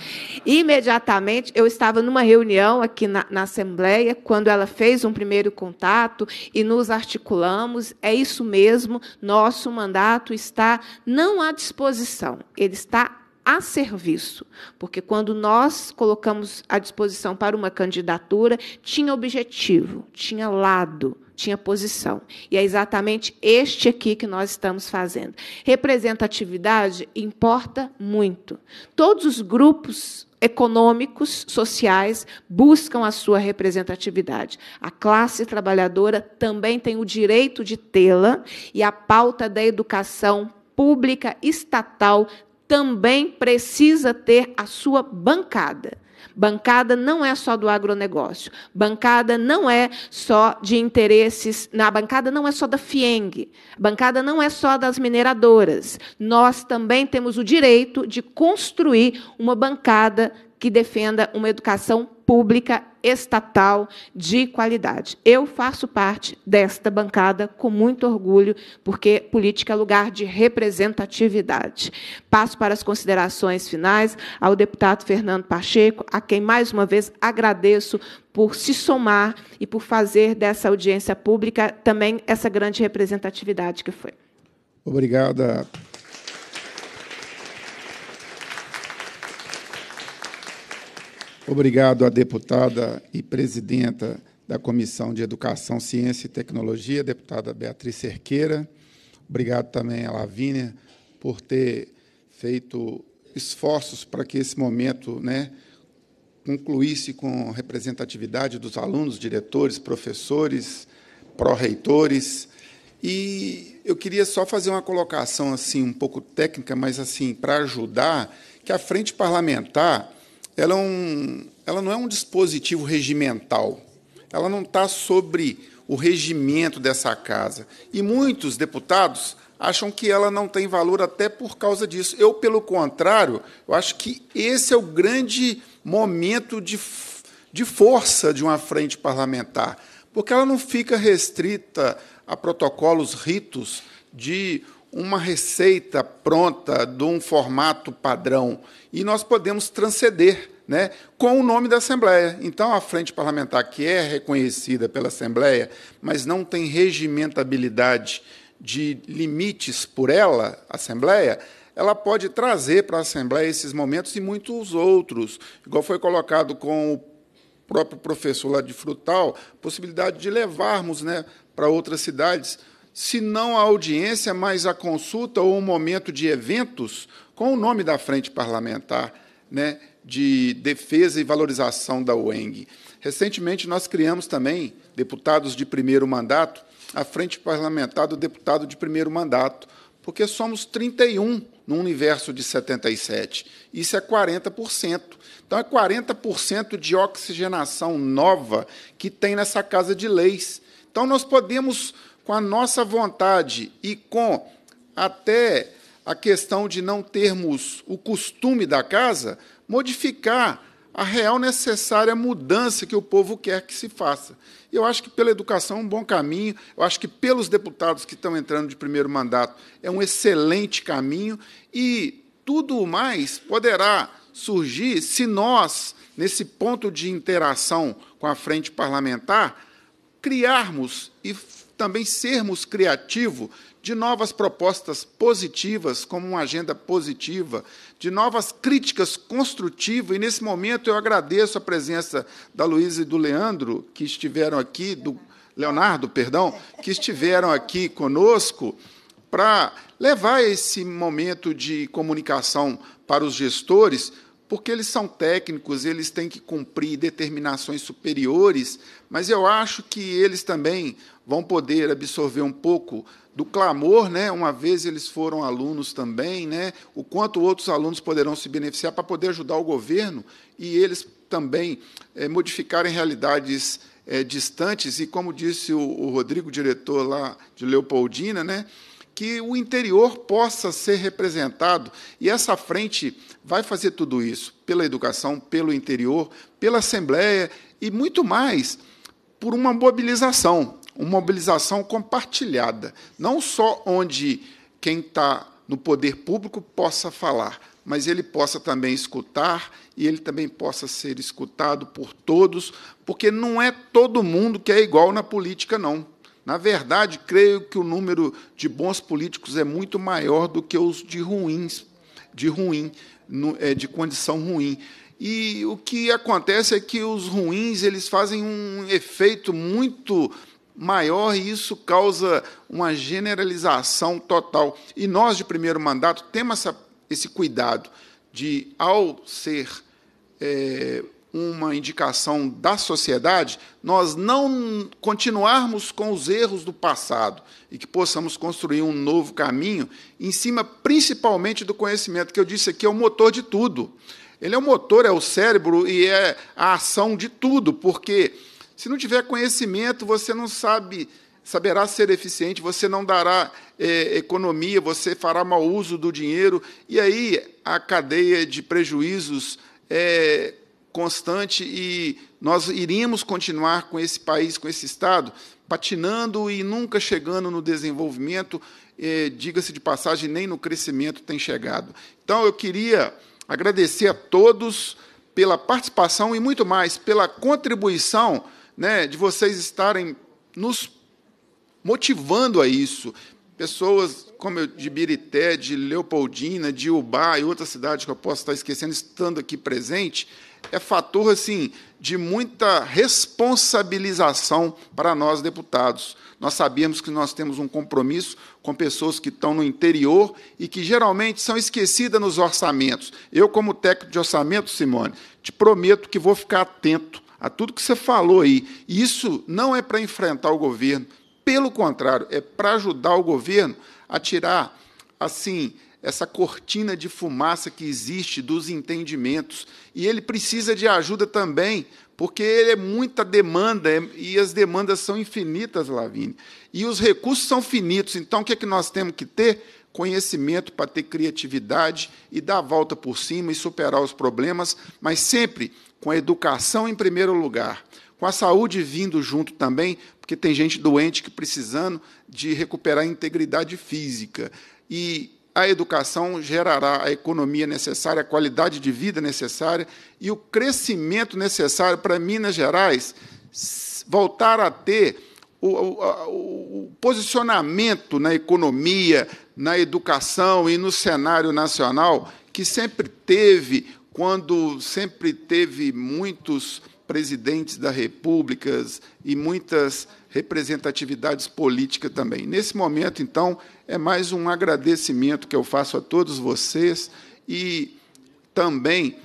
imediatamente eu estava numa reunião aqui na, na Assembleia quando ela fez um primeiro contato e nos articulamos. É isso mesmo. Nosso mandato está não à disposição ele está a serviço, porque quando nós colocamos à disposição para uma candidatura, tinha objetivo, tinha lado, tinha posição. E é exatamente este aqui que nós estamos fazendo. Representatividade importa muito. Todos os grupos econômicos, sociais, buscam a sua representatividade. A classe trabalhadora também tem o direito de tê-la e a pauta da educação pública estatal também precisa ter a sua bancada. Bancada não é só do agronegócio. Bancada não é só de interesses. Na bancada não é só da Fieng. Bancada não é só das mineradoras. Nós também temos o direito de construir uma bancada que defenda uma educação pública estatal de qualidade. Eu faço parte desta bancada com muito orgulho, porque política é lugar de representatividade. Passo para as considerações finais ao deputado Fernando Pacheco, a quem mais uma vez agradeço por se somar e por fazer dessa audiência pública também essa grande representatividade que foi. Obrigada, Obrigado à deputada e presidenta da Comissão de Educação, Ciência e Tecnologia, deputada Beatriz Cerqueira. Obrigado também à Lavínia por ter feito esforços para que esse momento né, concluísse com representatividade dos alunos, diretores, professores, pró-reitores. E eu queria só fazer uma colocação assim um pouco técnica, mas assim para ajudar que a frente parlamentar ela, é um, ela não é um dispositivo regimental. Ela não está sobre o regimento dessa casa. E muitos deputados acham que ela não tem valor até por causa disso. Eu, pelo contrário, eu acho que esse é o grande momento de, de força de uma frente parlamentar, porque ela não fica restrita a protocolos, ritos de uma receita pronta de um formato padrão e nós podemos transcender né, com o nome da Assembleia. Então, a frente parlamentar, que é reconhecida pela Assembleia, mas não tem regimentabilidade de limites por ela, Assembleia, ela pode trazer para a Assembleia esses momentos e muitos outros, igual foi colocado com o próprio professor lá de Frutal, possibilidade de levarmos né, para outras cidades se não a audiência, mas a consulta ou um momento de eventos com o nome da Frente Parlamentar né, de Defesa e Valorização da UENG. Recentemente, nós criamos também, deputados de primeiro mandato, a Frente Parlamentar do Deputado de Primeiro Mandato, porque somos 31 no universo de 77. Isso é 40%. Então, é 40% de oxigenação nova que tem nessa Casa de Leis. Então, nós podemos com a nossa vontade e com até a questão de não termos o costume da casa, modificar a real necessária mudança que o povo quer que se faça. Eu acho que pela educação é um bom caminho, eu acho que pelos deputados que estão entrando de primeiro mandato é um excelente caminho e tudo mais poderá surgir se nós, nesse ponto de interação com a frente parlamentar, criarmos e também sermos criativos de novas propostas positivas, como uma agenda positiva, de novas críticas construtivas. E nesse momento eu agradeço a presença da Luísa e do Leandro, que estiveram aqui, do Leonardo, perdão, que estiveram aqui conosco para levar esse momento de comunicação para os gestores, porque eles são técnicos, eles têm que cumprir determinações superiores, mas eu acho que eles também vão poder absorver um pouco do clamor, né? Uma vez eles foram alunos também, né? O quanto outros alunos poderão se beneficiar para poder ajudar o governo e eles também é, modificarem realidades é, distantes e, como disse o, o Rodrigo, diretor lá de Leopoldina, né? que o interior possa ser representado. E essa frente vai fazer tudo isso, pela educação, pelo interior, pela Assembleia e muito mais, por uma mobilização uma mobilização compartilhada, não só onde quem está no poder público possa falar, mas ele possa também escutar e ele também possa ser escutado por todos, porque não é todo mundo que é igual na política, não. Na verdade, creio que o número de bons políticos é muito maior do que os de ruins, de ruim, é, de condição ruim. E o que acontece é que os ruins eles fazem um efeito muito maior e isso causa uma generalização total. E nós, de primeiro mandato, temos essa, esse cuidado de, ao ser é, uma indicação da sociedade, nós não continuarmos com os erros do passado e que possamos construir um novo caminho em cima, principalmente, do conhecimento, que eu disse aqui é o motor de tudo. Ele é o motor, é o cérebro e é a ação de tudo, porque se não tiver conhecimento, você não sabe, saberá ser eficiente, você não dará é, economia, você fará mau uso do dinheiro, e aí a cadeia de prejuízos é constante e nós iríamos continuar com esse país, com esse Estado, patinando e nunca chegando no desenvolvimento, é, diga-se de passagem, nem no crescimento tem chegado. Então, eu queria agradecer a todos pela participação e muito mais pela contribuição né, de vocês estarem nos motivando a isso. Pessoas como eu, de Birité, de Leopoldina, de Ubá e outras cidades que eu posso estar esquecendo, estando aqui presente, é fator assim de muita responsabilização para nós deputados. Nós sabemos que nós temos um compromisso com pessoas que estão no interior e que geralmente são esquecidas nos orçamentos. Eu, como técnico de orçamento, Simone, te prometo que vou ficar atento a tudo que você falou aí. Isso não é para enfrentar o governo, pelo contrário, é para ajudar o governo a tirar assim essa cortina de fumaça que existe dos entendimentos. E ele precisa de ajuda também, porque é muita demanda é, e as demandas são infinitas, Lavínia. E os recursos são finitos. Então, o que, é que nós temos que ter? Conhecimento para ter criatividade e dar a volta por cima e superar os problemas, mas sempre com a educação em primeiro lugar, com a saúde vindo junto também, porque tem gente doente que precisando de recuperar a integridade física. E a educação gerará a economia necessária, a qualidade de vida necessária e o crescimento necessário para Minas Gerais voltar a ter o, o, o, posicionamento na economia, na educação e no cenário nacional que sempre teve quando sempre teve muitos presidentes da repúblicas e muitas representatividades políticas também. Nesse momento, então, é mais um agradecimento que eu faço a todos vocês e também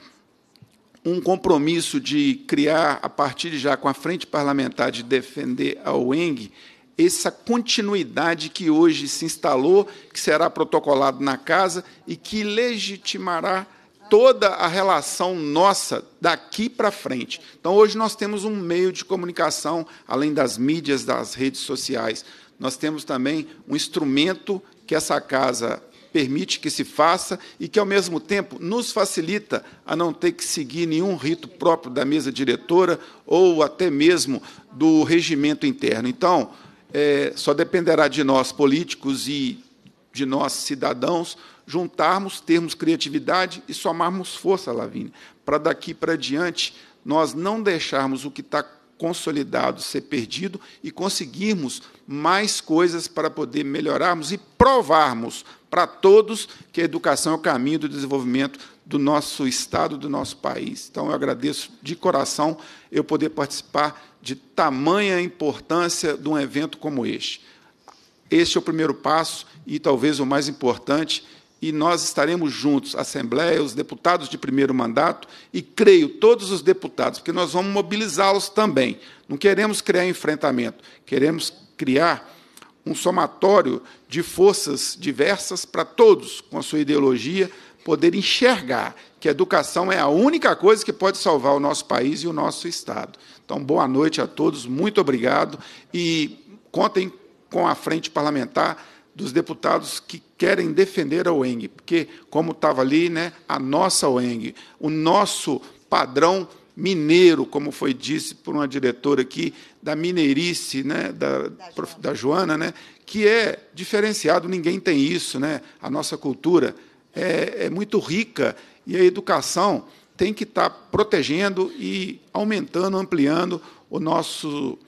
um compromisso de criar, a partir de já, com a Frente Parlamentar de Defender a UENG, essa continuidade que hoje se instalou, que será protocolado na Casa e que legitimará toda a relação nossa daqui para frente. Então, hoje nós temos um meio de comunicação, além das mídias, das redes sociais. Nós temos também um instrumento que essa casa permite que se faça e que, ao mesmo tempo, nos facilita a não ter que seguir nenhum rito próprio da mesa diretora ou até mesmo do regimento interno. Então, é, só dependerá de nós, políticos, e de nós, cidadãos, juntarmos, termos criatividade e somarmos força, Lavínia, para daqui para diante nós não deixarmos o que está consolidado ser perdido e conseguirmos mais coisas para poder melhorarmos e provarmos para todos que a educação é o caminho do desenvolvimento do nosso Estado, do nosso país. Então, eu agradeço de coração eu poder participar de tamanha importância de um evento como este. Este é o primeiro passo e talvez o mais importante e nós estaremos juntos, a Assembleia, os deputados de primeiro mandato e, creio, todos os deputados, porque nós vamos mobilizá-los também. Não queremos criar enfrentamento, queremos criar um somatório de forças diversas para todos, com a sua ideologia, poder enxergar que a educação é a única coisa que pode salvar o nosso país e o nosso Estado. Então, boa noite a todos, muito obrigado e contem com a frente parlamentar dos deputados que querem defender a ONG, porque, como estava ali, né, a nossa ONG, o nosso padrão mineiro, como foi disse por uma diretora aqui da Mineirice, né, da, da Joana, da Joana né, que é diferenciado, ninguém tem isso, né? A nossa cultura é, é muito rica e a educação tem que estar tá protegendo e aumentando, ampliando o nosso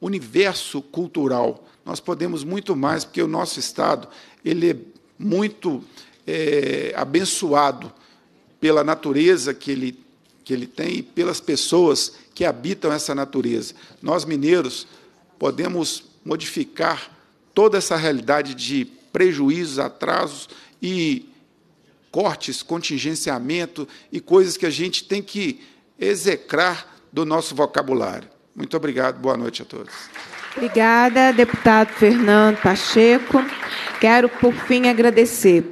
universo cultural nós podemos muito mais, porque o nosso Estado ele é muito é, abençoado pela natureza que ele, que ele tem e pelas pessoas que habitam essa natureza. Nós, mineiros, podemos modificar toda essa realidade de prejuízos, atrasos e cortes, contingenciamento e coisas que a gente tem que execrar do nosso vocabulário. Muito obrigado, boa noite a todos. Obrigada, deputado Fernando Pacheco. Quero, por fim, agradecer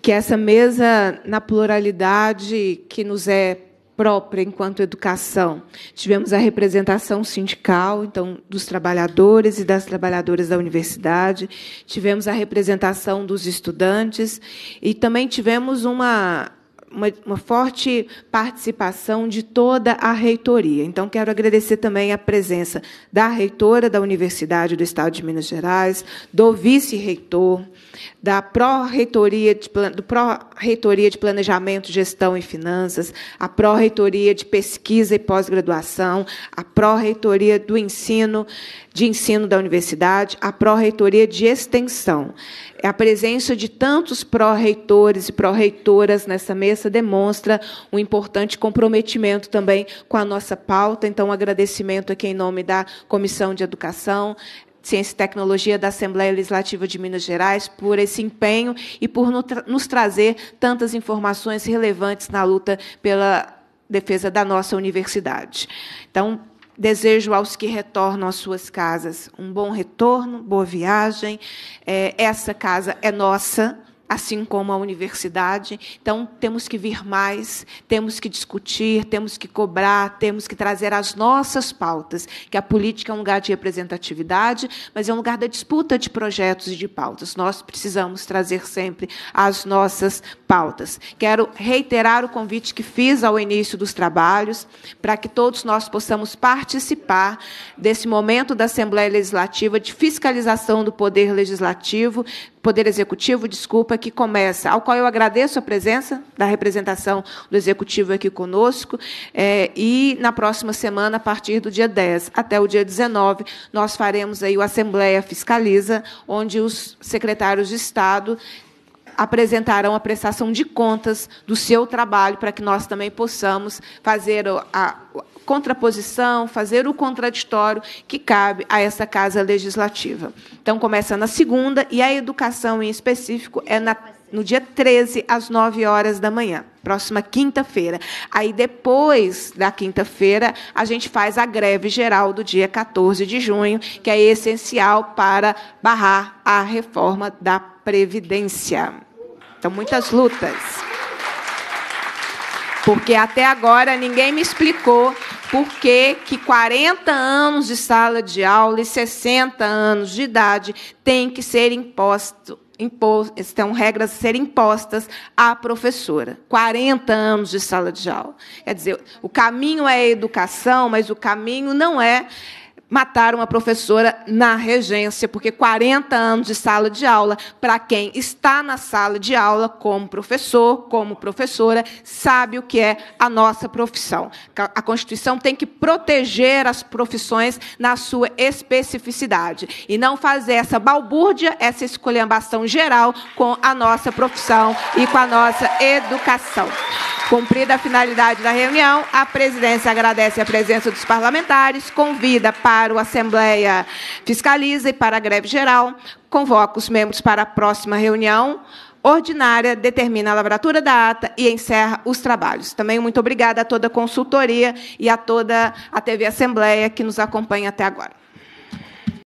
que essa mesa, na pluralidade que nos é própria enquanto educação. Tivemos a representação sindical, então, dos trabalhadores e das trabalhadoras da universidade, tivemos a representação dos estudantes e também tivemos uma uma, uma, forte participação de toda a reitoria. Então, quero agradecer também a presença da reitora da Universidade do Estado de Minas Gerais, do vice-reitor, da pró-reitoria de, do pró-reitoria de Planejamento, Gestão e Finanças, a pró-reitoria de Pesquisa e Pós-graduação, a pró-reitoria do Ensino de ensino da universidade, a pró-reitoria de extensão. A presença de tantos pró-reitores e pró-reitoras nessa mesa demonstra um importante comprometimento também com a nossa pauta. Então, um agradecimento aqui em nome da Comissão de Educação, Ciência e Tecnologia da Assembleia Legislativa de Minas Gerais por esse empenho e por nos trazer tantas informações relevantes na luta pela defesa da nossa universidade. Então, Desejo aos que retornam às suas casas um bom retorno, boa viagem. É, essa casa é nossa, assim como a universidade. Então, temos que vir mais, temos que discutir, temos que cobrar, temos que trazer as nossas pautas, que a política é um lugar de representatividade, mas é um lugar da disputa de projetos e de pautas. Nós precisamos trazer sempre as nossas pautas. Quero reiterar o convite que fiz ao início dos trabalhos, para que todos nós possamos participar desse momento da Assembleia Legislativa de fiscalização do Poder Legislativo, Poder Executivo, desculpa, que começa, ao qual eu agradeço a presença da representação do Executivo aqui conosco, é, e na próxima semana, a partir do dia 10 até o dia 19, nós faremos aí o Assembleia Fiscaliza, onde os secretários de Estado apresentarão a prestação de contas do seu trabalho para que nós também possamos fazer a contraposição, fazer o contraditório que cabe a essa casa legislativa. Então, começa na segunda e a educação em específico é na no dia 13, às 9 horas da manhã, próxima quinta-feira. Aí, depois da quinta-feira, a gente faz a greve geral do dia 14 de junho, que é essencial para barrar a reforma da Previdência. Então, muitas lutas. Porque até agora ninguém me explicou por que, que 40 anos de sala de aula e 60 anos de idade têm que ser imposto, estão regras a serem impostas à professora. 40 anos de sala de aula. Quer dizer, o caminho é a educação, mas o caminho não é mataram a professora na regência, porque 40 anos de sala de aula, para quem está na sala de aula como professor, como professora, sabe o que é a nossa profissão. A Constituição tem que proteger as profissões na sua especificidade e não fazer essa balbúrdia, essa escolhambação geral com a nossa profissão e com a nossa educação. Cumprida a finalidade da reunião, a presidência agradece a presença dos parlamentares, convida para declaro Assembleia Fiscaliza e para a greve geral, convoca os membros para a próxima reunião ordinária, determina a lavratura da ata e encerra os trabalhos. Também muito obrigada a toda a consultoria e a toda a TV Assembleia que nos acompanha até agora.